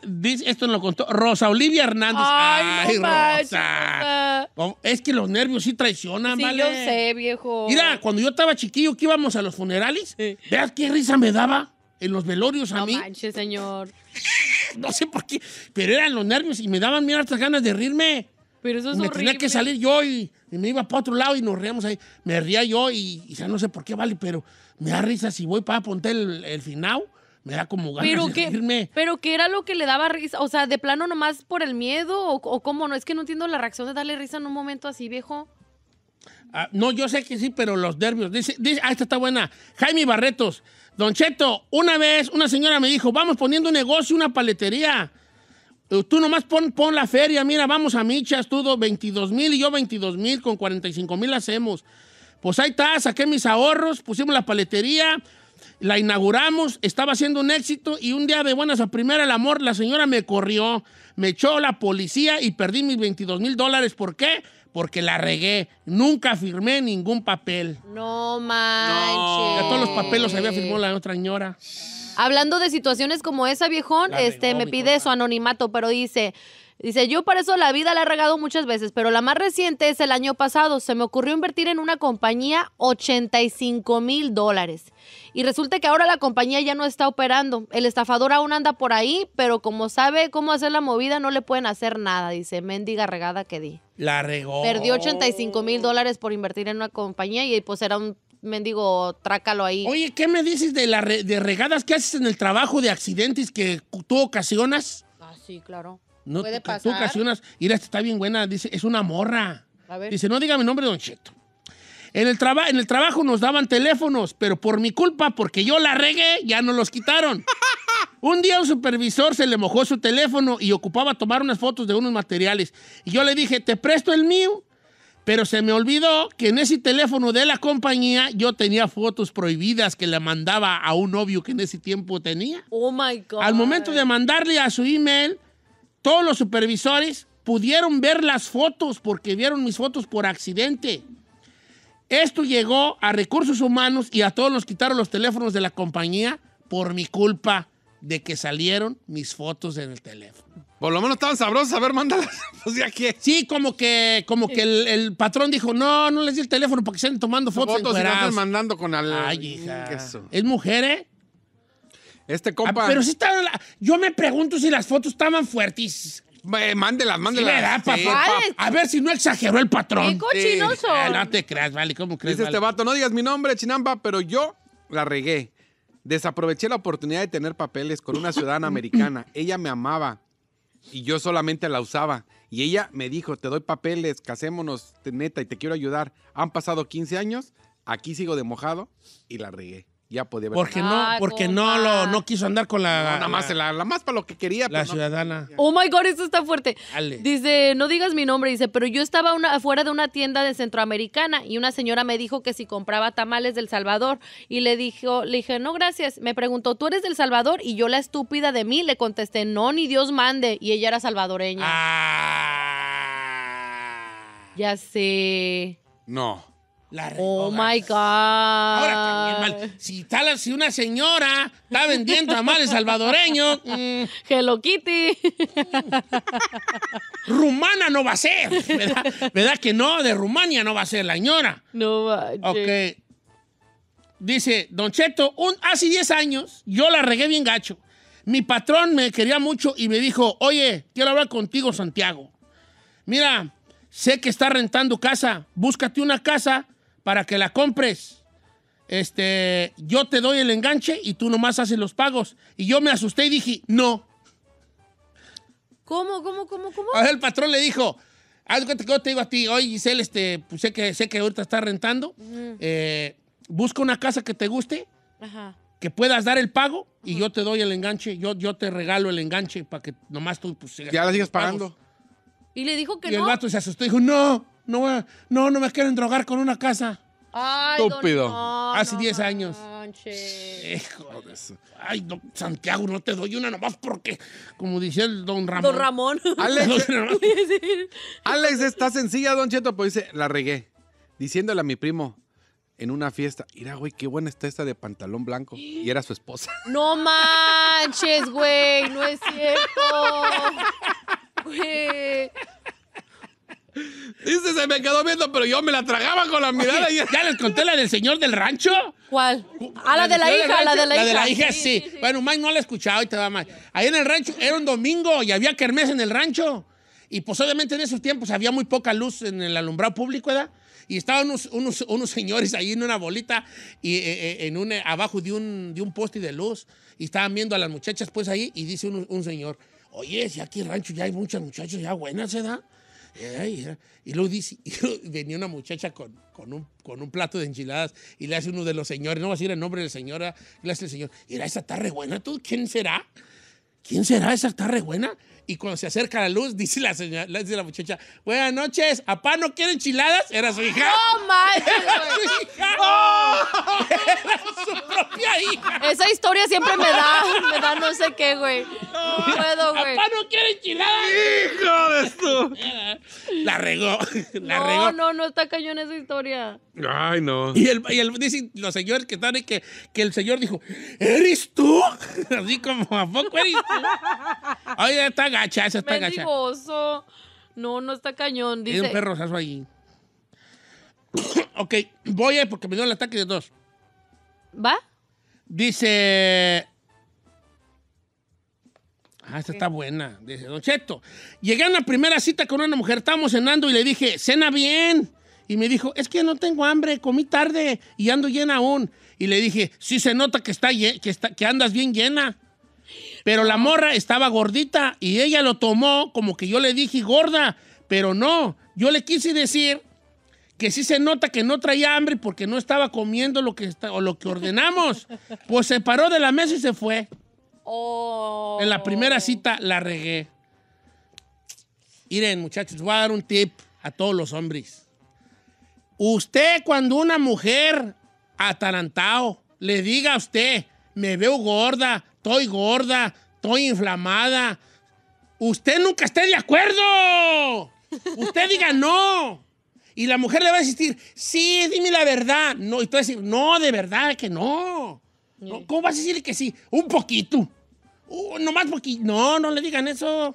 esto nos lo contó Rosa Olivia Hernández. Ay, Rosa. es que los nervios sí traicionan, sí, ¿vale? Yo sé, viejo. Mira, cuando yo estaba chiquillo que íbamos a los funerales, veas qué risa me daba en los velorios a mí. Manches, señor. no sé por qué, pero eran los nervios y me daban mira estas ganas de rirme. Pero eso es me tenía que salir yo y, me iba para otro lado y nos reíamos ahí. Me ría yo y, ya no sé por qué, vale, pero me da risa si voy para apuntar el, el final me da como ganas pero de Pero ¿qué era lo que le daba risa? O sea, ¿de plano nomás por el miedo o, cómo? No, es que no entiendo la reacción de darle risa en un momento así, viejo. Ah, no, yo sé que sí, pero los nervios. Dice, dice, ah, esta está buena. Jaime Barretos. Don Cheto, una vez una señora me dijo, vamos poniendo un negocio, una paletería. Eh, tú nomás pon, pon la feria, mira, vamos a Michas, tú 22 mil y yo 22 mil, con 45 mil hacemos. Pues ahí está, saqué mis ahorros, pusimos la paletería, la inauguramos, estaba haciendo un éxito y un día de buenas a primera el amor, la señora me corrió, me echó la policía y perdí mis 22 mil dólares. ¿Por qué? Porque la regué. Nunca firmé ningún papel. No manches. todos los papeles los había firmado la otra señora. Hablando de situaciones como esa, viejón, este me pide su anonimato, pero dice, Dice, yo para eso la vida la he regado muchas veces, pero la más reciente es el año pasado. Se me ocurrió invertir en una compañía 85 mil dólares. Y resulta que ahora la compañía ya no está operando. El estafador aún anda por ahí, pero como sabe cómo hacer la movida, no le pueden hacer nada. Dice, mendiga regada que di. La regó. Perdió 85 mil dólares por invertir en una compañía y pues era un mendigo trácalo ahí. Oye, ¿qué me dices de, la de regadas que haces en el trabajo de accidentes que tú ocasionas? Ah, sí, claro. No, Puede Tú casi unas. Mira, esta está bien buena. Dice, es una morra. Dice, no diga mi nombre, Don Cheto. En el, en el trabajo nos daban teléfonos, pero por mi culpa, porque yo la regué, ya no los quitaron. un día un supervisor se le mojó su teléfono y ocupaba tomar unas fotos de unos materiales. Y yo le dije, te presto el mío. Pero se me olvidó que en ese teléfono de la compañía yo tenía fotos prohibidas que le mandaba a un novio que en ese tiempo tenía. Oh my God. Al momento de mandarle a su email, todos los supervisores pudieron ver las fotos porque vieron mis fotos por accidente. Esto llegó a recursos humanos y a todos los quitaron los teléfonos de la compañía por mi culpa de que salieron mis fotos en el teléfono. Por lo menos estaban sabrosas, a ver, mándalas. pues ya que. Sí, como que, como que el, patrón dijo, no, no les di el teléfono porque que estén tomando fotos. Fotos y no mandando con al. Ay, hija. Es mujer, ¿eh? Este ah, compa. pero si estaban. Yo me pregunto si las fotos estaban fuertes. mándelas, mándelas. a ver si no exageró el patrón. ¡Qué cochinoso! Ah, no te creas, vale, ¿cómo crees? Dice este vato, no digas mi nombre, Chinamba, pero yo la regué. Desaproveché la oportunidad de tener papeles con una ciudadana americana. Ella me amaba y yo solamente la usaba. Y ella me dijo, te doy papeles, casémonos, neta, y te quiero ayudar. Han pasado 15 años, aquí sigo de mojado y la regué ya podía haber. Porque no, porque no lo, no quiso andar con la. nada más, la, más para lo que quería. La pues, ciudadana. Oh my God, esto está fuerte. Dice, no digas mi nombre, dice, pero yo estaba una, afuera de una tienda de centroamericana y una señora me dijo que si compraba tamales del Salvador. Y le dijo, le dije, no, gracias. Me preguntó, ¿tú eres del Salvador? Y yo, la estúpida de mí, le contesté, no, ni Dios mande. Y ella era salvadoreña. Ah. Ya sé. No. Oh, oh my pues, God. Ahora también mal. Si, si una señora está vendiendo tamales salvadoreños. Mm, Hello Kitty. Mm. rumana no va a ser. ¿verdad? que no? De Rumania no va a ser la señora. No va Ok. Dice, Don Cheto, un, hace 10 años yo la regué bien gacho. Mi patrón me quería mucho y me dijo, oye, quiero hablar contigo, Santiago. Mira, sé que está rentando casa, búscate una casa para que la compres. Este, yo te doy el enganche y tú nomás haces los pagos. Y yo me asusté y dije, no. ¿Cómo, cómo, cómo, cómo? el patrón le dijo, algo que te digo a ti, oye Giselle, este, pues sé que, sé que ahorita está rentando, mm. eh, busca una casa que te guste, que puedas dar el pago y yo te doy el enganche, yo, yo te regalo el enganche para que nomás tú pues, sigas. Ya la sigas pagando. Y le dijo que no. Y el vato se asustó y dijo, no. No, no, me quieren drogar con una casa. Estúpido. Hace 10 años. Hijo de Ay, Santiago, no te doy una nomás porque, como dice el don Ramón. Don Ramón. Alex, está sencilla, don Cheto, pues dice, la regué. Diciéndole a mi primo en una fiesta, mira, güey, qué buena está esta de pantalón blanco. Y era su esposa. No manches, güey, no es cierto. Güey. Dice, se me quedó viendo, pero yo me la tragaba con la mirada. ¿Ya les conté la del señor del rancho? ¿Cuál? Ah, a la, de la, hija, la de la, hija. sí. Bueno, Mike no la escuchaba, te va mal Ahí en el rancho, era un domingo y había kermés en el rancho. Y posiblemente pues, en esos tiempos había muy poca luz en el alumbrado público, ¿verdad? Y estaban unos, señores ahí en una bolita y eh, eh, en un, eh, abajo de un, de un poste de luz y estaban viendo a las muchachas pues ahí y dice un, señor, oye, si aquí en el rancho ya hay muchas muchachas ya buenas, ¿verdad? ¿eh, y luego dice, venía una muchacha con, un, plato de enchiladas y le hace uno de los señores, no va a decir el nombre del señora le hace el señor, y esa está re buena, ¿tú quién será? ¿Quién será esa está re buena? y cuando se acerca la luz, dice la, señora, dice la muchacha, buenas noches, ¿apá no quiere enchiladas? Era su hija. ¡Oh, my! Era su hija. Oh. Era su propia hija. Esa historia siempre me da, me da no sé qué, güey. No puedo, güey. ¡Apá no quiere enchiladas! ¡Hijo de esto! La regó, la regó. No, no, no está cañón esa historia. Ay, no. Y, el, y el, dicen los señores que están ahí que, que el señor dijo, ¿eres tú? Así como, ¿a poco eres tú? Oye, está gacha, esa está gacha. No, no está cañón. Dice... Hay un perro ahí. ok, voy a porque me dio el ataque de dos. ¿Va? Dice... Ah, esta está buena. Dice, Don Cheto, llegué a una primera cita con una mujer, estábamos cenando y le dije, cena bien. Y me dijo, es que no tengo hambre, comí tarde y ando llena aún. Y le dije, sí se nota que, está, que, está, que andas bien llena. Pero la morra estaba gordita y ella lo tomó como que yo le dije gorda, pero no, yo le quise decir que sí se nota que no traía hambre porque no estaba comiendo lo que, está, o lo que ordenamos. Pues se paró de la mesa y se fue. Oh. En la primera cita la regué. Miren, muchachos, voy a dar un tip a todos los hombres. Usted, cuando una mujer atarantao, le diga a usted, me veo gorda, estoy gorda, estoy inflamada. Usted nunca esté de acuerdo. Usted diga no. Y la mujer le va a insistir, sí, dime la verdad. No, y tú vas a decir, no, de verdad que no. ¿Cómo vas a decir que sí? Un poquito. Uh, no más poquito. No, no le digan eso.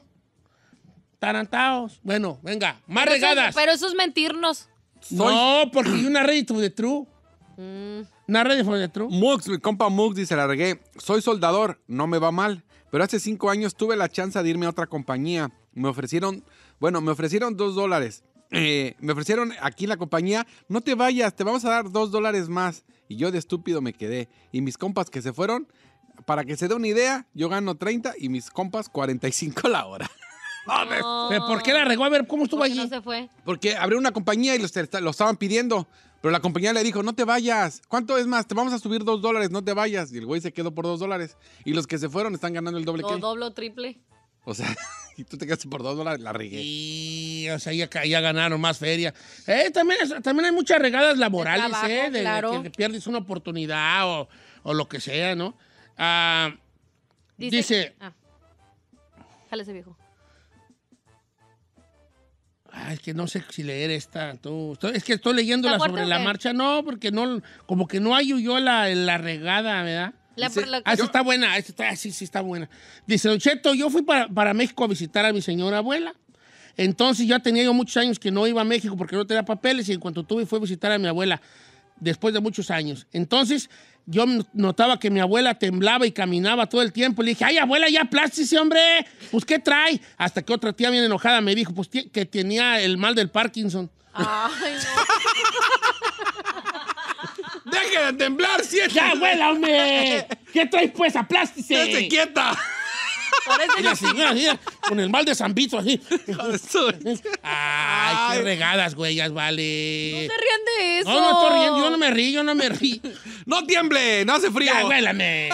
Tarantaos. Bueno, venga, más regadas. pero eso es mentirnos. No, porque hay una red de true. Mm. Narre Mux, mi compa Mux dice, la regué. Soy soldador, no me va mal. Pero hace cinco años tuve la chance de irme a otra compañía. Me ofrecieron, bueno, me ofrecieron dos dólares. Eh, me ofrecieron aquí la compañía, no te vayas, te vamos a dar dos dólares más. Y yo de estúpido me quedé. Y mis compas que se fueron, para que se dé una idea, yo gano 30 y mis compas 45 la hora. ¿Por qué la regó? A ver, ¿cómo estuvo allí? se fue. Porque abrió una compañía y lo estaban pidiendo. Pero la compañía le dijo, no te vayas. ¿Cuánto es más? Te vamos a subir dos dólares, no te vayas. Y el güey se quedó por dos dólares. Y los que se fueron están ganando el doble que. doble o triple. O sea, y tú te quedaste por dos dólares, la regué. Y, o sea, ya, ganaron más feria. Eh, también, también hay muchas regadas laborales, de eh, De, que pierdes una oportunidad o, lo que sea, ¿no? Ah, dice. dice ah, viejo. Ah, es que no sé si leer esta. Es que estoy leyéndola sobre la marcha. No, porque no, como que no ayudó la, la regada, ¿verdad? ah, está buena, ah, está, ah, sí, sí, está buena. Dice, Don Cheto, yo fui para, para, México a visitar a mi señora abuela. Entonces yo tenía yo muchos años que no iba a México porque no tenía papeles y en cuanto tuve fue a visitar a mi abuela después de muchos años. Entonces yo notaba que mi abuela temblaba y caminaba todo el tiempo. Le dije, ay, abuela, ya aplástese, hombre. Pues, ¿qué trae? Hasta que otra tía bien enojada me dijo, pues, que tenía el mal del Parkinson. Ay, no. ¡Deje de temblar, siete! ¡Ya, abuela, hombre! ¿Qué trae, pues? ¡Aplástese! ¡Esté quieta! y con el mal de zambito así. Ay, qué regadas, güeyas, vale. No te rían de eso. No, no estoy riendo. Yo no me río, yo no me río. no tiemble, no hace frío. Ya, huélame.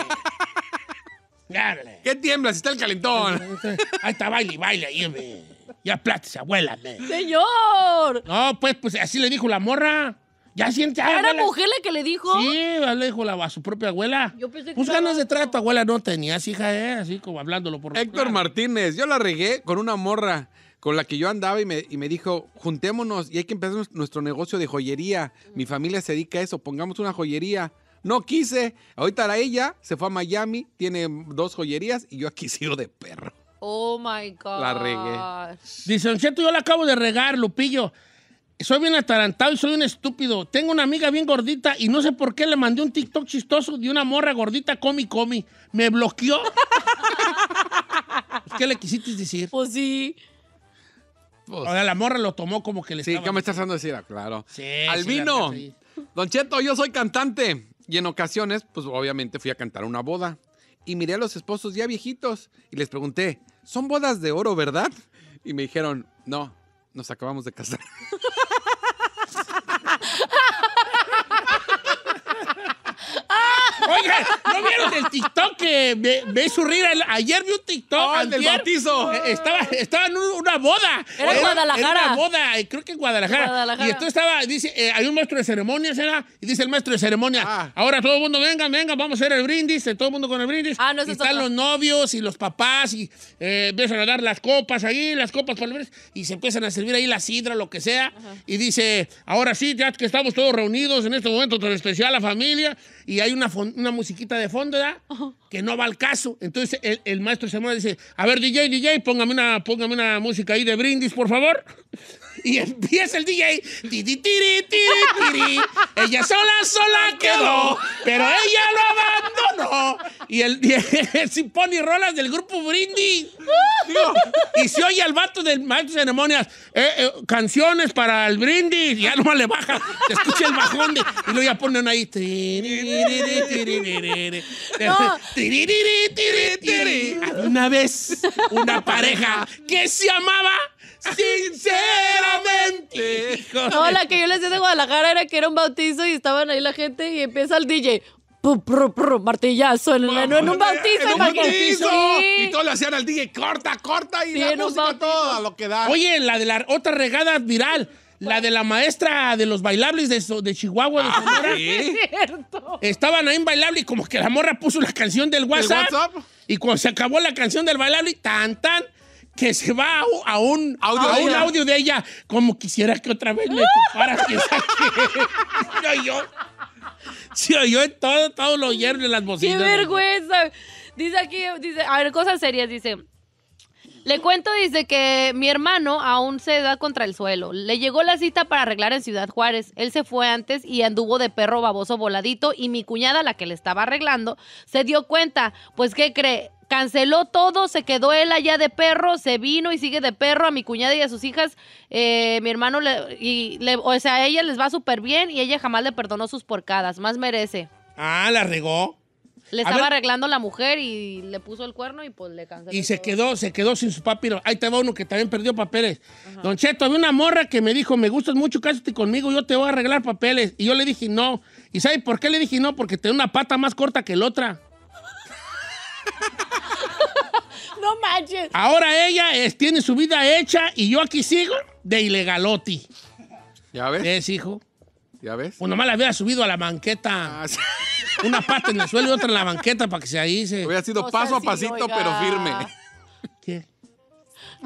¿Qué tiembla? Si está el calentón. Ahí está, baile, baile ahí, Ya plátese, abuélame. Señor. No, pues, pues así le dijo la morra. Ya siente. algo. Ah, ¿Era mujer la que le dijo? Sí, le dijo la, a su propia abuela. Yo pensé que pues ganas de traer tu abuela no tenías, hija, eh, así como hablándolo por. Héctor Martínez, yo la regué con una morra con la que yo andaba y me, y me dijo, juntémonos y hay que empezar nuestro negocio de joyería. Mi familia se dedica a eso, pongamos una joyería. No quise. Ahorita la ella se fue a Miami, tiene dos joyerías y yo aquí sigo de perro. Oh my God. La regué. Dice, cierto, yo la acabo de regar, Lupillo. Soy bien atarantado y soy un estúpido. Tengo una amiga bien gordita y no sé por qué le mandé un TikTok chistoso de una morra gordita comi comi. Me bloqueó. ¿Qué le quisiste decir? Pues sí. Pues, Ahora la morra lo tomó como que le Sí, ¿qué me estás haciendo decir? Claro. Sí, Albino. Don Cheto, yo soy cantante. Y en ocasiones, pues obviamente fui a cantar una boda. Y miré a los esposos ya viejitos. Y les pregunté, ¿son bodas de oro, verdad? Y me dijeron, no, nos acabamos de casar. Oigan, ¿no vieron el TikTok que veis su surrir? ayer vi un TikTok. Oh, del batizo. Eh, estaba, estaba en una boda. Era en Guadalajara. Era una boda, eh, creo que en Guadalajara. Y entonces estaba, dice, eh, hay un maestro de ceremonias, era, y dice el maestro de ceremonias, ah. ahora todo el mundo, venga, venga, vamos a hacer el brindis, todo el mundo con el brindis. Ah, no, y están los novios y los papás, y empiezan a dar las copas ahí, las copas para el y se empiezan a servir ahí la sidra, lo que sea. Y dice, ahora sí, ya que estamos todos reunidos en este momento tan especial, la familia, y hay una, una musiquita de fondo, ¿verdad? Que no va al caso. Entonces el, el maestro y dice, a ver, DJ, DJ, una, póngame una música ahí de brindis, por favor y empieza el DJ. Tiri, tiri, tiri, ella sola, sola quedó, pero ella lo abandonó. Y el, y el, rolas del grupo Brindy y se oye al vato del maestro de ceremonias, eh, eh, canciones para el Brindy Y ya no le baja, se escucha el bajón de, y lo ya ponen ahí. Una vez, una pareja que se amaba Sinceramente. la que yo les decía de Guadalajara era que era un bautizo y estaban ahí la gente y empieza el DJ. martillazo en, un bautizo. un bautizo. Y todos le hacían al DJ, corta, corta, y sí, la música toda lo que da. Oye, la de la otra regada viral. La de la maestra de los bailables de, de Chihuahua, de ah, Estaban ahí en bailable y como que la morra puso la canción del WhatsApp, Y cuando se acabó la canción del bailable, tan, tan, que se va a un audio, un audio de ella, como quisiera que otra vez le tocara. que saque. yo, todo, todo lo de las bocinas. ¡Qué vergüenza! Dice aquí, dice, a ver, cosas serias, dice. Le cuento, dice que mi hermano aún se da contra el suelo. Le llegó la cita para arreglar en Ciudad Juárez. Él se fue antes y anduvo de perro baboso voladito y mi cuñada, la que le estaba arreglando, se dio cuenta. Pues, ¿qué cree? canceló todo, se quedó él allá de perro, se vino y sigue de perro a mi cuñada y a sus hijas. Eh, mi hermano, le, y o sea, a ella les va súper bien y ella jamás le perdonó sus porcadas, más merece. Ah, la regó. Le estaba arreglando la mujer y le puso el cuerno y pues le canceló. Y se quedó, se quedó sin su papiro. Ahí te va uno que también perdió papeles. Don Cheto, había una morra que me dijo, me gustas mucho, cásate conmigo, yo te voy a arreglar papeles. Y yo le dije no. ¿Y ¿sabes por qué le dije no? Porque tenía una pata más corta que la otra. no manches. Ahora ella tiene su vida hecha y yo aquí sigo de ilegaloti. ¿Ya ves? Es, hijo. ¿Ya ves? Uno pues más la había subido a la banqueta. Ah, Una pata en el suelo y otra en la banqueta para que se ahí se... Había sido paso a pasito, pero firme. ¿Qué?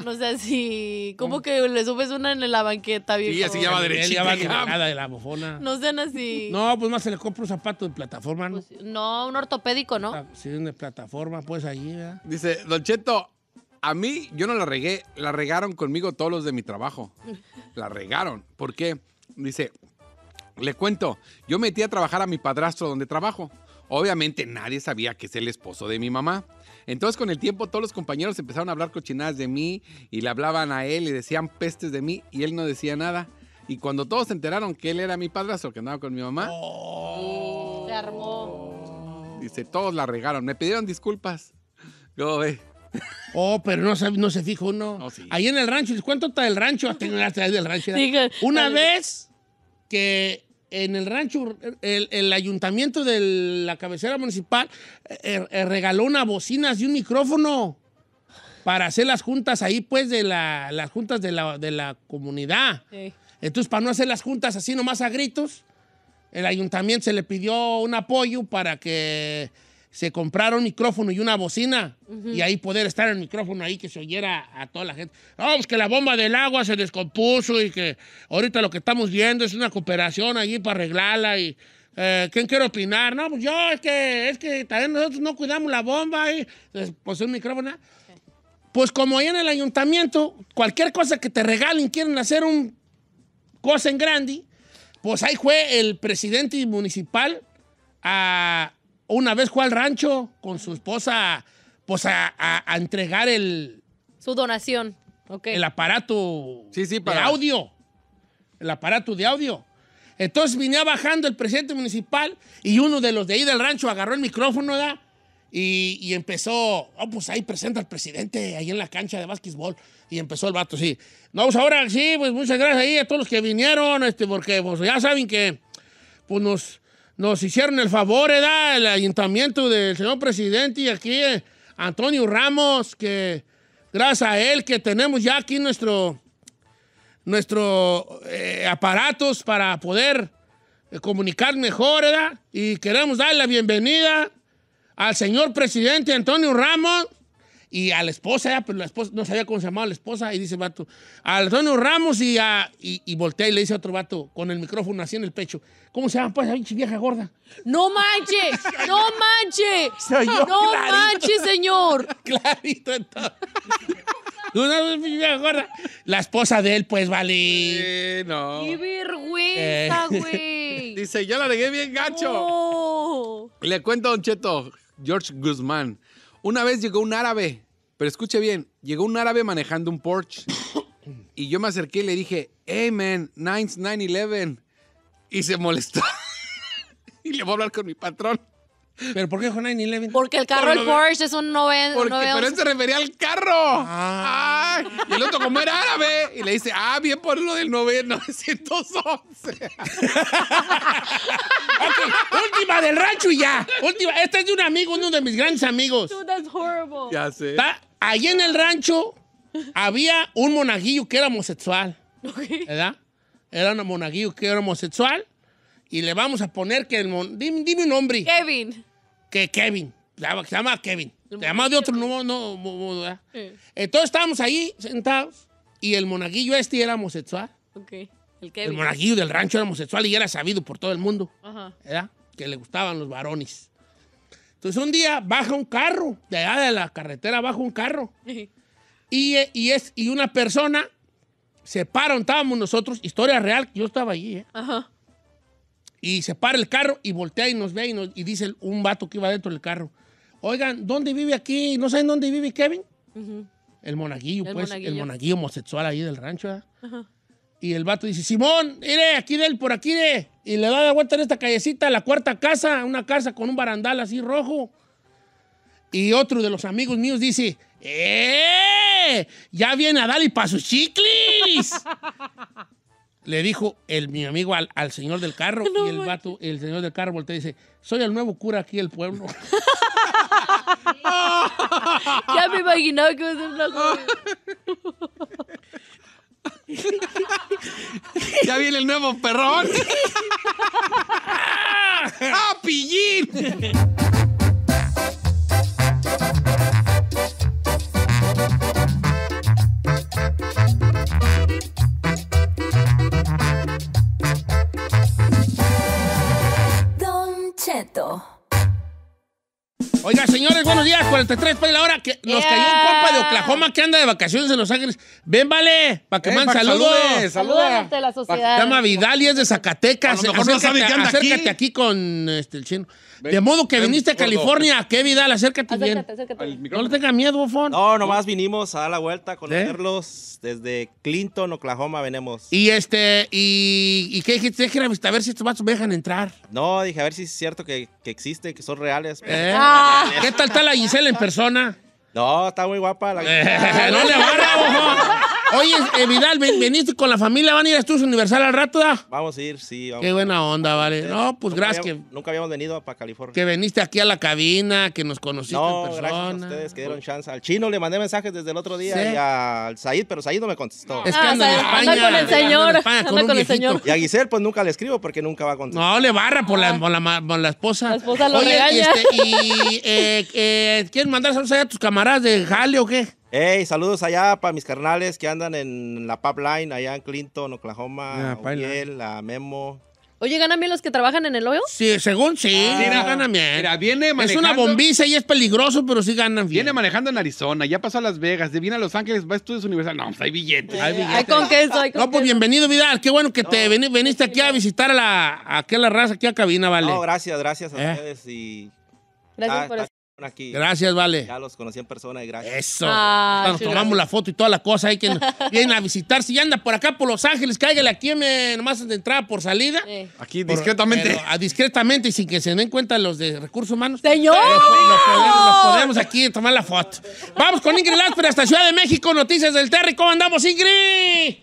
No sé si. ¿Cómo que le subes una en la banqueta, viejo? Sí, así ya va derechita. nada de la bofona. No sean así. No, pues más se le compra un zapato de plataforma, ¿no? Pues, no, un ortopédico, ¿no? Ah, sí, de plataforma, pues allí, ¿verdad? Dice, Don Cheto, a mí yo no la regué, la regaron conmigo todos los de mi trabajo. La regaron. ¿Por qué? Dice, le cuento, yo metí a trabajar a mi padrastro donde trabajo. Obviamente nadie sabía que es el esposo de mi mamá. Entonces con el tiempo todos los compañeros empezaron a hablar cochinadas de mí y le hablaban a él y decían pestes de mí y él no decía nada. Y cuando todos se enteraron que él era mi padrastro, que andaba con mi mamá, oh. se armó. Dice, todos la regaron, me pidieron disculpas. Yo, eh. Oh, pero no se, no se fijo uno Ahí en el rancho, ¿cuánto está el rancho? Hasta, ah, del rancho. Una vez que en el rancho, el, ayuntamiento de la cabecera municipal eh, eh, eh, regaló unas bocinas y un micrófono para hacer las juntas ahí, pues, de las juntas de la, comunidad. Entonces, para no hacer las juntas así nomás a gritos, el ayuntamiento se le pidió un apoyo para que se compraron un micrófono y una bocina y ahí poder estar el micrófono ahí que se oyera a toda la gente. Vamos, pues que la bomba del agua se descompuso y que ahorita lo que estamos viendo es una cooperación allí para arreglarla y... Eh, ¿Quién quiere opinar? No, pues yo, es que, es que también nosotros no cuidamos la bomba y pues, pues un micrófono. Pues como ahí en el ayuntamiento, cualquier cosa que te regalen, quieren hacer un cosa en grande, pues ahí fue el presidente municipal a una vez fue al rancho con su esposa, pues a, entregar el... Su donación, El aparato sí, de audio. El aparato de audio. Entonces venía bajando el presidente municipal y uno de los de ahí del rancho agarró el micrófono, Y, empezó, oh, pues ahí presenta al presidente, ahí en la cancha de básquetbol. Y empezó el vato, sí. vamos pues, ahora sí, pues muchas gracias ahí a todos los que vinieron, este, porque pues ya saben que, pues nos, nos hicieron el favor, ¿eh, el ayuntamiento del señor presidente y aquí eh, Antonio Ramos, que gracias a él que tenemos ya aquí nuestros nuestro eh, aparatos para poder eh, comunicar mejor, ¿verdad? Y queremos darle la bienvenida al señor presidente Antonio Ramos y a la esposa, pero pues, la esposa no sabía cómo se llamaba la esposa, y dice vato, a Antonio Ramos y, a, y, voltea y le dice a otro vato con el micrófono así en el pecho, ¿cómo se llama pues la pinche vieja gorda? No manches, no manches, no manches, señor. clarito entonces. La esposa de él, pues, vale. ¡Qué vergüenza, eh. güey! Dice, yo la regué bien gacho. Le cuento a Don Cheto, George Guzmán. Una vez llegó un árabe, pero escuche bien, llegó un árabe manejando un Porsche. y yo me acerqué y le dije, hey man, 9 11 Y se molestó. y le voy a hablar con mi patrón. ¿Pero por qué fue 9-11? Porque el carro, el Porsche, es un 9 Pero él se refería al carro. Ah. y el otro, como era árabe, y le dice, ah, bien por lo del 911. ok, última del rancho y ya. Última. Esta es de un amigo, uno de mis grandes amigos. Dude, that's horrible. Ya sé. allí en el rancho había un monaguillo que era homosexual. ¿Verdad? Era un monaguillo que era homosexual. Y le vamos a poner que el mon... dime, dime un nombre. Kevin que Kevin. Se llama Kevin. Se llama de otro no, no, Entonces estábamos ahí sentados y el monaguillo este era homosexual. Okay. El, monaguillo del rancho era homosexual y era sabido por todo el mundo. Que le gustaban los varones. Entonces un día baja un carro, de allá de la carretera baja un carro. y, eh, y, es, y una persona se para, estábamos nosotros, historia real, yo estaba allí. ¿eh? Ajá. Y se para el carro y voltea y nos ve y, dice un vato que iba dentro del carro. Oigan, ¿dónde vive aquí? ¿No saben dónde vive Kevin? El monaguillo, pues, el monaguillo homosexual ahí del rancho. Y el vato dice, Simón, mire, aquí de él, por aquí de. Y le da la vuelta en esta callecita, la cuarta casa, una casa con un barandal así rojo. Y otro de los amigos míos dice, ¡eh! Ya viene a darle para sus chicles. le dijo el, mi amigo al, señor del carro y el vato, el señor del carro voltea y dice, soy el nuevo cura aquí del pueblo. ya me imaginaba que iba a ser ya viene el nuevo perrón. ¡Ah, Oiga, señores, buenos días. 43 para pues, la hora. Que nos cayó un compa de Oklahoma que anda de vacaciones en Los Ángeles. Ven, vale, para eh, que saludos. Saludos saluda. la sociedad. Se llama Vidal y es de Zacatecas. acércate, aquí, con este, el chino. De modo que viniste a California. ¿Qué Vidal? Acércate, bien. No le tenga miedo, Fon. No, nomás vinimos a dar la vuelta a ¿Eh? conocerlos. Desde Clinton, Oklahoma, venimos. Y este, y, y qué dijiste, a ver si estos vatos me dejan entrar. No, dije, a ver si es cierto que, que existen, que son reales. ¿Eh? ¿Qué tal está la Giselle en persona? No, está muy guapa la no le agarra, bufón. Oye, eh, Vidal, veniste con la familia, ¿van a ir a Estudios Universal al rato? Da? Vamos a ir, sí. Vamos. Qué buena onda, vale. No, pues gracias. que, nunca habíamos venido para California. Que viniste aquí a la cabina, que nos conociste en persona. gracias a ustedes que dieron chance. Al chino le mandé mensajes desde el otro día y al Said, pero Said no me contestó. Es en ah, España, con el señor. con, el señor. Y a Giselle, pues nunca le escribo porque nunca va a contestar. No, le barra por la, ah. por la, esposa. La esposa lo Oye, Este, y, eh, eh, ¿Quieren mandar saludos a tus camaradas de Jale o qué? Hey, saludos allá para mis carnales que andan en la pipeline, allá en Clinton, Oklahoma, a ah, la Memo, Oye, ¿ganan bien los que trabajan en el hoyo? Sí, según sí, mira, ah. ganan bien. Mira, viene Es una bombiza y es peligroso, pero sí ganan bien. Viene manejando en Arizona, ya pasó a Las Vegas, viene a Los Ángeles, va a Estudios Universales. No, pues, hay billetes. hay billetes. con hay con No, pues bienvenido, Vidal. Qué bueno que te veniste aquí a visitar a la, a la raza, aquí a cabina, vale. No, gracias, gracias a ¿Eh? ustedes y... Gracias por estar. Aquí. Gracias, vale. Ya los conocí en persona y gracias. Eso. nos ah, tomamos la foto y toda la cosa. Hay que vienen a visitar. Si anda por acá, por Los Ángeles, cáigale aquí en, nomás de entrada por salida. Aquí discretamente. discretamente y sin que se den cuenta los de recursos humanos. ¡Señor! podemos, aquí tomar la foto. Vamos con Ingrid Lázaro hasta Ciudad de México. Noticias del Terry. ¿Cómo andamos, Ingrid?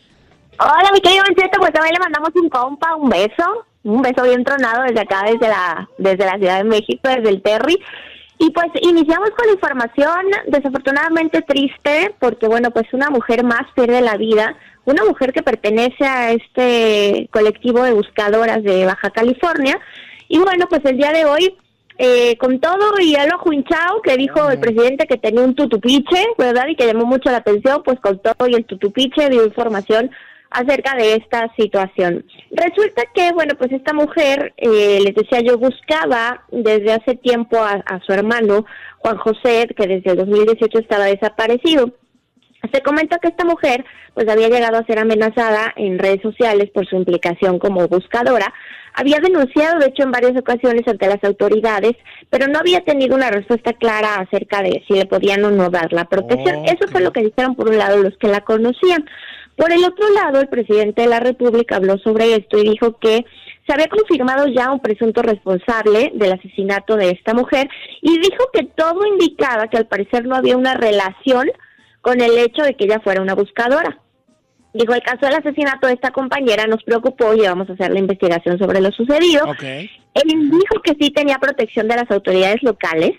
Hola, mi querido cierto, Pues también le mandamos un compa, un beso. Un beso bien tronado desde acá, desde la, desde la Ciudad de México, desde el Terry. Y pues iniciamos con la información desafortunadamente triste, porque bueno, pues una mujer más pierde la vida, una mujer que pertenece a este colectivo de buscadoras de Baja California. Y bueno, pues el día de hoy, eh, con todo y al ojo hinchado, que dijo el presidente que tenía un tutupiche, ¿verdad? Y que llamó mucho la atención, pues con todo y el tutupiche dio información acerca de esta situación. Resulta que, bueno, pues esta mujer, eh, les decía yo, buscaba desde hace tiempo a, su hermano, Juan José, que desde el 2018 estaba desaparecido. Se comenta que esta mujer pues había llegado a ser amenazada en redes sociales por su implicación como buscadora, había denunciado de hecho en varias ocasiones ante las autoridades, pero no había tenido una respuesta clara acerca de si le podían o no dar la protección. Eso fue lo que dijeron por un lado los que la conocían. Por el otro lado, el presidente de la República habló sobre esto y dijo que se había confirmado ya un presunto responsable del asesinato de esta mujer y dijo que todo indicaba que al parecer no había una relación con el hecho de que ella fuera una buscadora. Dijo, el caso del asesinato de esta compañera nos preocupó y vamos a hacer la investigación sobre lo sucedido. Él dijo que sí tenía protección de las autoridades locales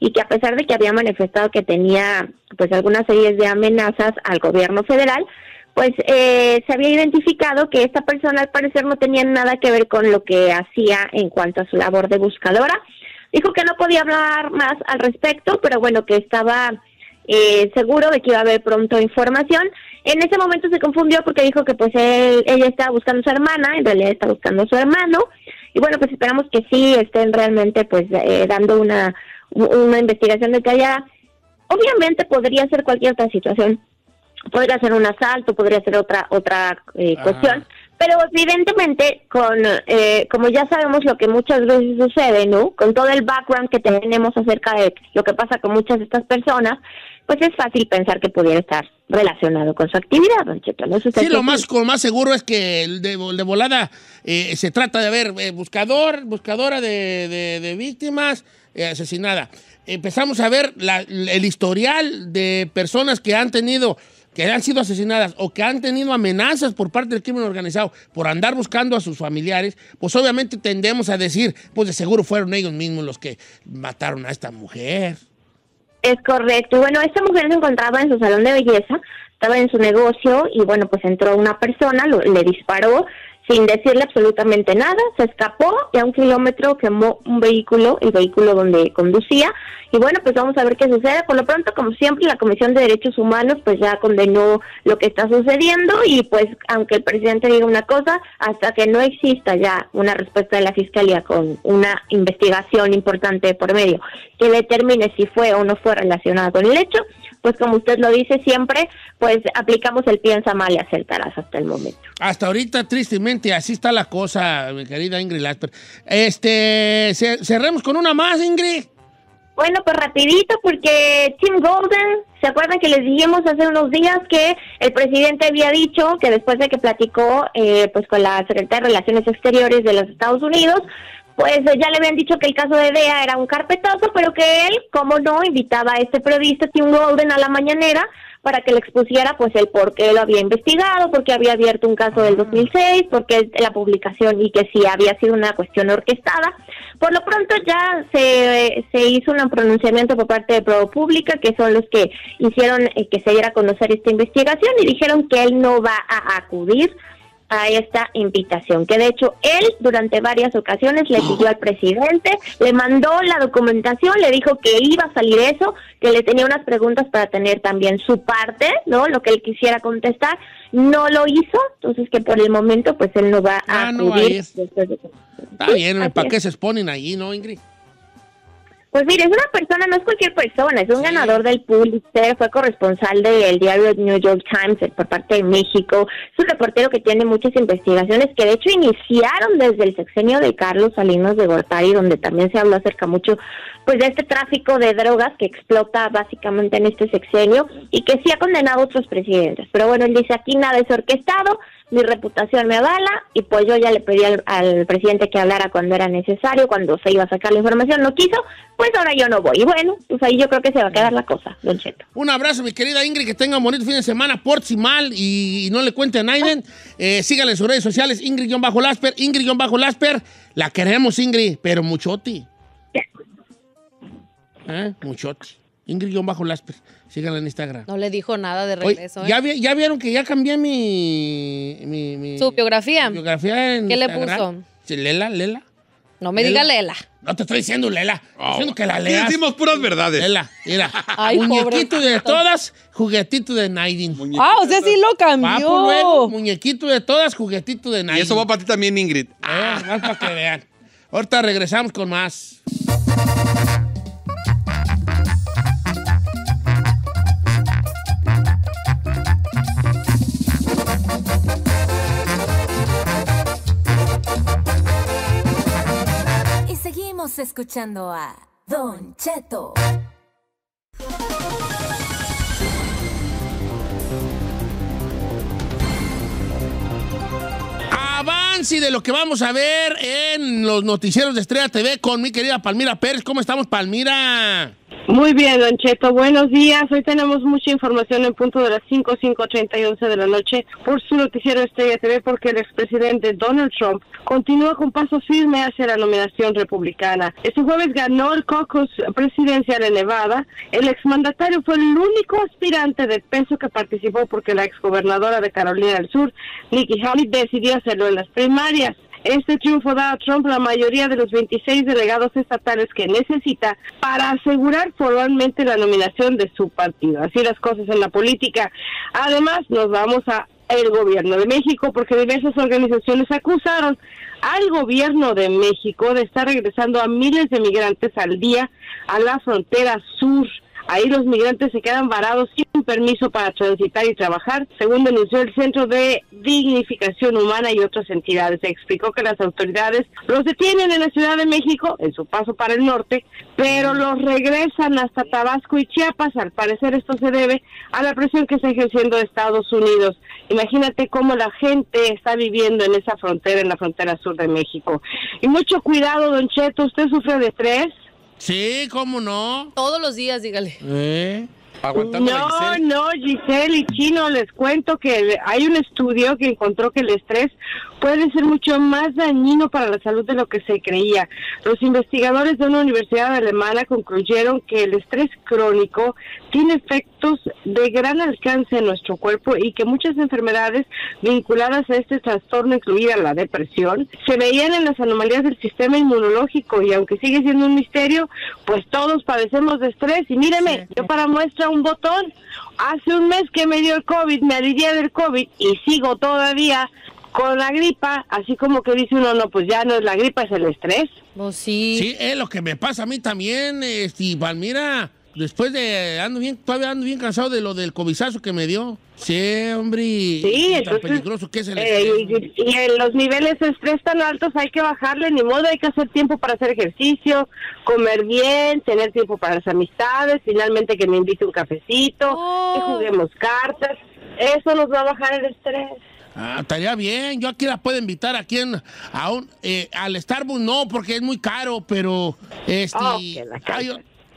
y que a pesar de que había manifestado que tenía pues algunas series de amenazas al gobierno federal, pues eh, se había identificado que esta persona al parecer no tenía nada que ver con lo que hacía en cuanto a su labor de buscadora. Dijo que no podía hablar más al respecto, pero bueno, que estaba eh, seguro de que iba a haber pronto información. En ese momento se confundió porque dijo que pues ella estaba buscando a su hermana, en realidad está buscando a su hermano. Y bueno, pues esperamos que sí estén realmente pues eh, dando una, una investigación haya Obviamente podría ser cualquier otra situación podría ser un asalto, podría ser otra otra eh, cuestión, pero evidentemente con eh, como ya sabemos lo que muchas veces sucede, ¿no? Con todo el background que tenemos acerca de lo que pasa con muchas de estas personas, pues es fácil pensar que pudiera estar relacionado con su actividad, Sí, lo más, lo más seguro es que de, de volada eh, se trata de haber buscador, buscadora de, víctimas eh, asesinada. Empezamos a ver el historial de personas que han tenido que han sido asesinadas o que han tenido amenazas por parte del crimen organizado por andar buscando a sus familiares, pues obviamente tendemos a decir, pues de seguro fueron ellos mismos los que mataron a esta mujer. Es correcto. Bueno, esta mujer se encontraba en su salón de belleza, estaba en su negocio y bueno, pues entró una persona, le disparó, sin decirle absolutamente nada, se escapó y a un kilómetro quemó un vehículo, el vehículo donde conducía. Y bueno, pues vamos a ver qué sucede. Por lo pronto, como siempre, la Comisión de Derechos Humanos pues ya condenó lo que está sucediendo y pues aunque el presidente diga una cosa, hasta que no exista ya una respuesta de la Fiscalía con una investigación importante por medio que determine si fue o no fue relacionada con el hecho, pues como usted lo dice siempre, pues aplicamos el piensa mal y acertarás hasta el momento. Hasta ahorita, tristemente, así está la cosa, mi querida Ingrid Lasper. Este, cerremos con una más, Ingrid. Bueno, pues rapidito, porque Tim Golden, ¿se acuerdan que les dijimos hace unos días que el presidente había dicho que después de que platicó eh, pues con la secretaria de Relaciones Exteriores de los Estados Unidos, pues eh, ya le habían dicho que el caso de Bea era un carpetazo, pero que él, como no, invitaba a este periodista Tim Golden a la mañanera para que le expusiera pues el por qué lo había investigado, por qué había abierto un caso del 2006, ah. por qué la publicación y que sí había sido una cuestión orquestada. Por lo pronto ya se, se hizo un pronunciamiento por parte de Pública, que son los que hicieron eh, que se diera a conocer esta investigación y dijeron que él no va a acudir a esta invitación, que de hecho él durante varias ocasiones le pidió al presidente, le mandó la documentación, le dijo que iba a salir eso, que le tenía unas preguntas para tener también su parte, ¿no? Lo que él quisiera contestar, no lo hizo, entonces que por el momento pues él no va a ah, no, acudir. Está bien, ¿para qué se exponen ahí, no, Ingrid? Pues mire, es una persona, no es cualquier persona, es un ganador del Pulitzer, fue corresponsal del diario New York Times eh, por parte de México, es un reportero que tiene muchas investigaciones que de hecho iniciaron desde el sexenio de Carlos Salinas de Gortari, donde también se habló acerca mucho pues de este tráfico de drogas que explota básicamente en este sexenio y que sí ha condenado a otros presidentes. Pero bueno, él dice aquí nada es orquestado, mi reputación me avala y pues yo ya le pedí al, presidente que hablara cuando era necesario, cuando se iba a sacar la información, no quiso, pues ahora yo no voy. Y bueno, pues ahí yo creo que se va a quedar la cosa, don Cheto. Un abrazo, mi querida Ingrid, que tenga un bonito fin de semana, por si mal y, no le cuente a nadie. Eh, síganle en sus redes sociales, Ingrid-Lasper, Ingrid-Lasper, la queremos Ingrid, pero muchoti. ¿Eh? Muchoti. Ingrid-Lasper. Síganla en Instagram. No le dijo nada de regreso. ¿eh? ¿ya, vieron que ya cambié mi. mi, Su biografía. biografía en ¿Qué le puso? Lela, Lela. No me diga Lela. No te estoy diciendo Lela. Oh. diciendo que la lea. decimos puras verdades. Lela, mira. Ay, muñequito de todas, juguetito de Naidin. Ah, o sea, sí lo cambió. muñequito de todas, juguetito de Naidin. Y eso va para ti también, Ingrid. Ah, más para que vean. Ahorita regresamos con más. Estamos escuchando a Don Cheto. Avance de lo que vamos a ver en los noticieros de Estrella TV con mi querida Palmira Pérez. ¿Cómo estamos, Palmira? Muy bien, Don Buenos días. Hoy tenemos mucha información en punto de las 5, y 11 de la noche por su noticiero Estrella TV porque el expresidente Donald Trump continúa con paso firme hacia la nominación republicana. Este jueves ganó el caucus presidencial en Nevada. El exmandatario fue el único aspirante de peso que participó porque la exgobernadora de Carolina del Sur, Nikki Haley, decidió hacerlo en las primarias. Este triunfo da a Trump la mayoría de los 26 delegados estatales que necesita para asegurar formalmente la nominación de su partido. Así las cosas en la política. Además, nos vamos a el gobierno de México porque diversas organizaciones acusaron al gobierno de México de estar regresando a miles de migrantes al día a la frontera sur Ahí los migrantes se quedan varados sin permiso para transitar y trabajar, según denunció el Centro de Dignificación Humana y otras entidades. Se explicó que las autoridades los detienen en la Ciudad de México en su paso para el norte, pero los regresan hasta Tabasco y Chiapas. Al parecer esto se debe a la presión que está ejerciendo Estados Unidos. Imagínate cómo la gente está viviendo en esa frontera, en la frontera sur de México. Y mucho cuidado, don Cheto, usted sufre de estrés. Sí, cómo no. Todos los días, dígale. ¿Eh? Aguantando no, no, Giselle y Chino, les cuento que hay un estudio que encontró que el estrés puede ser mucho más dañino para la salud de lo que se creía. Los investigadores de una universidad alemana concluyeron que el estrés crónico tiene efectos de gran alcance en nuestro cuerpo y que muchas enfermedades vinculadas a este trastorno, incluida la depresión, se veían en las anomalías del sistema inmunológico y aunque sigue siendo un misterio, pues todos padecemos de estrés y míreme, yo para muestra un botón, hace un mes que me dio el COVID, me alivié del COVID y sigo todavía con la gripa, así como que dice uno, no, pues ya no es la gripa, es el estrés. Pues sí. Sí, es lo que me pasa a mí también, este, Mira, Después de, ando bien, todavía ando bien cansado de lo del cobizazo que me dio. Sí, hombre. Sí, entonces, peligroso que es el eh, estrés. Y, los niveles de estrés tan altos hay que bajarle, ni modo, hay que hacer tiempo para hacer ejercicio, comer bien, tener tiempo para las amistades, finalmente que me invite un cafecito, que oh. juguemos cartas. Eso nos va a bajar el estrés. Ah, estaría bien. Yo aquí la puedo invitar aquí en, a eh, al Starbucks, no, porque es muy caro, pero este, oh, hay,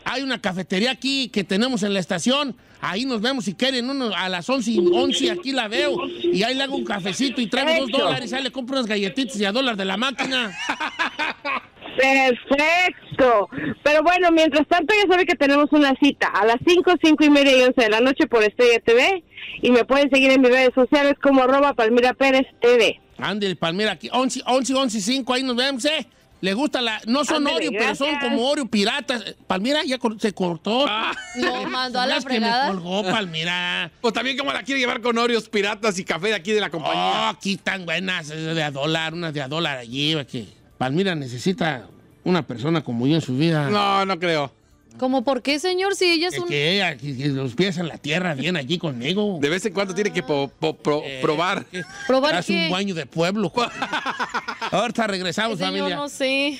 hay, una cafetería aquí que tenemos en la estación. Ahí nos vemos si quieren, uno, a las 11 y 11 aquí la veo. Y ahí le hago un cafecito y traigo dos dólares. Ahí le compro unas galletitas y a dólar de la máquina. Perfecto. Pero bueno, mientras tanto ya sabe que tenemos una cita a las 5, 5 y media y 11 de la noche por Estrella TV y me pueden seguir en mis redes sociales como arroba Palmira Pérez TV. Andy, Palmira, aquí 11, 11, 11, 5, ahí nos vemos, ¿eh? Le gusta la. No son Oreo, pero son como Oreo piratas. Palmira ya se cortó. No, ah. Lo mandó a la Que me colgó, Palmira. Pues también, como la quiere llevar con Oreos piratas y café de aquí de la compañía? Oh, aquí tan buenas, de a dólar, unas de a dólar allí. Que Palmira necesita una persona como yo en su vida. No, no creo. ¿Cómo por qué, señor? Si ella es un... Que los pies en la tierra bien allí conmigo. De vez en cuando tiene que eh, probar. ¿Probar Hace un baño de pueblo. Ahorita regresamos, eh, familia. Yo no sé.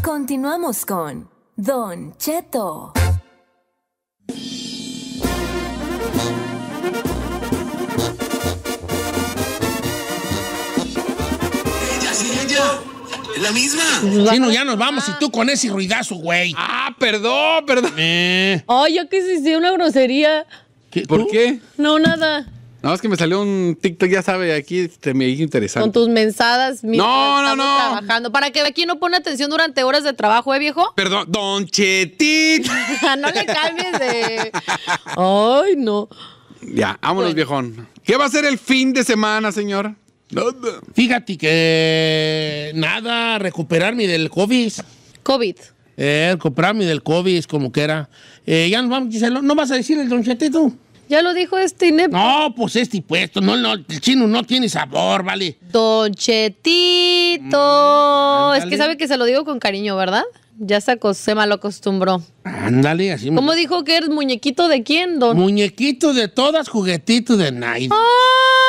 Continuamos con Don Cheto. Ella, sí, ella. la misma. Sí, ya nos vamos y tú con ese ruidazo, güey. Ah, perdón, perdón. Eh. Ay, yo que sí, una grosería. ¿Por qué? No, nada. Nada más que me salió un TikTok, ya sabe, aquí te este, me interesante. Con tus mensadas, mira, no, no, no. trabajando. Para que aquí no pone atención durante horas de trabajo, ¿eh, viejo? Perdón, Don Chetit. no le cambies de. Ay, no. Ya, vámonos, viejón. ¿Qué va a ser el fin de semana, señor? Nada. Fíjate que nada, recuperarme del COVID. COVID. Eh, recuperarme del COVID, como que era. Eh, ya nos vamos, ¿No vas a decir el Don Chetito? Ya lo dijo este inepto. No, pues este puesto, no, no, el chino no tiene sabor, vale. Donchetito. Mm, es que sabe que se lo digo con cariño, ¿verdad? Ya se, se acostumbró. Ándale, así. ¿Cómo dijo que eres muñequito de quién, don? Muñequito de todas, juguetito de nadie. ¡Oh!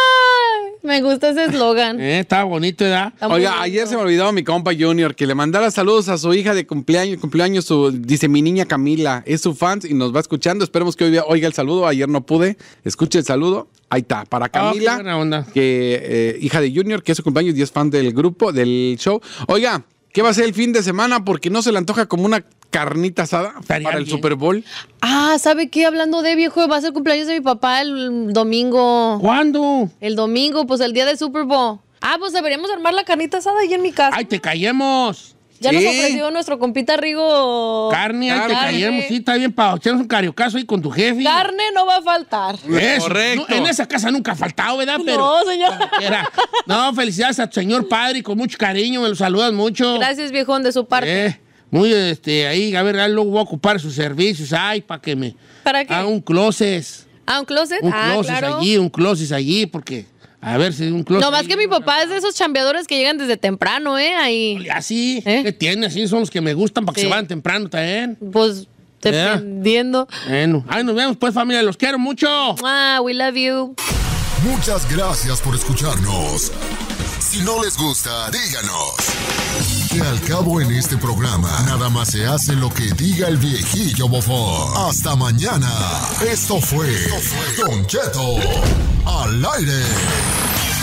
Me gusta ese eslogan. Eh, está bonito, ¿verdad? Oiga, ayer se me olvidó mi compa Junior que le mandara saludos a su hija de cumpleaños. cumpleaños su, dice mi niña Camila, es su fan y nos va escuchando. Esperemos que hoy oiga el saludo. Ayer no pude. Escuche el saludo. Ahí está, para oh, Camila, que eh, hija de Junior, que es su cumpleaños y es fan del grupo, del show. Oiga, ¿Qué va a ser el fin de semana? Porque no se le antoja como una carnita asada para el Super Bowl. Ah, ¿sabe qué? Hablando de viejo, va a ser cumpleaños de mi papá el domingo. ¿Cuándo? El domingo, pues el día del Super Bowl. Ah, pues deberíamos armar la carnita asada ahí en mi casa. ¡Ay, te callemos! Ya nos ofreció nuestro compita Rigo. Carne, ahí te sí, está bien para echarnos un cariocazo ahí con tu jefe. Carne no va a faltar. Correcto. en esa casa nunca ha faltado, ¿verdad? Pero, no, señor. no, felicidades a tu señor padre, y con mucho cariño, me lo saludas mucho. Gracias, viejón, de su parte. Eh, muy, este, ahí, a ver, luego voy a ocupar sus servicios, ay, para que me... ¿Para qué? Haga un closet. ¿Ah, un closet? Un ah, closet allí, un closet allí, porque... A ver si un closet. No, más que mi papá es de esos chambeadores que llegan desde temprano, ¿eh? Ahí. Así, ah, ¿Eh? ¿qué tiene? Sí, son los que me gustan para que se vayan temprano también. Pues dependiendo. Bueno, Ay, nos vemos pues familia, los quiero mucho. Ah, we love you. Muchas gracias por escucharnos. Si no les gusta, díganos. Que al cabo en este programa, nada más se hace lo que diga el viejillo bofón. Hasta mañana. Esto fue, Esto fue Don Cheto al aire.